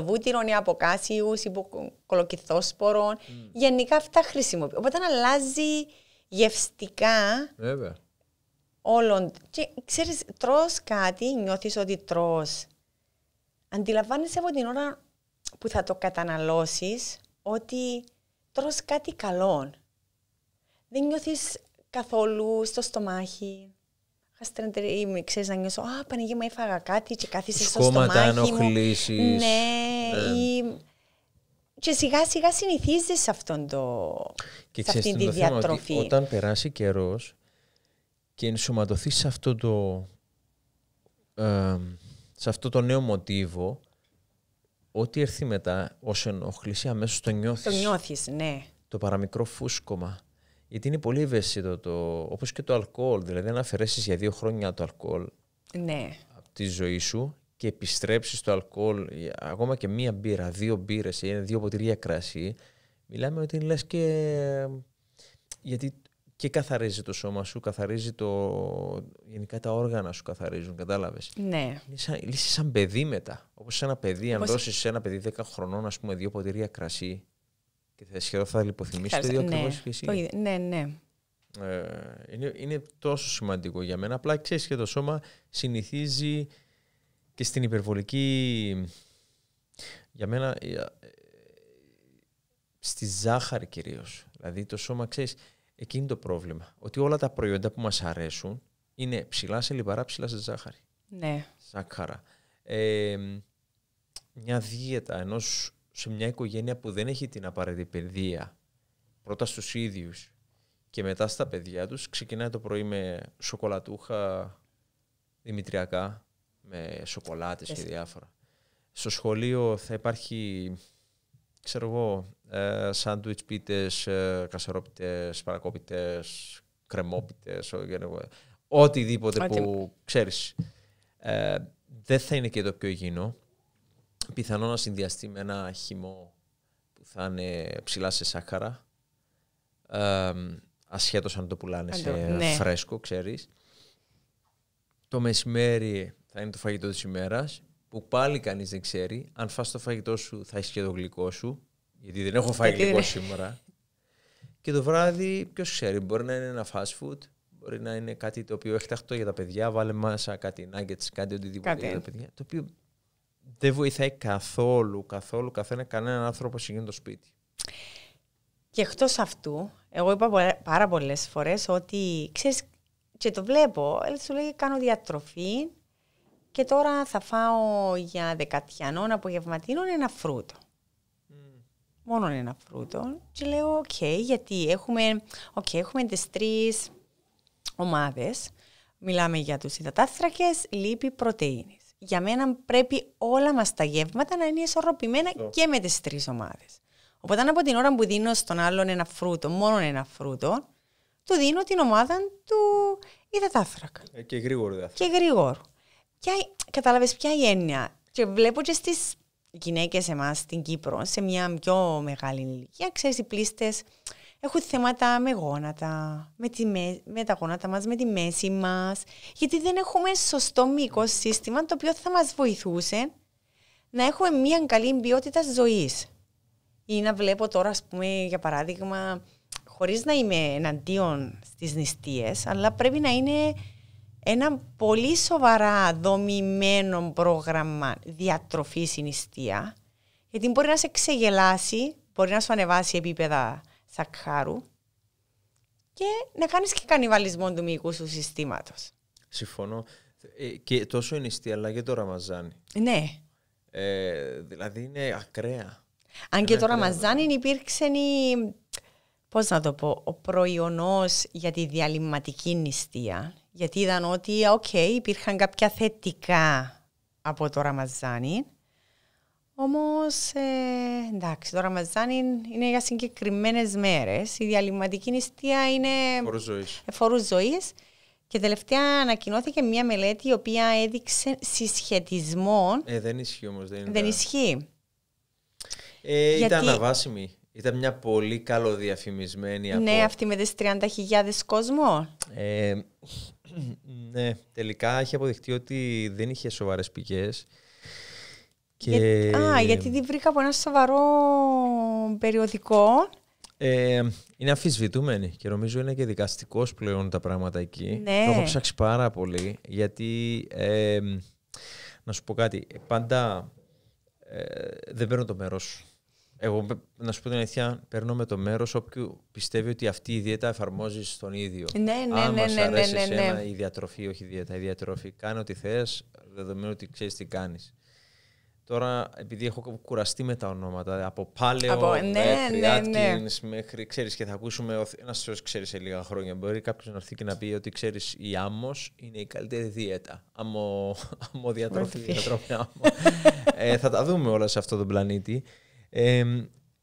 βούτυρο, ή από κάσιου ή από κολοκυθόσπορων. Mm. Γενικά αυτά χρησιμοποιώ. Οπότε αλλάζει γευστικά. Βέβαια. Όλων. Και ξέρεις, τρώ κάτι, νιώθεις ότι τρώ. Αντιλαμβάνεσαι από την ώρα που θα το καταναλώσεις ότι τρως κάτι καλό. Δεν νιώθεις καθόλου στο στομάχι χάσει ή ξέρεις να νιώσω Α, Παναγία μου έφαγα κάτι και κάθισε στο στομάχι ενοχλήσεις. Ναι, ναι. Ή... Και σιγά σιγά συνηθίζεις σε αυτόν το. Και σε αυτήν τη διατροφή. ότι όταν περάσει καιρός και ενσωματωθείς σε αυτό το. σε αυτό το νέο μοτίβο, ό,τι έρθει μετά ως ενόχληση, αμέσως το νιώθεις. Το νιώθεις, ναι. Το παραμικρό φούσκωμα. Γιατί είναι πολύ ευαίσθητο το. Όπως και το αλκοόλ. Δηλαδή, αν αφαιρέσεις για δύο χρόνια το αλκοόλ ναι. από τη ζωή σου και επιστρέψεις το αλκοόλ, ακόμα και μία μπύρα, δύο μπύρες ή δύο ποτήρια κρασί, μιλάμε ότι λες και. Γιατί και καθαρίζει το σώμα σου, καθαρίζει το. Γενικά τα όργανα σου καθαρίζουν, κατάλαβες. Ναι. Λύσεις σαν, παιδί μετά. Όπως ένα παιδί, αν δώσεις σε ένα παιδί 10 χρονών, ας πούμε, δύο ποτήρια κρασί και θα σχεδόν θα λιποθυμήσεις το ίδιο ναι. και εσύ. Ναι, ναι. Ε, είναι, είναι τόσο σημαντικό για μένα. Απλά ξέρεις και το σώμα συνηθίζει και στην υπερβολική. Για μένα, ε, στη ζάχαρη κυρίως. Δηλαδή το σώμα, ξέρεις, εκεί το πρόβλημα. Ότι όλα τα προϊόντα που μας αρέσουν είναι ψηλά σε λιπαρά, ψηλά σε ζάχαρη. Ναι. Ζάχαρα. Ε, μια δίαιτα ενός σε μια οικογένεια που δεν έχει την απαραίτητη παιδεία, πρώτα στους ίδιους και μετά στα παιδιά τους, ξεκινάει το πρωί με σοκολατούχα δημητριακά, με σοκολάτες και διάφορα. Στο σχολείο θα υπάρχει, ξέρω εγώ, ε, σάντουιτς πίτες, ε, κρεμόπιτε, κρεμόπιτες, οτιδήποτε που ξέρεις. Ε, δεν θα είναι και το πιο υγιεινό πιθανό να συνδυαστεί με ένα χυμό που θα είναι ψηλά σε σάκαρα. Ε, ασχέτως αν το πουλάνε σε ναι. φρέσκο, ξέρεις. Το μεσημέρι θα είναι το φαγητό της ημέρας, που πάλι κανείς δεν ξέρει. Αν φας το φαγητό σου θα έχεις και το γλυκό σου, γιατί δεν έχω φάει γλυκό σήμερα. Και το βράδυ, ποιος ξέρει, μπορεί να είναι ένα fast food, μπορεί να είναι κάτι το οποίο έχει για τα παιδιά, βάλε μέσα κάτι nuggets, κάτι οτιδήποτε για τα παιδιά. Το οποίο δεν βοηθάει καθόλου, καθόλου, καθένα, κανέναν άνθρωπο σε γίνει το σπίτι. Και εκτός αυτού, εγώ είπα πάρα πολλές φορές ότι ξέρεις, και το βλέπω, σου λέει κάνω διατροφή και τώρα θα φάω για δεκατιανών απογευματίνων ένα φρούτο. Mm. Μόνο ένα φρούτο. Και λέω, οκ, γιατί έχουμε, okay, έχουμε τις τρεις ομάδες. Μιλάμε για τους υδατάθρακες, λείπει πρωτεΐνη για μένα πρέπει όλα μας τα γεύματα να είναι ισορροπημένα και με τις τρεις ομάδες. Οπότε από την ώρα που δίνω στον άλλον ένα φρούτο, μόνο ένα φρούτο, του δίνω την ομάδα του υδατάθρακα. Ε, και γρήγορο υδατάθρακα. Και γρήγορο. Κατάλαβες ποια η έννοια. Και βλέπω και στις γυναίκες εμάς στην Κύπρο, σε μια πιο μεγάλη ηλικία, ξέρεις, οι πλήστες έχουν θέματα με γόνατα, με, τη, με, τα γόνατα μας, με τη μέση μας, γιατί δεν έχουμε σωστό μήκο σύστημα το οποίο θα μας βοηθούσε να έχουμε μια καλή ποιότητα ζωής. Ή να βλέπω τώρα, ας πούμε, για παράδειγμα, χωρίς να είμαι εναντίον στις νηστείες, αλλά πρέπει να είναι ένα πολύ σοβαρά δομημένο πρόγραμμα διατροφής η νηστεία, γιατί μπορεί να σε ξεγελάσει, μπορεί να σου ανεβάσει επίπεδα σακχάρου και να κάνεις και κανιβαλισμό του μυϊκού σου συστήματος. Συμφωνώ. Ε, και τόσο η νηστεία αλλά και το ραμαζάνι. Ναι. Ε, δηλαδή είναι ακραία. Αν και το ραμαζάνι υπήρξε η... Πώς να το πω, ο προϊονός για τη διαλυματική νηστεία. Γιατί είδαν ότι, οκ, okay, υπήρχαν κάποια θετικά από το ραμαζάνι, Όμως, ε, εντάξει, το Ραμαζάν είναι για συγκεκριμένες μέρες. Η διαλυματική νηστεία είναι φόρου ζωής. Ε, Και τελευταία ανακοινώθηκε μια μελέτη η οποία έδειξε συσχετισμό. Ε, δεν ισχύει όμως. Δεν, είναι δεν τα... ισχύει. Ε, ήταν αναβασιμη Ήταν μια πολύ καλοδιαφημισμένη από... Ναι, αυτή με τις 30.000 κόσμο. Ε, ναι, τελικά έχει αποδειχτεί ότι δεν είχε σοβαρές πηγές. Και... Για... Α, γιατί δεν βρήκα από ένα σοβαρό περιοδικό. Ε, είναι αμφισβητούμενη και νομίζω είναι και δικαστικός πλέον τα πράγματα εκεί. Ναι. Το έχω ψάξει πάρα πολύ γιατί. Ε, να σου πω κάτι. Πάντα ε, δεν παίρνω το μέρος σου. Εγώ, να σου πω την αλήθεια, παίρνω με το μέρος όποιου πιστεύει ότι αυτή η δίαιτα εφαρμόζει στον ίδιο. Ναι, ναι, Αν ναι, ναι, αρέσει ναι, ναι, ναι. Εσένα, η διατροφή, όχι η δίαιτα, η διατροφή. Κάνε ό,τι θες, δεδομένου ότι ξέρεις τι κάνεις. Τώρα, επειδή έχω κουραστεί με τα ονόματα, από Πάλαιο, από, ναι, ναι, ναι, μέχρι, ξέρεις, και θα ακούσουμε, να σα ξέρεις σε λίγα χρόνια, μπορεί κάποιος να έρθει και να πει ότι, ξέρεις, η άμμος είναι η καλύτερη δίαιτα. Αμμο, αμμοδιατροφή, διατροφή, αμμο. ε, θα τα δούμε όλα σε αυτό τον πλανήτη. Ε,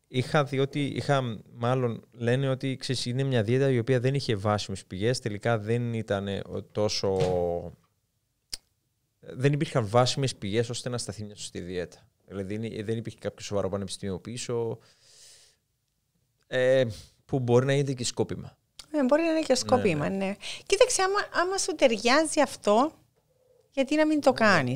είχα δει ότι, είχα, μάλλον λένε ότι, ξέρεις, είναι μια δίαιτα η οποία δεν είχε βάσιμες πηγές, τελικά δεν ήταν ε, τόσο δεν υπήρχαν βάσιμες πηγές ώστε να σταθεί μια σωστή διέτα. Δηλαδή δεν υπήρχε κάποιο σοβαρό πανεπιστήμιο πίσω ε, που μπορεί να είναι και σκόπιμα. Ε, μπορεί να είναι και ναι, σκόπιμα, ναι. ναι. Κοίταξε, άμα, άμα σου ταιριάζει αυτό, γιατί να μην το ναι. κάνεις.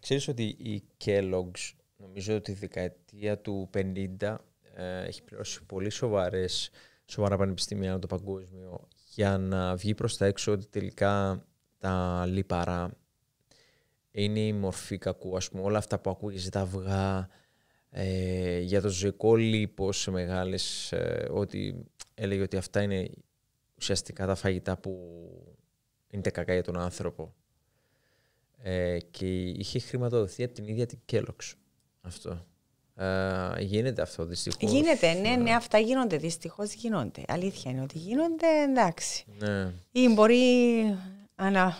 Ξέρεις ότι η Kellogg's νομίζω ότι η δεκαετία του 50 ε, έχει πληρώσει πολύ σοβαρές, σοβαρά πανεπιστήμια από το παγκόσμιο για να βγει προς τα έξω ότι τελικά τα λιπαρά είναι η μορφή κακού. Ας πούμε, όλα αυτά που ακούγεις, τα αυγά, ε, για το ζωικό λίπος σε μεγάλες, ε, ότι έλεγε ότι αυτά είναι ουσιαστικά τα φαγητά που είναι τα κακά για τον άνθρωπο. Ε, και είχε χρηματοδοθεί από την ίδια την Κέλοξ αυτό. Ε, γίνεται αυτό δυστυχώς. Γίνεται, ναι, ε. ναι, αυτά γίνονται. δυστυχώς γίνονται. Αλήθεια είναι ότι γίνονται, εντάξει. Ναι. Ή μπορεί ανα,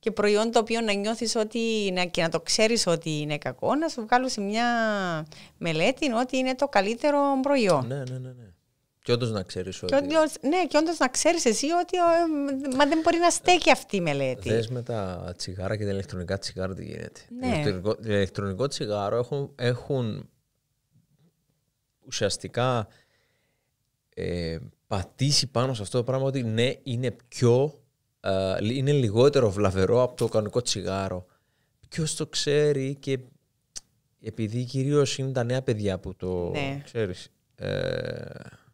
και προϊόν το οποίο να νιώθεις ότι να, και να το ξέρεις ότι είναι κακό, να σου βγάλω σε μια μελέτη ότι είναι το καλύτερο προϊόν. Ναι, ναι, ναι. ναι. Και όντως να ξέρεις ότι. Όντως, ναι, και όντως να ξέρεις εσύ ότι. Ε, μα δεν μπορεί να στέκει αυτή η μελέτη. δες με τα τσιγάρα και τα ηλεκτρονικά τσιγάρα τι γίνεται. Ναι. Ηλεκτρονικό, ηλεκτρονικό τσιγάρο έχουν, ουσιαστικά ε, πατήσει πάνω σε αυτό το πράγμα ότι ναι, είναι πιο ε, είναι λιγότερο βλαβερό από το κανονικό τσιγάρο. Ποιος το ξέρει και επειδή κυρίως είναι τα νέα παιδιά που το ναι. ξέρεις, ε,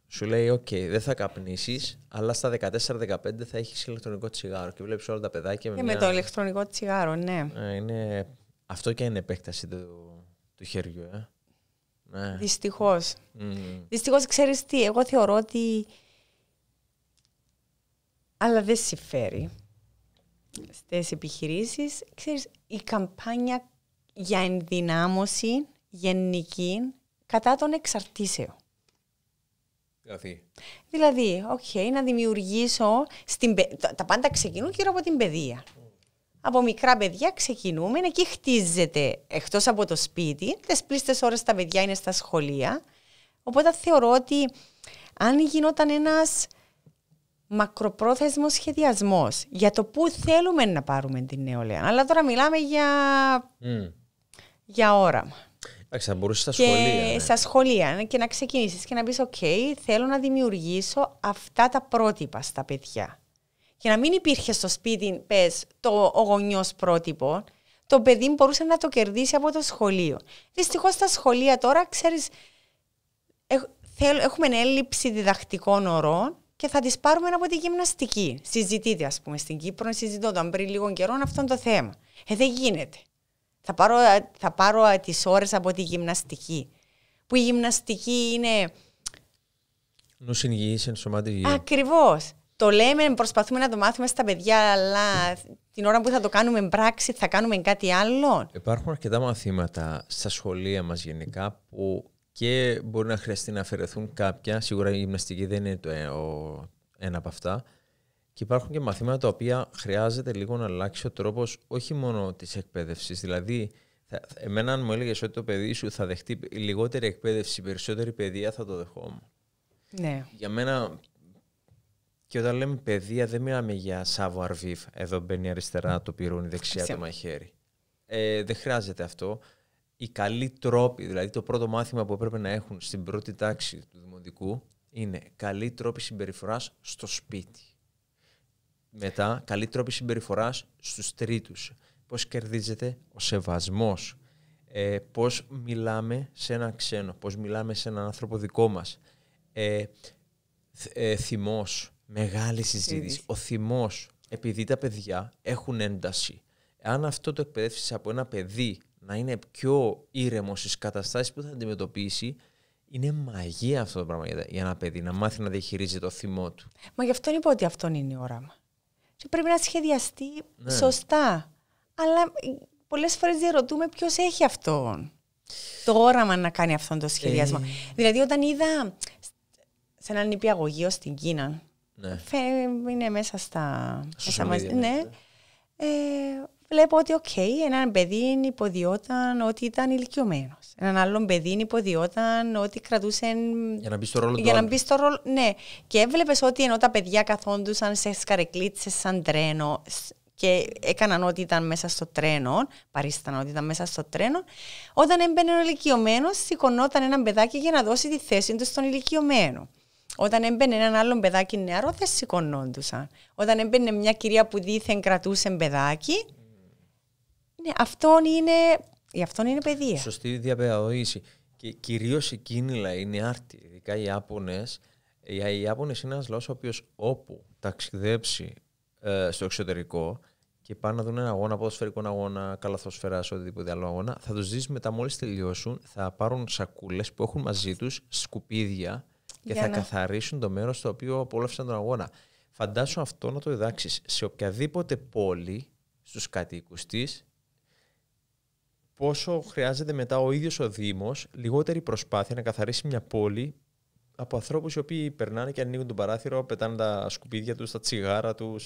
σου λέει «ΟΚ, okay, δεν θα καπνίσεις, αλλά στα 14-15 θα έχεις ηλεκτρονικό τσιγάρο». Και βλέπεις όλα τα παιδάκια με Και με το ηλεκτρονικό τσιγάρο, ναι. Ε, είναι... Αυτό και είναι επέκταση του, του χεριού, ε. Ναι. Δυστυχώς. Δυστυχώς, ξέρεις τι, εγώ θεωρώ ότι αλλά δεν συμφέρει στις επιχειρήσεις, ξέρεις, η καμπάνια για ενδυνάμωση γενική κατά τον εξαρτήσεων. Δηλαδή. Δηλαδή, οκ, okay, να δημιουργήσω. Στην, τα πάντα ξεκινούν γύρω από την παιδεία. Από μικρά παιδιά ξεκινούμε, εκεί χτίζεται εκτός από το σπίτι. Τις πλήστες ώρες τα παιδιά είναι στα σχολεία. Οπότε θεωρώ ότι αν γινόταν ένας μακροπρόθεσμος σχεδιασμός για το πού θέλουμε να πάρουμε την νεολαία. Αλλά τώρα μιλάμε για, για όραμα. Εντάξει, θα μπορούσες στα σχολεία. Ναι. Στα σχολεία ναι, και να ξεκινήσεις και να πεις «ΟΚ, θέλω να δημιουργήσω αυτά τα πρότυπα στα παιδιά». Και να μην υπήρχε στο σπίτι, πες, το ο πρότυπο, το παιδί μπορούσε να το κερδίσει από το σχολείο. Δυστυχώς στα σχολεία τώρα, ξέρεις, έχουμε έλλειψη διδακτικών ορών και θα τις πάρουμε από τη γυμναστική. Συζητείτε, ας πούμε, στην Κύπρο, συζητώταν πριν λίγο καιρό αυτό το θέμα. Ε, δεν γίνεται. Θα πάρω, ε, θα πάρω ε, τις ώρες από τη γυμναστική. Που η γυμναστική είναι... Νους ενσωμάτωση Ακριβώ. Ακριβώς. Το λέμε, προσπαθούμε να το μάθουμε στα παιδιά, αλλά την ώρα που θα το κάνουμε πράξη θα κάνουμε κάτι άλλο. Υπάρχουν αρκετά μαθήματα στα σχολεία μας γενικά που και μπορεί να χρειαστεί να αφαιρεθούν κάποια. Σίγουρα η γυμναστική δεν είναι το, ε, ένα από αυτά. Και υπάρχουν και μαθήματα τα οποία χρειάζεται λίγο να αλλάξει ο τρόπος όχι μόνο της εκπαίδευσης. Δηλαδή, θα, εμένα, αν μου έλεγες ότι το παιδί σου θα δεχτεί λιγότερη εκπαίδευση, περισσότερη παιδεία, θα το δεχόμουν. Ναι. Για μένα, και όταν λέμε παιδεία, δεν μιλάμε για Σάβο Αρβίβ. Εδώ μπαίνει αριστερά, το πυρούνι, δεξιά το μαχαίρι. Ε, δεν χρειάζεται αυτό οι καλοί τρόποι, δηλαδή το πρώτο μάθημα που έπρεπε να έχουν στην πρώτη τάξη του Δημοτικού είναι καλοί τρόποι συμπεριφοράς στο σπίτι. Μετά, καλοί τρόποι συμπεριφοράς στους τρίτους. Πώς κερδίζεται ο σεβασμός. Ε, πώς μιλάμε σε ένα ξένο. Πώς μιλάμε σε έναν άνθρωπο δικό μας. Ε, ε θυμός. Μεγάλη συζήτηση. Ο θυμός, Επειδή τα παιδιά έχουν ένταση. Αν αυτό το εκπαιδεύσεις από ένα παιδί να είναι πιο ήρεμος στις καταστάσεις που θα αντιμετωπίσει, είναι μαγεία αυτό το πράγμα για ένα παιδί, να μάθει να διαχειρίζει το θυμό του. Μα γι' αυτό είπα ότι αυτό είναι η όραμα. Και πρέπει να σχεδιαστεί ναι. σωστά. Αλλά ε, πολλές φορές διαρωτούμε ποιος έχει αυτόν. Το όραμα να κάνει αυτόν το σχεδιασμό. Ε... Δηλαδή, όταν είδα σε έναν νηπιαγωγείο στην Κίνα. Ναι. Φε, είναι μέσα στα. Σωστά, μέσα, ναι, ναι. Ε, βλέπω ότι, οκ, okay, έναν παιδί υποδιόταν ότι ήταν ηλικιωμένος. Έναν άλλον παιδί υποδιόταν ότι κρατούσε. Για να μπει στο ρόλο του. Για στο ρόλο. Ναι. Και έβλεπες ότι ενώ τα παιδιά καθόντουσαν σε σκαρεκλίτσες σαν τρένο και έκαναν ό,τι ήταν μέσα στο τρένο, παρίσταναν ό,τι ήταν μέσα στο τρένο, όταν έμπαινε ο ηλικιωμένος, σηκωνόταν ένα παιδάκι για να δώσει τη θέση του στον ηλικιωμένο. Όταν έμπαινε έναν άλλον παιδάκι νεαρό, δεν σηκωνόντουσαν. Όταν έμπαινε μια κυρία που δίθεν κρατούσε παιδάκι, αυτό είναι, για είναι παιδεία. Σωστή διαπαιδαγωγήση. Και κυρίως οι Κίνηλα, είναι άρτη, ειδικά οι Ιάπωνες. Οι Ιάπωνες είναι ένας λαός ο οποίος όπου ταξιδέψει ε, στο εξωτερικό και πάνε να δουν ένα αγώνα, ποδοσφαιρικό αγώνα, καλαθόσφαιρα, οτιδήποτε άλλο αγώνα, θα τους δει μετά μόλις τελειώσουν, θα πάρουν σακούλες που έχουν μαζί τους σκουπίδια και θα καθαρίσουν το μέρος στο οποίο απόλαυσαν τον αγώνα. Φαντάσου αυτό να το διδάξεις σε οποιαδήποτε πόλη, στους κατοίκους της, πόσο χρειάζεται μετά ο ίδιος ο Δήμος, λιγότερη προσπάθεια να καθαρίσει μια πόλη από ανθρώπους οι οποίοι περνάνε και ανοίγουν τον παράθυρο, πετάνε τα σκουπίδια τους, τα τσιγάρα τους,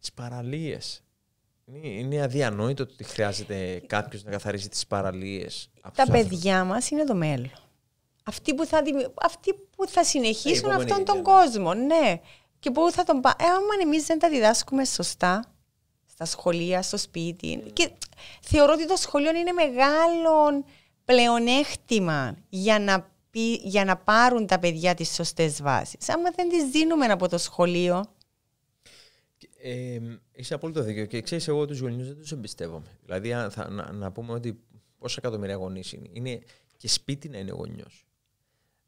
τις παραλίες. Είναι αδιανόητο ότι χρειάζεται κάποιος να καθαρίσει τις παραλίες. Τα παιδιά μας είναι το μέλλον. Αυτοί που θα, δημι... που θα συνεχίσουν αυτόν τον κόσμο, ναι. Και που θα τον πάμε. Ε, άμα εμείς δεν τα διδάσκουμε σωστά, στα σχολεία, στο σπίτι. Και θεωρώ ότι το σχολείο είναι μεγάλο πλεονέκτημα για να, για να πάρουν τα παιδιά τις σωστές βάσεις. Άμα δεν τις δίνουμε από το σχολείο... Ε, είσαι απόλυτο δίκαιο Και ξέρεις, εγώ τους γονείς δεν τους εμπιστεύομαι. Δηλαδή, θα, να, να, πούμε ότι πόσα εκατομμύρια γονείς είναι. είναι. Και σπίτι να είναι γονιό.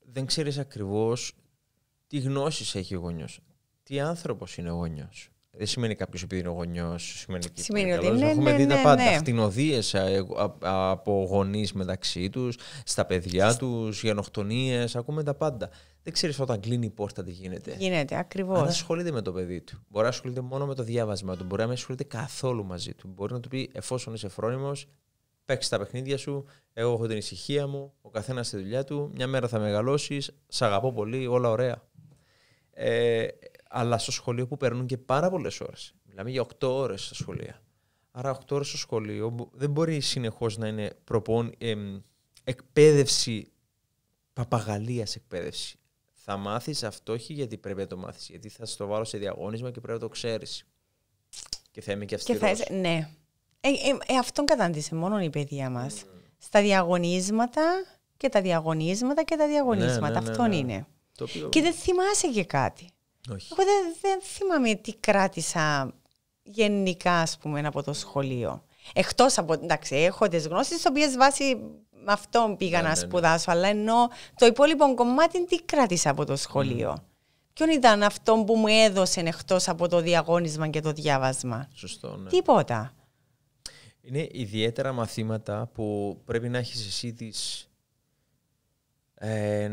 Δεν ξέρει ακριβώς τι γνώσεις έχει ο γονιός. Τι άνθρωπος είναι ο γονιός. Δεν σημαίνει κάποιος επειδή είναι ο γονιός. Σημαίνει, ότι είναι. Έχουμε ναι, δει τα ναι, πάντα. Ναι. Χτινοδίε από γονείς μεταξύ τους, στα παιδιά του, γενοκτονίες. Ακούμε τα πάντα. Δεν ξέρεις όταν κλείνει η πόρτα τι γίνεται. Γίνεται, ακριβώς. Αν ασχολείται με το παιδί του. Μπορεί να ασχολείται μόνο με το διάβασμα του. Μπορεί να μην ασχολείται καθόλου μαζί του. Μπορεί να του πει εφόσον είσαι φρόνιμος, παίξει τα παιχνίδια σου. Εγώ έχω την ησυχία μου. Ο καθένας στη δουλειά του. Μια μέρα θα μεγαλώσεις. Σ' αγαπώ πολύ. Όλα ωραία. Ε, αλλά στο σχολείο που παίρνουν και πάρα πολλές ώρες. Μιλάμε για 8 ώρες στα σχολεία. Άρα, 8 ώρες στο σχολείο δεν μπορεί συνεχώς να είναι προπον, εκπαίδευση, παπαγαλίας εκπαίδευση. Θα μάθεις αυτό όχι γιατί πρέπει να το μάθεις, γιατί θα στο βάλω σε διαγώνισμα και πρέπει να το ξέρεις. Και θα είμαι και αυστηρό. Ναι. Ε, ε, ε, αυτόν κατάντησε μόνο η παιδεία μας. Mm. Στα διαγωνίσματα και τα διαγωνίσματα και τα διαγωνίσματα. Ναι, ναι, ναι Αυτόν ναι. είναι. Το οποίο... Και δεν θυμάσαι και κάτι. Όχι. Εγώ δεν, θυμάμαι τι κράτησα γενικά, ας πούμε, από το σχολείο. Εκτός από. Εντάξει, έχω τις γνώσεις, τις οποίες βάσει αυτών πήγα ναι, να ναι, ναι. σπουδάσω, αλλά ενώ το υπόλοιπο κομμάτι τι κράτησα από το σχολείο. Mm. Ποιον ήταν αυτό που μου έδωσε Εκτός από το διαγώνισμα και το διάβασμα. Σωστό, ναι. Τίποτα. Είναι ιδιαίτερα μαθήματα που πρέπει να έχεις εσύ τις ε,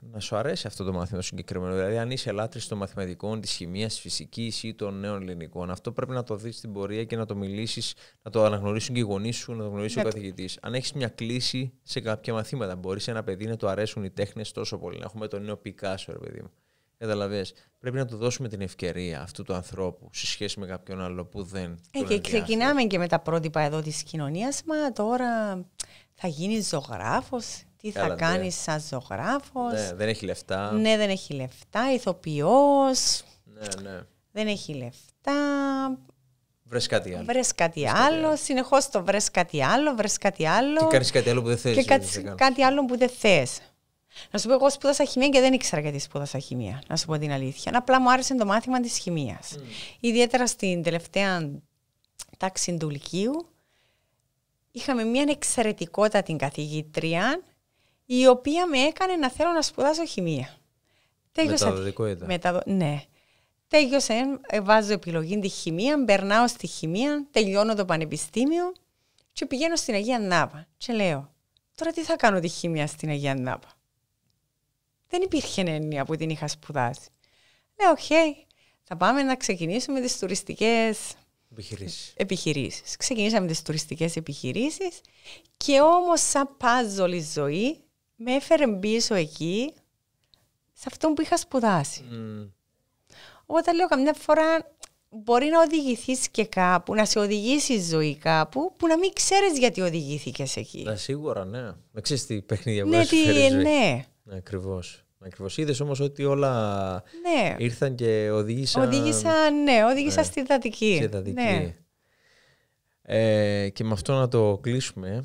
να σου αρέσει αυτό το μάθημα συγκεκριμένο. Δηλαδή, αν είσαι λάτρης των μαθηματικών, της χημίας, της φυσικής ή των νέων ελληνικών, αυτό πρέπει να το δεις στην πορεία και να το μιλήσεις, να το αναγνωρίσουν και οι γονείς σου, να το γνωρίσει ο καθηγητής. Αν έχεις μια κλίση σε κάποια μαθήματα, μπορείς σε ένα παιδί να το αρέσουν οι τέχνες τόσο πολύ. Να έχουμε τον νέο Πικάσο, ρε παιδί μου. Καταλαβέ. Πρέπει να του δώσουμε την ευκαιρία αυτού του ανθρώπου σε σχέση με κάποιον άλλο που δεν. Ε, και ξεκινάμε και με τα πρότυπα εδώ της κοινωνίας, μα τώρα θα γίνεις ζωγράφος τι θα κάνει ναι. σαν ζωγράφος. Ναι, δεν έχει λεφτά. Ναι, δεν έχει λεφτά. Ηθοποιός. Ναι, ναι. Δεν έχει λεφτά. Βρες κάτι άλλο. Βρες κάτι άλλο. Συνεχώς το βρες κάτι άλλο, βρες κάτι άλλο. Και κάνεις κάτι άλλο που δεν θες. Και κάτι, κάτι άλλο που δεν θες. Να σου πω, εγώ σπούδασα χημία και δεν ήξερα γιατί σπούδασα χημία, Να σου πω την αλήθεια. Απλά μου άρεσε το μάθημα της χημία. Ιδιαίτερα στην τελευταία τάξη του Λυκείου είχαμε μια την καθηγήτρια η οποία με έκανε να θέλω να σπουδάσω χημεία. Μεταδοτικό Μεταδο... Ναι. Τέλειωσα, ε, βάζω επιλογή τη χημεία, περνάω στη χημεία, τελειώνω το πανεπιστήμιο και πηγαίνω στην Αγία Νάβα. Και λέω, τώρα τι θα κάνω τη χημεία στην Αγία Νάβα. Δεν υπήρχε έννοια που την είχα σπουδάσει. Λέω, οκ, okay, θα πάμε να ξεκινήσουμε τις τουριστικές επιχειρήσεις. Ξεκινήσαμε τις τουριστικές επιχειρήσεις και όμως σαν πάζολη ζωή με έφερε πίσω εκεί σε αυτό που είχα σπουδάσει. Mm. Όταν λέω καμιά φορά μπορεί να οδηγηθείς και κάπου, να σε οδηγήσει η ζωή κάπου, που να μην ξέρεις γιατί οδηγήθηκες εκεί. Ναι, σίγουρα, ναι. Με ξέρεις τι παιχνίδια ναι, ναι. ναι. Ακριβώς. Ναι, Ακριβώς. Είδες όμως ότι όλα ναι. ήρθαν και οδήγησαν. Οδήγησαν, ναι, οδήγησαν ναι. στη δατική. Στη δατική. Ναι. Ε, και με αυτό να το κλείσουμε.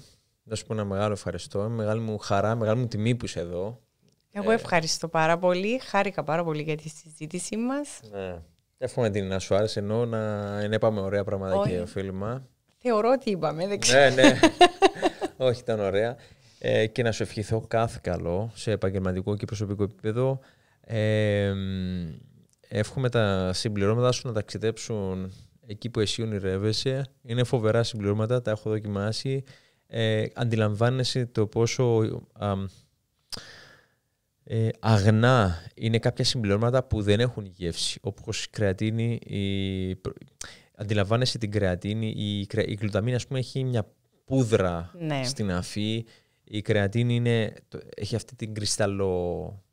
Να σου πω ένα μεγάλο ευχαριστώ. Μεγάλη μου χαρά, μεγάλη μου τιμή που είσαι εδώ. Εγώ ε, ευχαριστώ πάρα πολύ. Χάρηκα πάρα πολύ για τη συζήτησή μας. Ναι. Εύχομαι την να σου άρεσε ενώ να είπαμε ωραία πράγματα Όχι. και φίλημα. Θεωρώ ότι είπαμε, δεν ξέρω. Ναι, ναι. Όχι, ήταν ωραία. Ε, και να σου ευχηθώ κάθε καλό σε επαγγελματικό και προσωπικό επίπεδο. Ε, εύχομαι τα συμπληρώματα σου να ταξιδέψουν εκεί που εσύ ονειρεύεσαι. Είναι φοβερά συμπληρώματα, τα έχω δοκιμάσει ε, αντιλαμβάνεσαι το πόσο ε, αγνά είναι κάποια συμπληρώματα που δεν έχουν γεύση, όπως η κρεατίνη, αντιλαμβάνεσαι την κρεατίνη, η, η γλουταμίνη ας πούμε έχει μια πούδρα ναι. στην αφή, η κρεατίνη είναι, έχει αυτή την κρυσταλλο,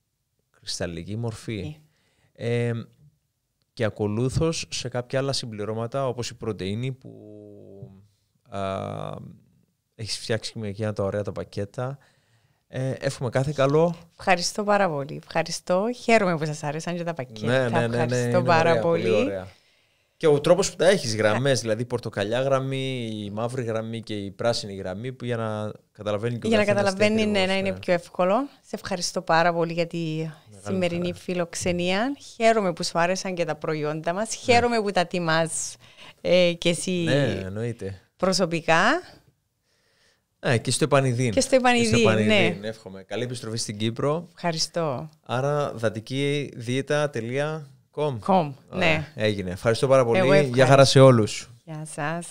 κρυσταλλική μορφή. Ναι. Ε, και ακολούθως σε κάποια άλλα συμπληρώματα όπως η πρωτεΐνη που έχεις φτιάξει με εκείνα τα ωραία τα πακέτα. Ε, εύχομαι κάθε καλό. Ευχαριστώ πάρα πολύ. Ευχαριστώ. Χαίρομαι που σας άρεσαν και τα πακέτα. Ναι, ναι, ναι, ναι Ευχαριστώ πάρα πολύ. Και ο τρόπος που τα έχεις ναι. γραμμές, δηλαδή η πορτοκαλιά γραμμή, η μαύρη γραμμή και η πράσινη γραμμή, που για να καταλαβαίνει και ο Για να καταλαβαίνει, ναι, να είναι ναι. πιο εύκολο. Σε ευχαριστώ πάρα πολύ για τη σημερινή φιλοξενία. Χαίρομαι που σου άρεσαν και τα προϊόντα μας. Χαίρομαι που τα τιμάς ε, και εσύ. Ναι, Προσωπικά. Ε, και στο Επανιδίν. Και στο Επανιδίν, ναι. Εύχομαι. Καλή επιστροφή στην Κύπρο. Ευχαριστώ. Άρα δατική δίαιτα.com. ναι. Έγινε. Ευχαριστώ πάρα πολύ. Ευχαριστώ. Γεια χαρά σε όλους. Γεια σας.